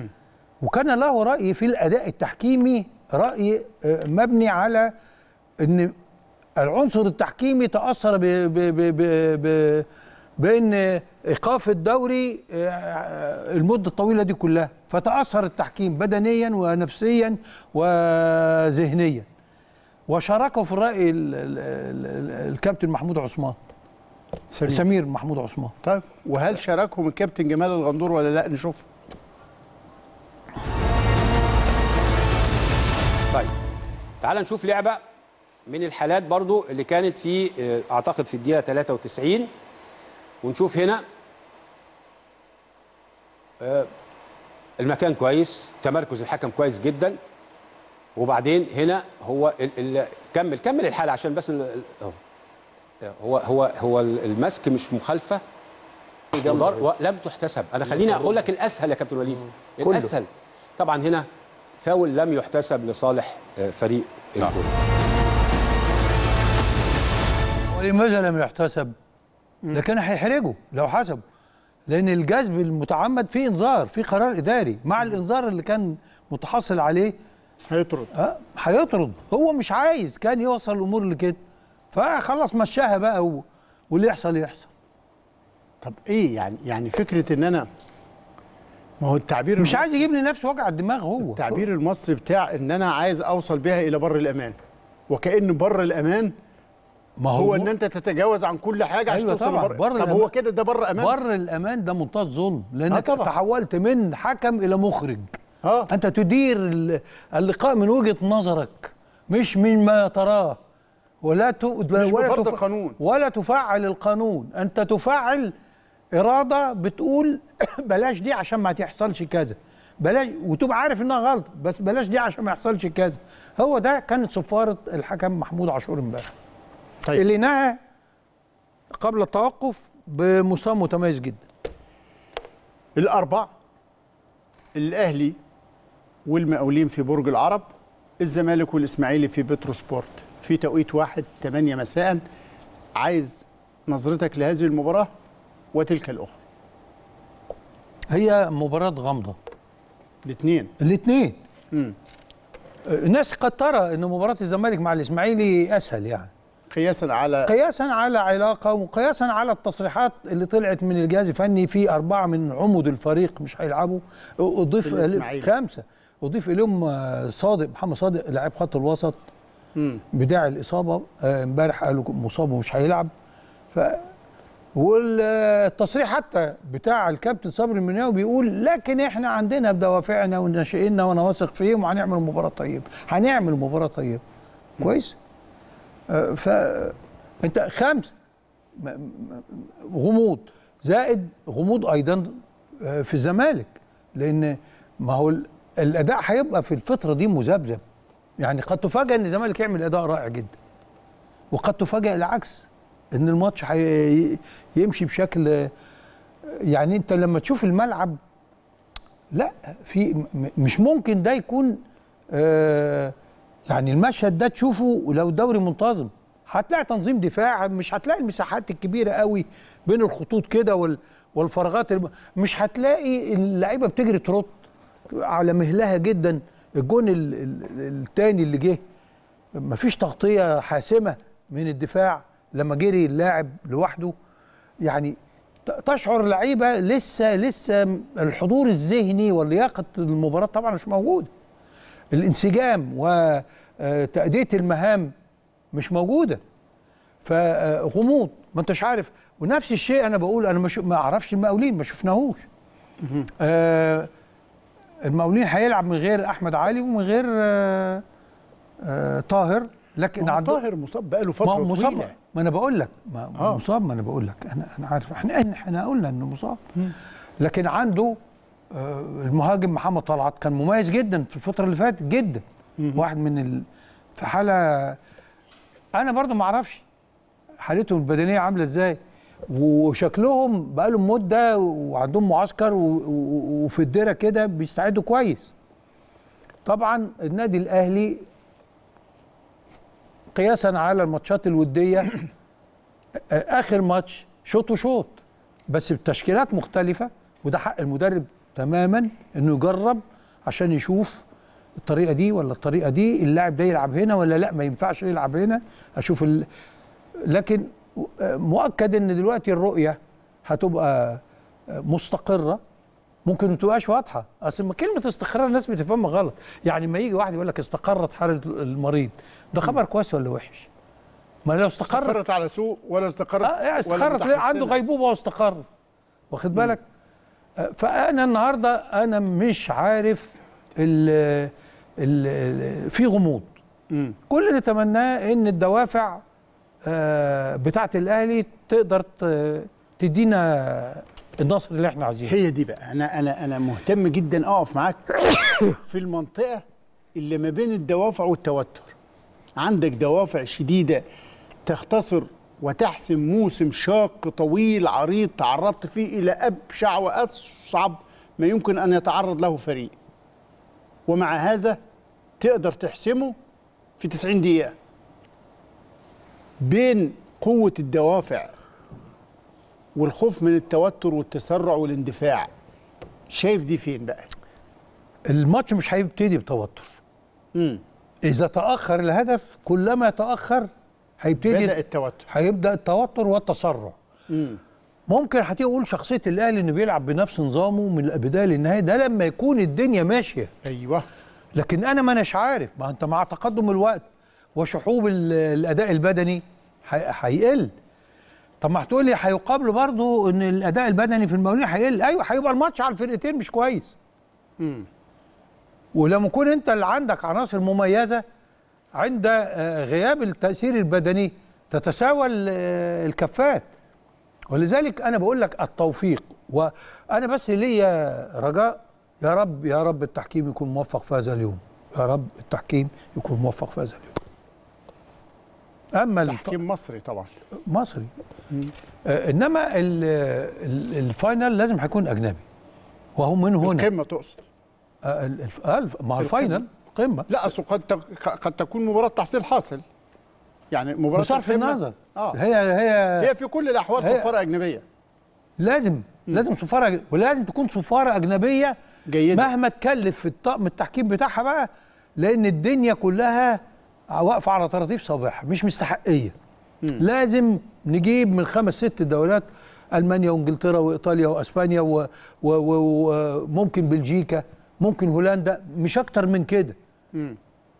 وكان له رأي في الأداء التحكيمي رأي آه، مبني على أن العنصر التحكيمي تأثر ب ب ب ب ب بأن إيقاف الدوري آه، المدة الطويلة دي كلها فتأثر التحكيم بدنيا ونفسيا وذهنيا وشاركه في الرأي الكابتن محمود عثمان سمير, سمير محمود عثمان طيب وهل شاركهم الكابتن جمال الغندور ولا لا نشوف تعال نشوف لعبة من الحالات برضو اللي كانت في آه، أعتقد في الدقيقة 93 ونشوف هنا آه، المكان كويس تمركز الحكم كويس جدا وبعدين هنا هو ال ال كمل كمل الحالة عشان بس آه، هو هو هو المسك مش مخالفة ولم تحتسب أنا خليني أقول لك الأسهل يا كابتن وليد الأسهل طبعا هنا فاول لم يحتسب لصالح آه، فريق نعم. الكورة ولماذا لم يحتسب؟ لكن هيحرجه لو حسب لان الجذب المتعمد فيه انذار في قرار اداري مع الانذار اللي كان متحصل عليه هيطرد اه هيطرد هو مش عايز كان يوصل الامور لكده فخلص مشاها بقى هو واللي يحصل يحصل طب ايه يعني يعني فكره ان انا ما هو التعبير مش عايز يجيب لنفسه وجع الدماغ هو التعبير المصري بتاع ان انا عايز اوصل بها الى بر الامان وكأن بر الامان ما هو, هو ان انت تتجاوز عن كل حاجه عشان أيوة توصل بر, بر طب هو كده ده بر امان بر الامان ده منتهى الظلم لانك آه تحولت من حكم الى مخرج آه. انت تدير اللقاء من وجهه نظرك مش من ما تراه ولا ت... ولا تف... القانون ولا تفعل القانون انت تفعل اراده بتقول بلاش دي عشان ما تحصلش كذا بلاش وتبقى عارف انها غلط بس بلاش دي عشان ما يحصلش كذا هو ده كانت صفاره الحكم محمود عاشور امبارح طيب. اللي نهى قبل التوقف بمستوى متميز جدا الاربع الاهلي والمقاولين في برج العرب الزمالك والاسماعيلي في سبورت في توقيت واحد 8 مساء عايز نظرتك لهذه المباراه وتلك الأخرى هي مباراة غامضة الاثنين الاثنين الناس قد ترى أن مباراة الزمالك مع الإسماعيلي أسهل يعني قياسا على قياسا على علاقه وقياسا على التصريحات اللي طلعت من الجهاز الفني في اربعه من عمود الفريق مش هيلعبوا اضيف خمسه اضيف اليهم آه، صادق محمد صادق لاعب خط الوسط بداع الاصابه آه، امبارح قالوا مصاب ومش هيلعب ف والتصريح حتى بتاع الكابتن صبري المناوي بيقول لكن احنا عندنا بدوافعنا وناشئيننا وانا واثق فيهم وهنعمل مباراه طيبه هنعمل مباراه طيبه كويس آه، ف انت خمس غموض زائد غموض ايضا آه، في الزمالك لان ما هو الاداء هيبقى في الفتره دي مذبذب يعني قد تفاجئ ان الزمالك يعمل اداء رائع جدا وقد تفاجئ العكس ان الماتش يمشي بشكل يعني انت لما تشوف الملعب لا في مش ممكن ده يكون آه، يعني المشهد ده تشوفه لو دوري منتظم هتلاقي تنظيم دفاع مش هتلاقي المساحات الكبيره قوي بين الخطوط كده وال والفراغات مش هتلاقي اللعيبه بتجري ترط على مهلها جدا الجون الثاني اللي جه مفيش تغطيه حاسمه من الدفاع لما جري اللاعب لوحده يعني تشعر لعيبه لسه لسه الحضور الذهني ولياقه المباراه طبعا مش موجوده الانسجام وتاديه آه، المهام مش موجوده فغموض آه، ما انتش عارف ونفس الشيء انا بقول انا مش ما اعرفش المقاولين ما شفناهوش آه، المقاولين هيلعب من غير احمد علي ومن غير طاهر لكن عنده طاهر مصاب بقاله فتره طويله مصاب ما انا بقول لك ما آه. مصاب ما انا بقول لك انا انا عارف احنا احنا قلنا انه مصاب لكن عنده آه المهاجم محمد طلعت كان مميز جدا في الفتره اللي فاتت جدا مم. واحد من ال... في حاله انا برضو ما اعرفش حالتهم البدنيه عامله ازاي وشكلهم بقالهم مده وعندهم معسكر و... وفي الدره كده بيستعدوا كويس طبعا النادي الاهلي قياسا على الماتشات الوديه اخر ماتش شوط وشوط بس بتشكيلات مختلفه وده حق المدرب تماما انه يجرب عشان يشوف الطريقه دي ولا الطريقه دي اللاعب ده يلعب هنا ولا لا ما ينفعش يلعب هنا اشوف ال... لكن مؤكد ان دلوقتي الرؤيه هتبقى مستقره ممكن ما تبقاش واضحه اصل كلمه استقرار الناس بتفهمها غلط يعني ما يجي واحد يقول لك استقرت حاله المريض ده خبر كويس ولا وحش ما لو استقرت استقرت على سوء ولا استقرت آه يعني استقرت ليه عنده غيبوبه واستقر واخد بالك آه، فانا النهارده انا مش عارف ال ال في غموض كل اللي نتمناه ان الدوافع آه، بتاعه الاهلي تقدر تدينا النصر اللي احنا عايزينه هي دي بقى انا انا انا مهتم جدا اقف معاك في المنطقه اللي ما بين الدوافع والتوتر عندك دوافع شديده تختصر وتحسم موسم شاق طويل عريض تعرضت فيه الى ابشع واصعب ما يمكن ان يتعرض له فريق ومع هذا تقدر تحسمه في 90 دقيقه بين قوه الدوافع والخوف من التوتر والتسرع والاندفاع شايف دي فين بقى الماتش مش هيبتدي بتوتر امم اذا تاخر الهدف كلما تاخر هيبتدي بدا التوتر هيبدا التوتر والتسرع امم ممكن هتقول شخصيه الاهلي انه بيلعب بنفس نظامه من البدايه للنهايه ده لما يكون الدنيا ماشيه ايوه لكن انا ما اناش عارف ما انت مع تقدم الوقت وشحوب الاداء البدني هيقل طب ما هتقول لي هيقابلوا برضه ان الاداء البدني في المقاولين هيقل ايوه هيبقى الماتش على الفرقتين مش كويس امم ولما يكون انت اللي عندك عناصر مميزه عند آه، غياب التاثير البدني تتساوى آه، الكفات ولذلك انا بقول لك التوفيق وانا بس ليا رجاء يا رب يا رب التحكيم يكون موفق في هذا اليوم يا رب التحكيم يكون موفق في هذا اليوم اما تحكيم مصري طبعا مصري آه انما الفاينل لازم هيكون اجنبي وهو من هنا القمه تقصد آه, آه، الف... ما الفاينل قمه لا اصل قد قد تكون مباراه تحصيل حاصل يعني مباراه بصرف النظر آه. هي هي هي في كل الاحوال سفاره اجنبيه لازم مم. لازم سفاره ولازم تكون سفاره اجنبيه جيدة. مهما تكلف في الطقم التحكيم بتاعها بقى لان الدنيا كلها واقفه على طراطيف صابعها مش مستحقيه مم. لازم نجيب من خمس ست دولات المانيا وانجلترا وايطاليا واسبانيا وممكن بلجيكا ممكن هولندا مش اكتر من كده م.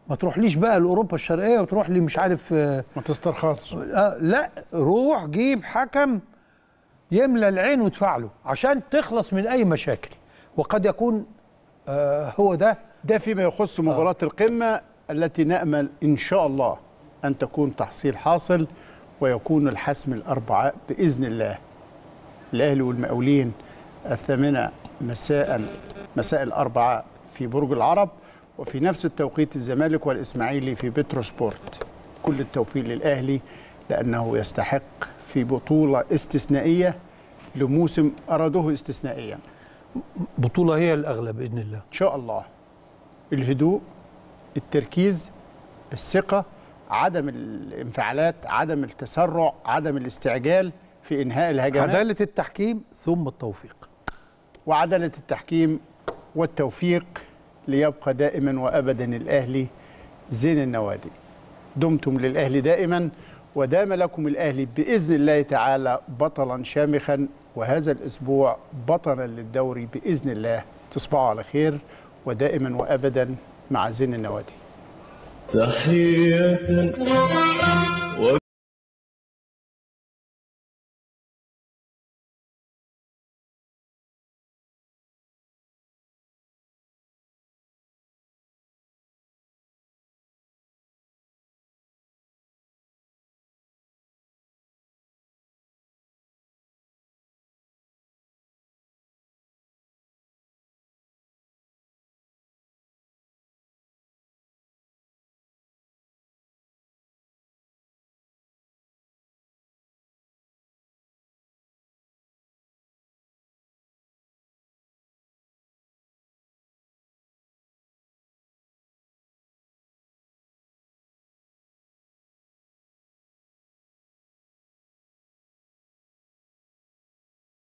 ما تروحليش بقى لاوروبا الشرقيه وتروح لي مش عارف آه، ما تسترخصش آه لا روح جيب حكم يملى العين وتفعله له عشان تخلص من اي مشاكل وقد يكون آه هو ده ده فيما يخص مباراه آه. القمه التي نأمل إن شاء الله أن تكون تحصيل حاصل ويكون الحسم الأربعاء بإذن الله الأهلي والمقاولين الثامنة مساء مساء الأربعاء في برج العرب وفي نفس التوقيت الزمالك والإسماعيلي في بيترو سبورت كل التوفيق للأهلي لأنه يستحق في بطولة استثنائية لموسم أرادوه استثنائيا بطولة هي الاغلى بإذن الله إن شاء الله الهدوء التركيز الثقه عدم الانفعالات عدم التسرع عدم الاستعجال في انهاء الهجمات عداله التحكيم ثم التوفيق وعداله التحكيم والتوفيق ليبقى دائما وابدا الاهلي زين النوادي دمتم للاهلي دائما ودام لكم الاهلي باذن الله تعالى بطلا شامخا وهذا الاسبوع بطلا للدوري باذن الله تصبحوا على خير ودائما وابدا مع زين النوادي